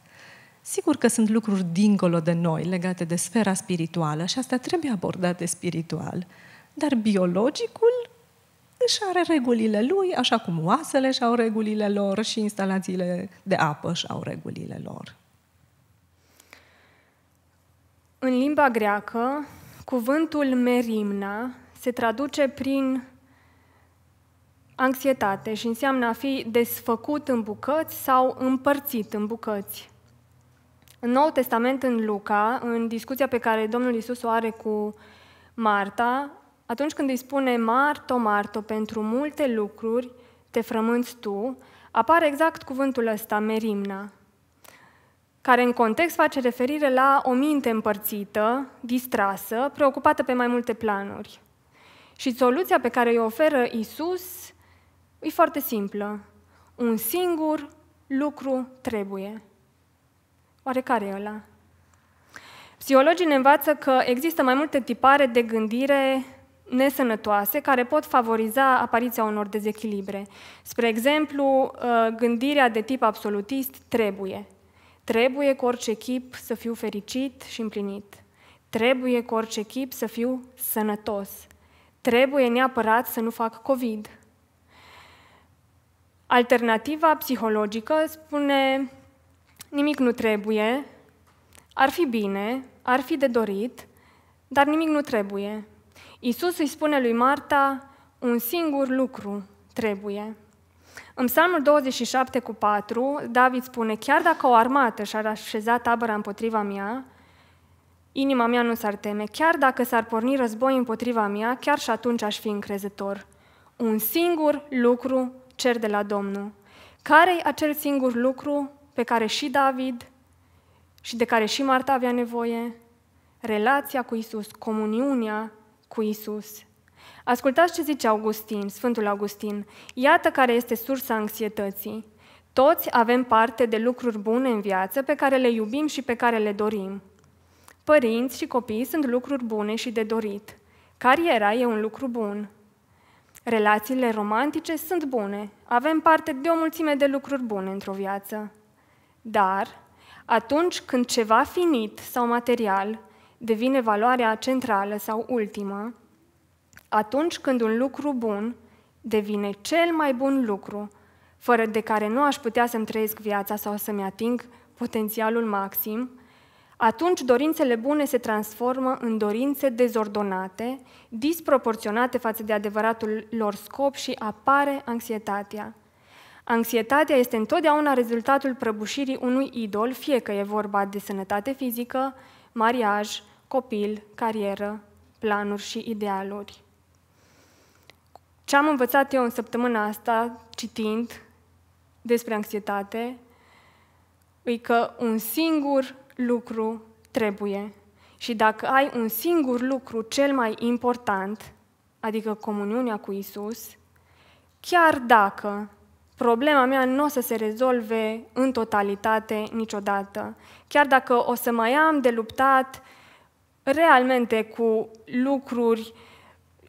Sigur că sunt lucruri dincolo de noi, legate de sfera spirituală și astea trebuie abordate spiritual, dar biologicul își are regulile lui, așa cum oasele și-au regulile lor și instalațiile de apă și-au regulile lor. În limba greacă, cuvântul merimna se traduce prin anxietate și înseamnă a fi desfăcut în bucăți sau împărțit în bucăți. În Noul Testament, în Luca, în discuția pe care Domnul Isus o are cu Marta, atunci când îi spune Marto, Marto, pentru multe lucruri te frămânți tu, apare exact cuvântul ăsta, merimna, care în context face referire la o minte împărțită, distrasă, preocupată pe mai multe planuri. Și soluția pe care îi oferă Isus e foarte simplă. Un singur lucru trebuie. Oare care e ăla? Psihologii ne învață că există mai multe tipare de gândire nesănătoase care pot favoriza apariția unor dezechilibre. Spre exemplu, ă, gândirea de tip absolutist trebuie. Trebuie cu orice chip să fiu fericit și împlinit. Trebuie cu orice chip să fiu sănătos. Trebuie neapărat să nu fac COVID. Alternativa psihologică spune nimic nu trebuie, ar fi bine, ar fi de dorit, dar nimic nu trebuie. Isus îi spune lui Marta, un singur lucru trebuie. În Psalmul 27 cu 4, David spune, chiar dacă o armată și-ar așeza tabăra împotriva mea, inima mea nu s-ar teme, chiar dacă s-ar porni război împotriva mea, chiar și atunci aș fi încrezător. Un singur lucru cer de la Domnul. Care-i acel singur lucru pe care și David și de care și Marta avea nevoie, relația cu Isus, comuniunea cu Isus. Ascultați ce zice Augustin, Sfântul Augustin. Iată care este sursa anxietății. Toți avem parte de lucruri bune în viață pe care le iubim și pe care le dorim. Părinți și copii sunt lucruri bune și de dorit. Cariera e un lucru bun. Relațiile romantice sunt bune. Avem parte de o mulțime de lucruri bune într-o viață. Dar, atunci când ceva finit sau material devine valoarea centrală sau ultimă, atunci când un lucru bun devine cel mai bun lucru, fără de care nu aș putea să-mi trăiesc viața sau să-mi ating potențialul maxim, atunci dorințele bune se transformă în dorințe dezordonate, disproporționate față de adevăratul lor scop și apare anxietatea. Anxietatea este întotdeauna rezultatul prăbușirii unui idol, fie că e vorba de sănătate fizică, mariaj, copil, carieră, planuri și idealuri. Ce am învățat eu în săptămâna asta, citind despre anxietate, e că un singur lucru trebuie. Și dacă ai un singur lucru cel mai important, adică comuniunea cu Isus, chiar dacă problema mea nu o să se rezolve în totalitate niciodată. Chiar dacă o să mai am de luptat realmente cu lucruri,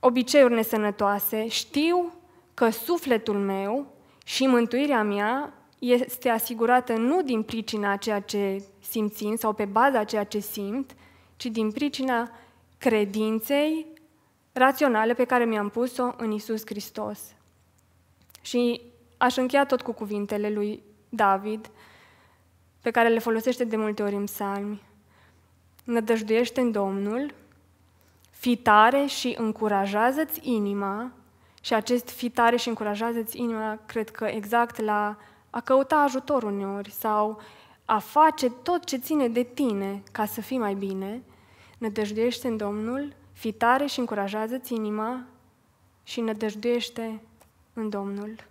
obiceiuri nesănătoase, știu că sufletul meu și mântuirea mea este asigurată nu din pricina a ceea ce simțim sau pe baza a ceea ce simt, ci din pricina credinței raționale pe care mi-am pus-o în Isus Hristos. Și Aș încheia tot cu cuvintele lui David, pe care le folosește de multe ori în psalmi. Nădăjduiește în Domnul, fi tare și încurajează-ți inima, și acest fi tare și încurajează-ți inima, cred că exact la a căuta ajutor uneori sau a face tot ce ține de tine ca să fii mai bine, nădăjduiește în Domnul, fi tare și încurajează-ți inima și nădăjduiește în Domnul.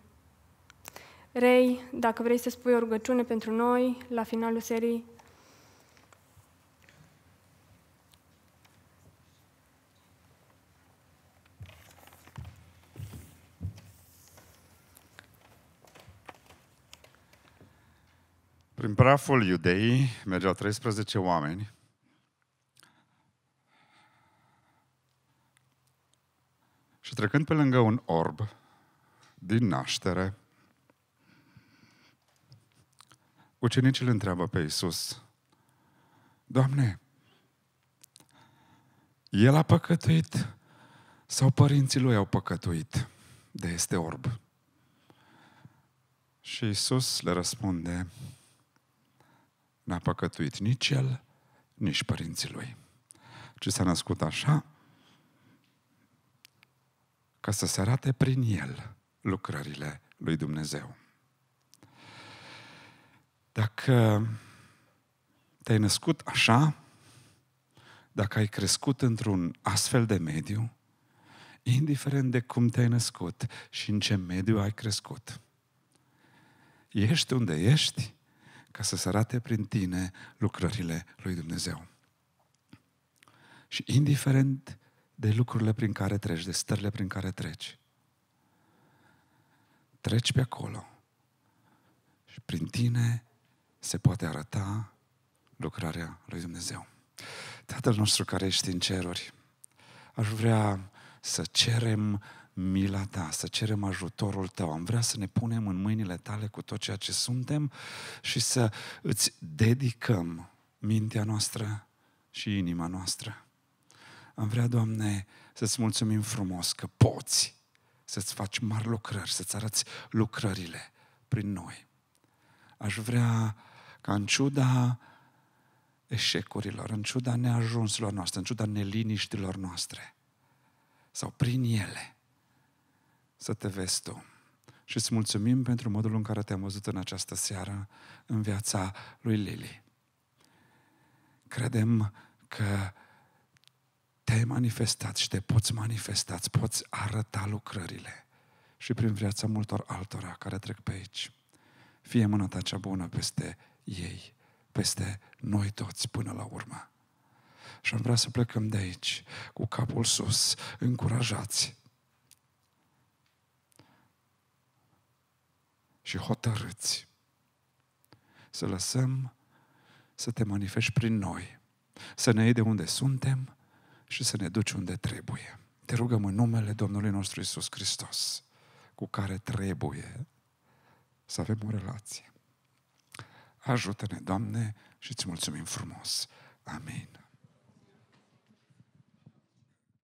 Rei, dacă vrei să spui o rugăciune pentru noi la finalul serii, Prin praful iudeii mergeau 13 oameni și trecând pe lângă un orb din naștere, ucenicii îl întreabă pe Iisus, Doamne, el a păcătuit sau părinții lui au păcătuit de este orb? Și Iisus le răspunde, n-a păcătuit nici el, nici părinții lui. Ci s-a născut așa ca să se arate prin el lucrările lui Dumnezeu. Dacă te-ai născut așa, dacă ai crescut într-un astfel de mediu, indiferent de cum te-ai născut și în ce mediu ai crescut, ești unde ești ca să se arate prin tine lucrările lui Dumnezeu. Și indiferent de lucrurile prin care treci, de stările prin care treci, treci pe acolo și prin tine se poate arăta lucrarea lui Dumnezeu. Tatăl nostru care ești în ceruri, aș vrea să cerem mila ta, să cerem ajutorul tău. Am vrea să ne punem în mâinile tale cu tot ceea ce suntem și să îți dedicăm mintea noastră și inima noastră. Am vrea, Doamne, să-ți mulțumim frumos că poți să-ți faci mari lucrări, să-ți arăți lucrările prin noi. Aș vrea ca în ciuda eșecurilor, în ciuda neajunsurilor noastre, în ciuda neliniștilor noastre, sau prin ele, să te vezi tu. Și îți mulțumim pentru modul în care te-am văzut în această seară în viața lui Lili. Credem că te-ai manifestat și te poți manifesta, îți poți arăta lucrările și prin viața multor altora care trec pe aici. Fie mâna ta cea bună peste ei peste noi toți până la urmă. Și am vrea să plecăm de aici cu capul sus, încurajați și hotărâți să lăsăm să te manifesti prin noi, să ne iei de unde suntem și să ne duci unde trebuie. Te rugăm în numele Domnului nostru Isus Hristos, cu care trebuie să avem o relație. Ajută-ne, Doamne, și îți mulțumim frumos. Amin.